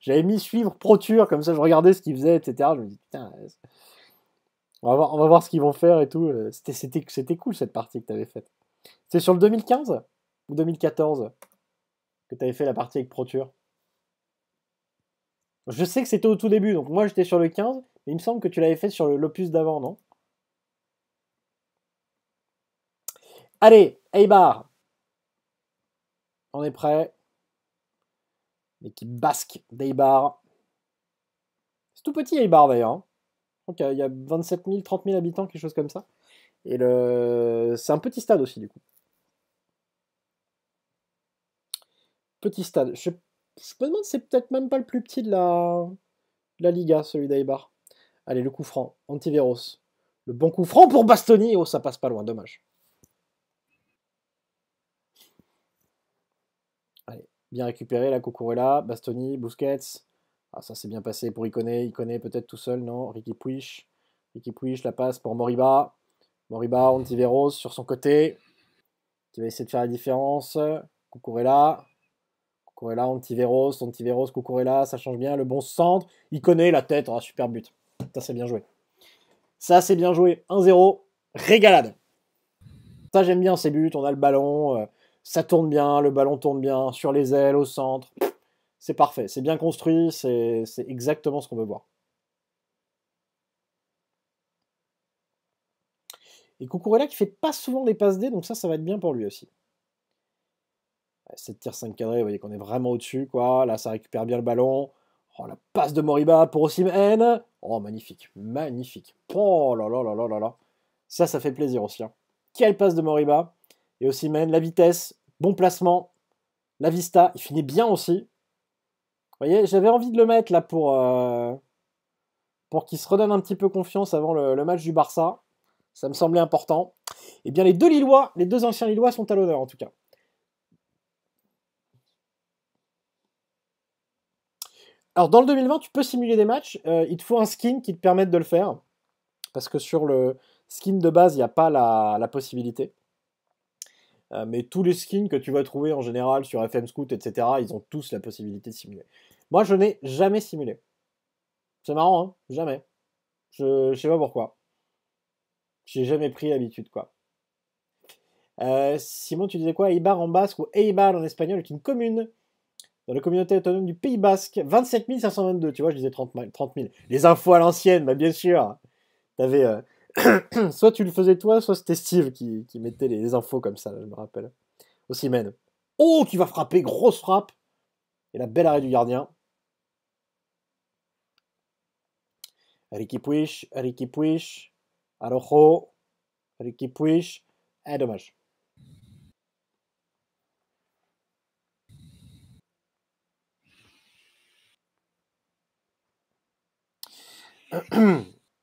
j'avais mis suivre Proture, comme ça, je regardais ce qu'ils faisaient, etc. Je me dis, putain, euh, on va voir, on va voir ce qu'ils vont faire et tout. Euh, c'était, c'était, cool cette partie que t'avais faite. C'est sur le 2015 ou 2014 que t'avais fait la partie avec Proture Je sais que c'était au tout début, donc moi j'étais sur le 15, il me semble que tu l'avais fait sur l'opus d'avant, non Allez, Eibar On est prêt. L'équipe basque d'Eibar. C'est tout petit Eibar d'ailleurs. Donc hein. il y a 27 000, 30 000 habitants, quelque chose comme ça. Et le... c'est un petit stade aussi du coup. Petit stade. Je, me demande si c'est peut-être même pas le plus petit de la, de la Liga, celui d'Eibar. Allez, le coup franc. Antiveros. Le bon coup franc pour Bastoni. Oh, ça passe pas loin, dommage. Allez, bien récupéré la Cucurella, Bastoni, Busquets. Ah, ça s'est bien passé pour Iconé. Iconé peut-être tout seul, non Ricky Puig. Ricky Puig la passe pour Moriba. Moriba, Antiveros sur son côté. tu va essayer de faire la différence. Cucurella. Cucurella, Antiveros. Antiveros, Cucurella. Ça change bien. Le bon centre. Iconé, la tête. Ah, super but. Ça, c'est bien joué. Ça, c'est bien joué. 1-0, régalade. Ça, j'aime bien ces buts. On a le ballon, euh, ça tourne bien, le ballon tourne bien, sur les ailes, au centre. C'est parfait, c'est bien construit, c'est exactement ce qu'on veut voir. Et là, qui fait pas souvent des passes D, donc ça, ça va être bien pour lui aussi. 7 tirs 5 cadrés, vous voyez qu'on est vraiment au-dessus, quoi. Là, ça récupère bien le ballon. Oh, la passe de Moriba pour Osimhen. Oh, magnifique, magnifique. Oh là là là là là là. Ça, ça fait plaisir aussi. Hein. Quelle passe de Moriba. Et Osimhen, la vitesse, bon placement. La vista, il finit bien aussi. Vous voyez, j'avais envie de le mettre là pour, euh, pour qu'il se redonne un petit peu confiance avant le, le match du Barça. Ça me semblait important. Eh bien, les deux Lillois, les deux anciens Lillois sont à l'honneur en tout cas. Alors dans le 2020, tu peux simuler des matchs. Euh, il te faut un skin qui te permette de le faire. Parce que sur le skin de base, il n'y a pas la, possibilité. Euh, mais tous les skins que tu vas trouver en général sur FM Scout, etc., ils ont tous la possibilité de simuler. Moi, je n'ai jamais simulé. C'est marrant, hein Jamais. Je, ne sais pas pourquoi. J'ai jamais pris l'habitude, quoi. Euh, Simon, tu disais quoi Eibar en basque ou Eibar en espagnol est une commune dans la communauté autonome du Pays Basque, 27 522, tu vois, je disais 30 000. Les infos à l'ancienne, bah bien sûr. T'avais, euh, soit tu le faisais toi, soit c'était Steve qui, mettait les, infos comme ça, je me rappelle. Aussi même. Oh, qui va frapper, grosse frappe. Et la belle arrêt du gardien. Ricky Puish, Ricky Puish, Arojo, Ricky Puish. Eh, dommage.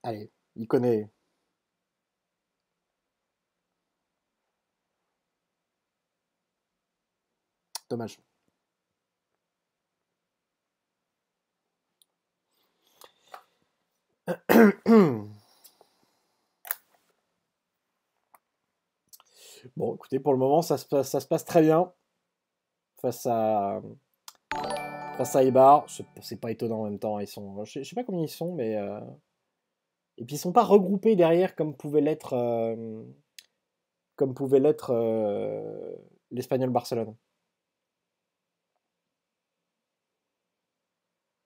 Allez, il connaît. Dommage. Bon, écoutez, pour le moment, ça se passe, ça se passe très bien face à après Saïbar, c'est pas étonnant en même temps. Ils sont, je sais, pas combien ils sont, mais euh, et puis ils sont pas regroupés derrière comme pouvait l'être euh, comme pouvait l'être euh, l'Espagnol Barcelone.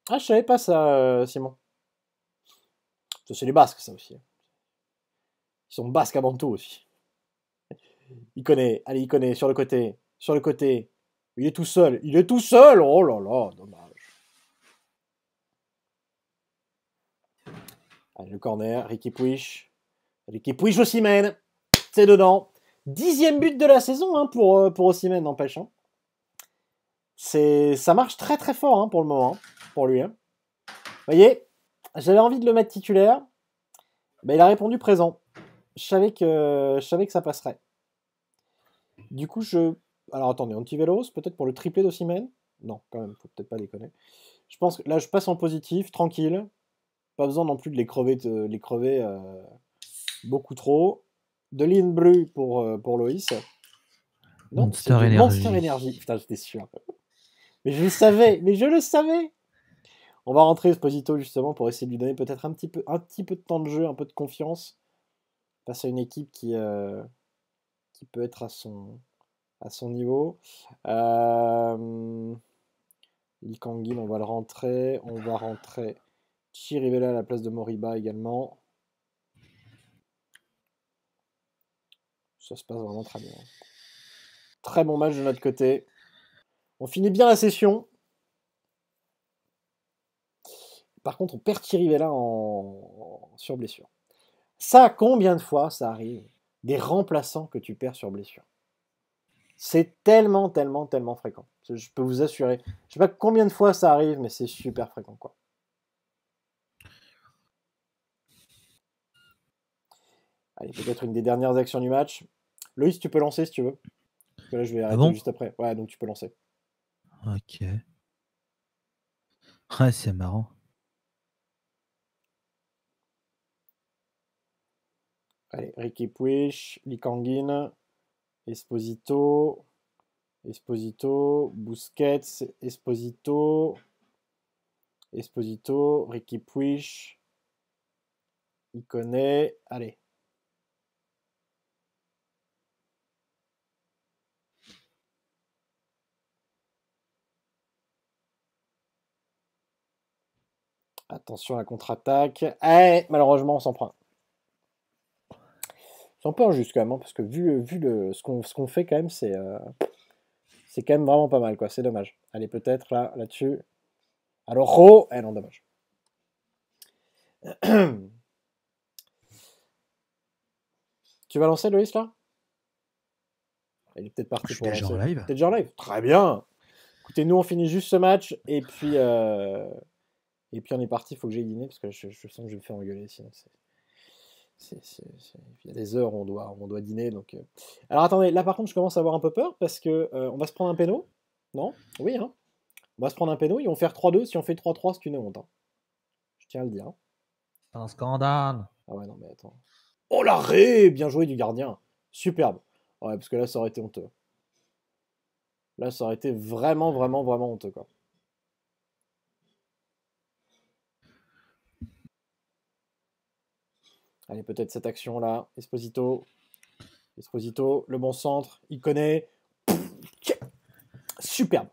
Ah, je savais pas ça, Simon. C'est les Basques, ça aussi. Ils sont Basques avant tout aussi. Il connaît, allez, il connaît sur le côté, sur le côté, il est tout seul. Il est tout seul. Oh là là, dommage. Allez, le corner. Ricky Puig. Ricky aussi Ossimène. C'est dedans. Dixième but de la saison hein, pour, euh, pour Ossimène, n'empêche. Hein. C'est, ça marche très très fort hein, pour le moment, pour lui. Vous voyez, j'avais envie de le mettre titulaire. Mais il a répondu présent. Je savais que, je savais que ça passerait. Du coup, je alors attendez, Antivelos, peut-être pour le triplé d'Ossimène Non, quand même, faut peut-être pas déconner. Je pense que là, je passe en positif, tranquille. Pas besoin non plus de les crever, de les crever euh, beaucoup trop. De l'Inbru pour, euh, pour Loïs. Monster Energy. Monster Energy. Putain, j'étais sûr. Mais je le savais, mais je le savais. On va rentrer Esposito justement pour essayer de lui donner peut-être un petit peu, un petit peu de temps de jeu, un peu de confiance face à une équipe qui, euh, qui peut être à son, à son niveau. Euh, on va le rentrer. On va rentrer Chirivella à la place de Moriba également. Ça se passe vraiment très bien. Très bon match de notre côté. On finit bien la session. Par contre, on perd Chirivella en... sur blessure. Ça, combien de fois ça arrive Des remplaçants que tu perds sur blessure. C'est tellement, tellement, tellement fréquent. Je peux vous assurer. Je sais pas combien de fois ça arrive, mais c'est super fréquent, quoi. Allez, peut-être une des dernières actions du match. Loïs, tu peux lancer si tu veux. Parce que là, je vais ah arrêter juste après. Ouais, donc tu peux lancer. Ok. c'est marrant. Allez, Ricky Puig, Lee Esposito, Esposito, Busquets, Esposito, Esposito, Ricky Puig, il connaît, allez. Attention à la contre-attaque. Eh, malheureusement, on s'en prend sans peur juste quand même, hein, parce que vu, vu le, ce qu'on fait quand même, euh, c'est quand même vraiment pas mal, quoi. C'est dommage. Allez, peut-être là, là-dessus. Alors, oh, elle eh en dommage. tu vas lancer Loïs là Il est peut-être parti Je suis pour déjà en live. Très bien. Écoutez, nous on finit juste ce match et puis euh, et puis on est parti. Il Faut que j'aille dîner parce que je, sens que je vais me faire engueuler sinon il y a des heures on doit, on doit dîner. Donc, euh. Alors attendez, là par contre, je commence à avoir un peu peur parce que euh, on va se prendre un péno. Non Oui, hein On va se prendre un péno ils vont faire 3-2. Si on fait 3-3, c'est une honte. Hein. Je tiens à le dire. Hein. C'est un scandale. Ah ouais, non, mais attends. Oh l'arrêt Bien joué du gardien. Superbe. Ouais, parce que là, ça aurait été honteux. Là, ça aurait été vraiment, vraiment, vraiment honteux, quoi. Allez, peut-être cette action-là. Esposito. Esposito, le bon centre. connaît Superbe.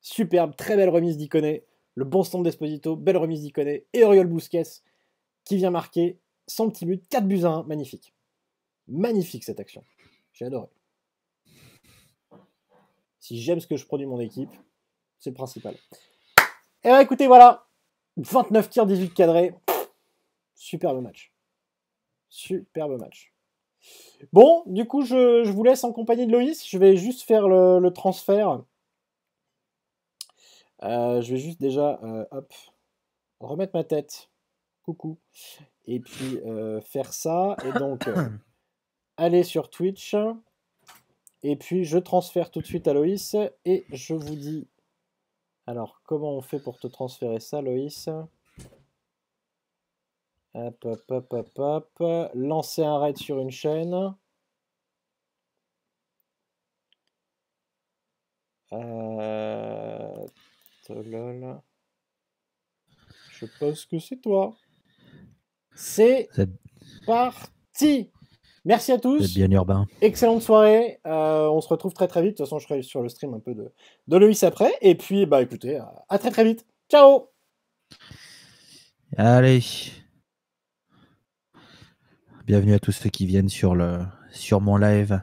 Superbe. Très belle remise d'Iconé. Le bon centre d'Esposito. Belle remise d'Iconé. Et Oriol Busquets qui vient marquer son petit but. 4 buts à 1. Magnifique. Magnifique cette action. J'ai adoré. Si j'aime ce que je produis mon équipe, c'est le principal. Et eh ben, écoutez, voilà. 29 tirs, 18 cadrés. Superbe match. Superbe match. Bon, du coup, je, vous laisse en compagnie de Loïs. Je vais juste faire le, transfert. Euh, je vais juste déjà, euh, hop, remettre ma tête. Coucou. Et puis euh, faire ça. Et donc, aller sur Twitch. Et puis, je transfère tout de suite à Loïs. Et je vous dis. Alors, comment on fait pour te transférer ça, Loïs Hop, hop, hop, hop, hop. Lancer un raid sur une chaîne. Euh, je pense que c'est toi. C'est parti. Merci à tous. bien urbain. Excellente soirée. Euh, on se retrouve très très vite. De toute façon, je serai sur le stream un peu de, de après. Et puis, bah écoutez, à très très vite. Ciao. Allez. Bienvenue à tous ceux qui viennent sur, le, sur mon live.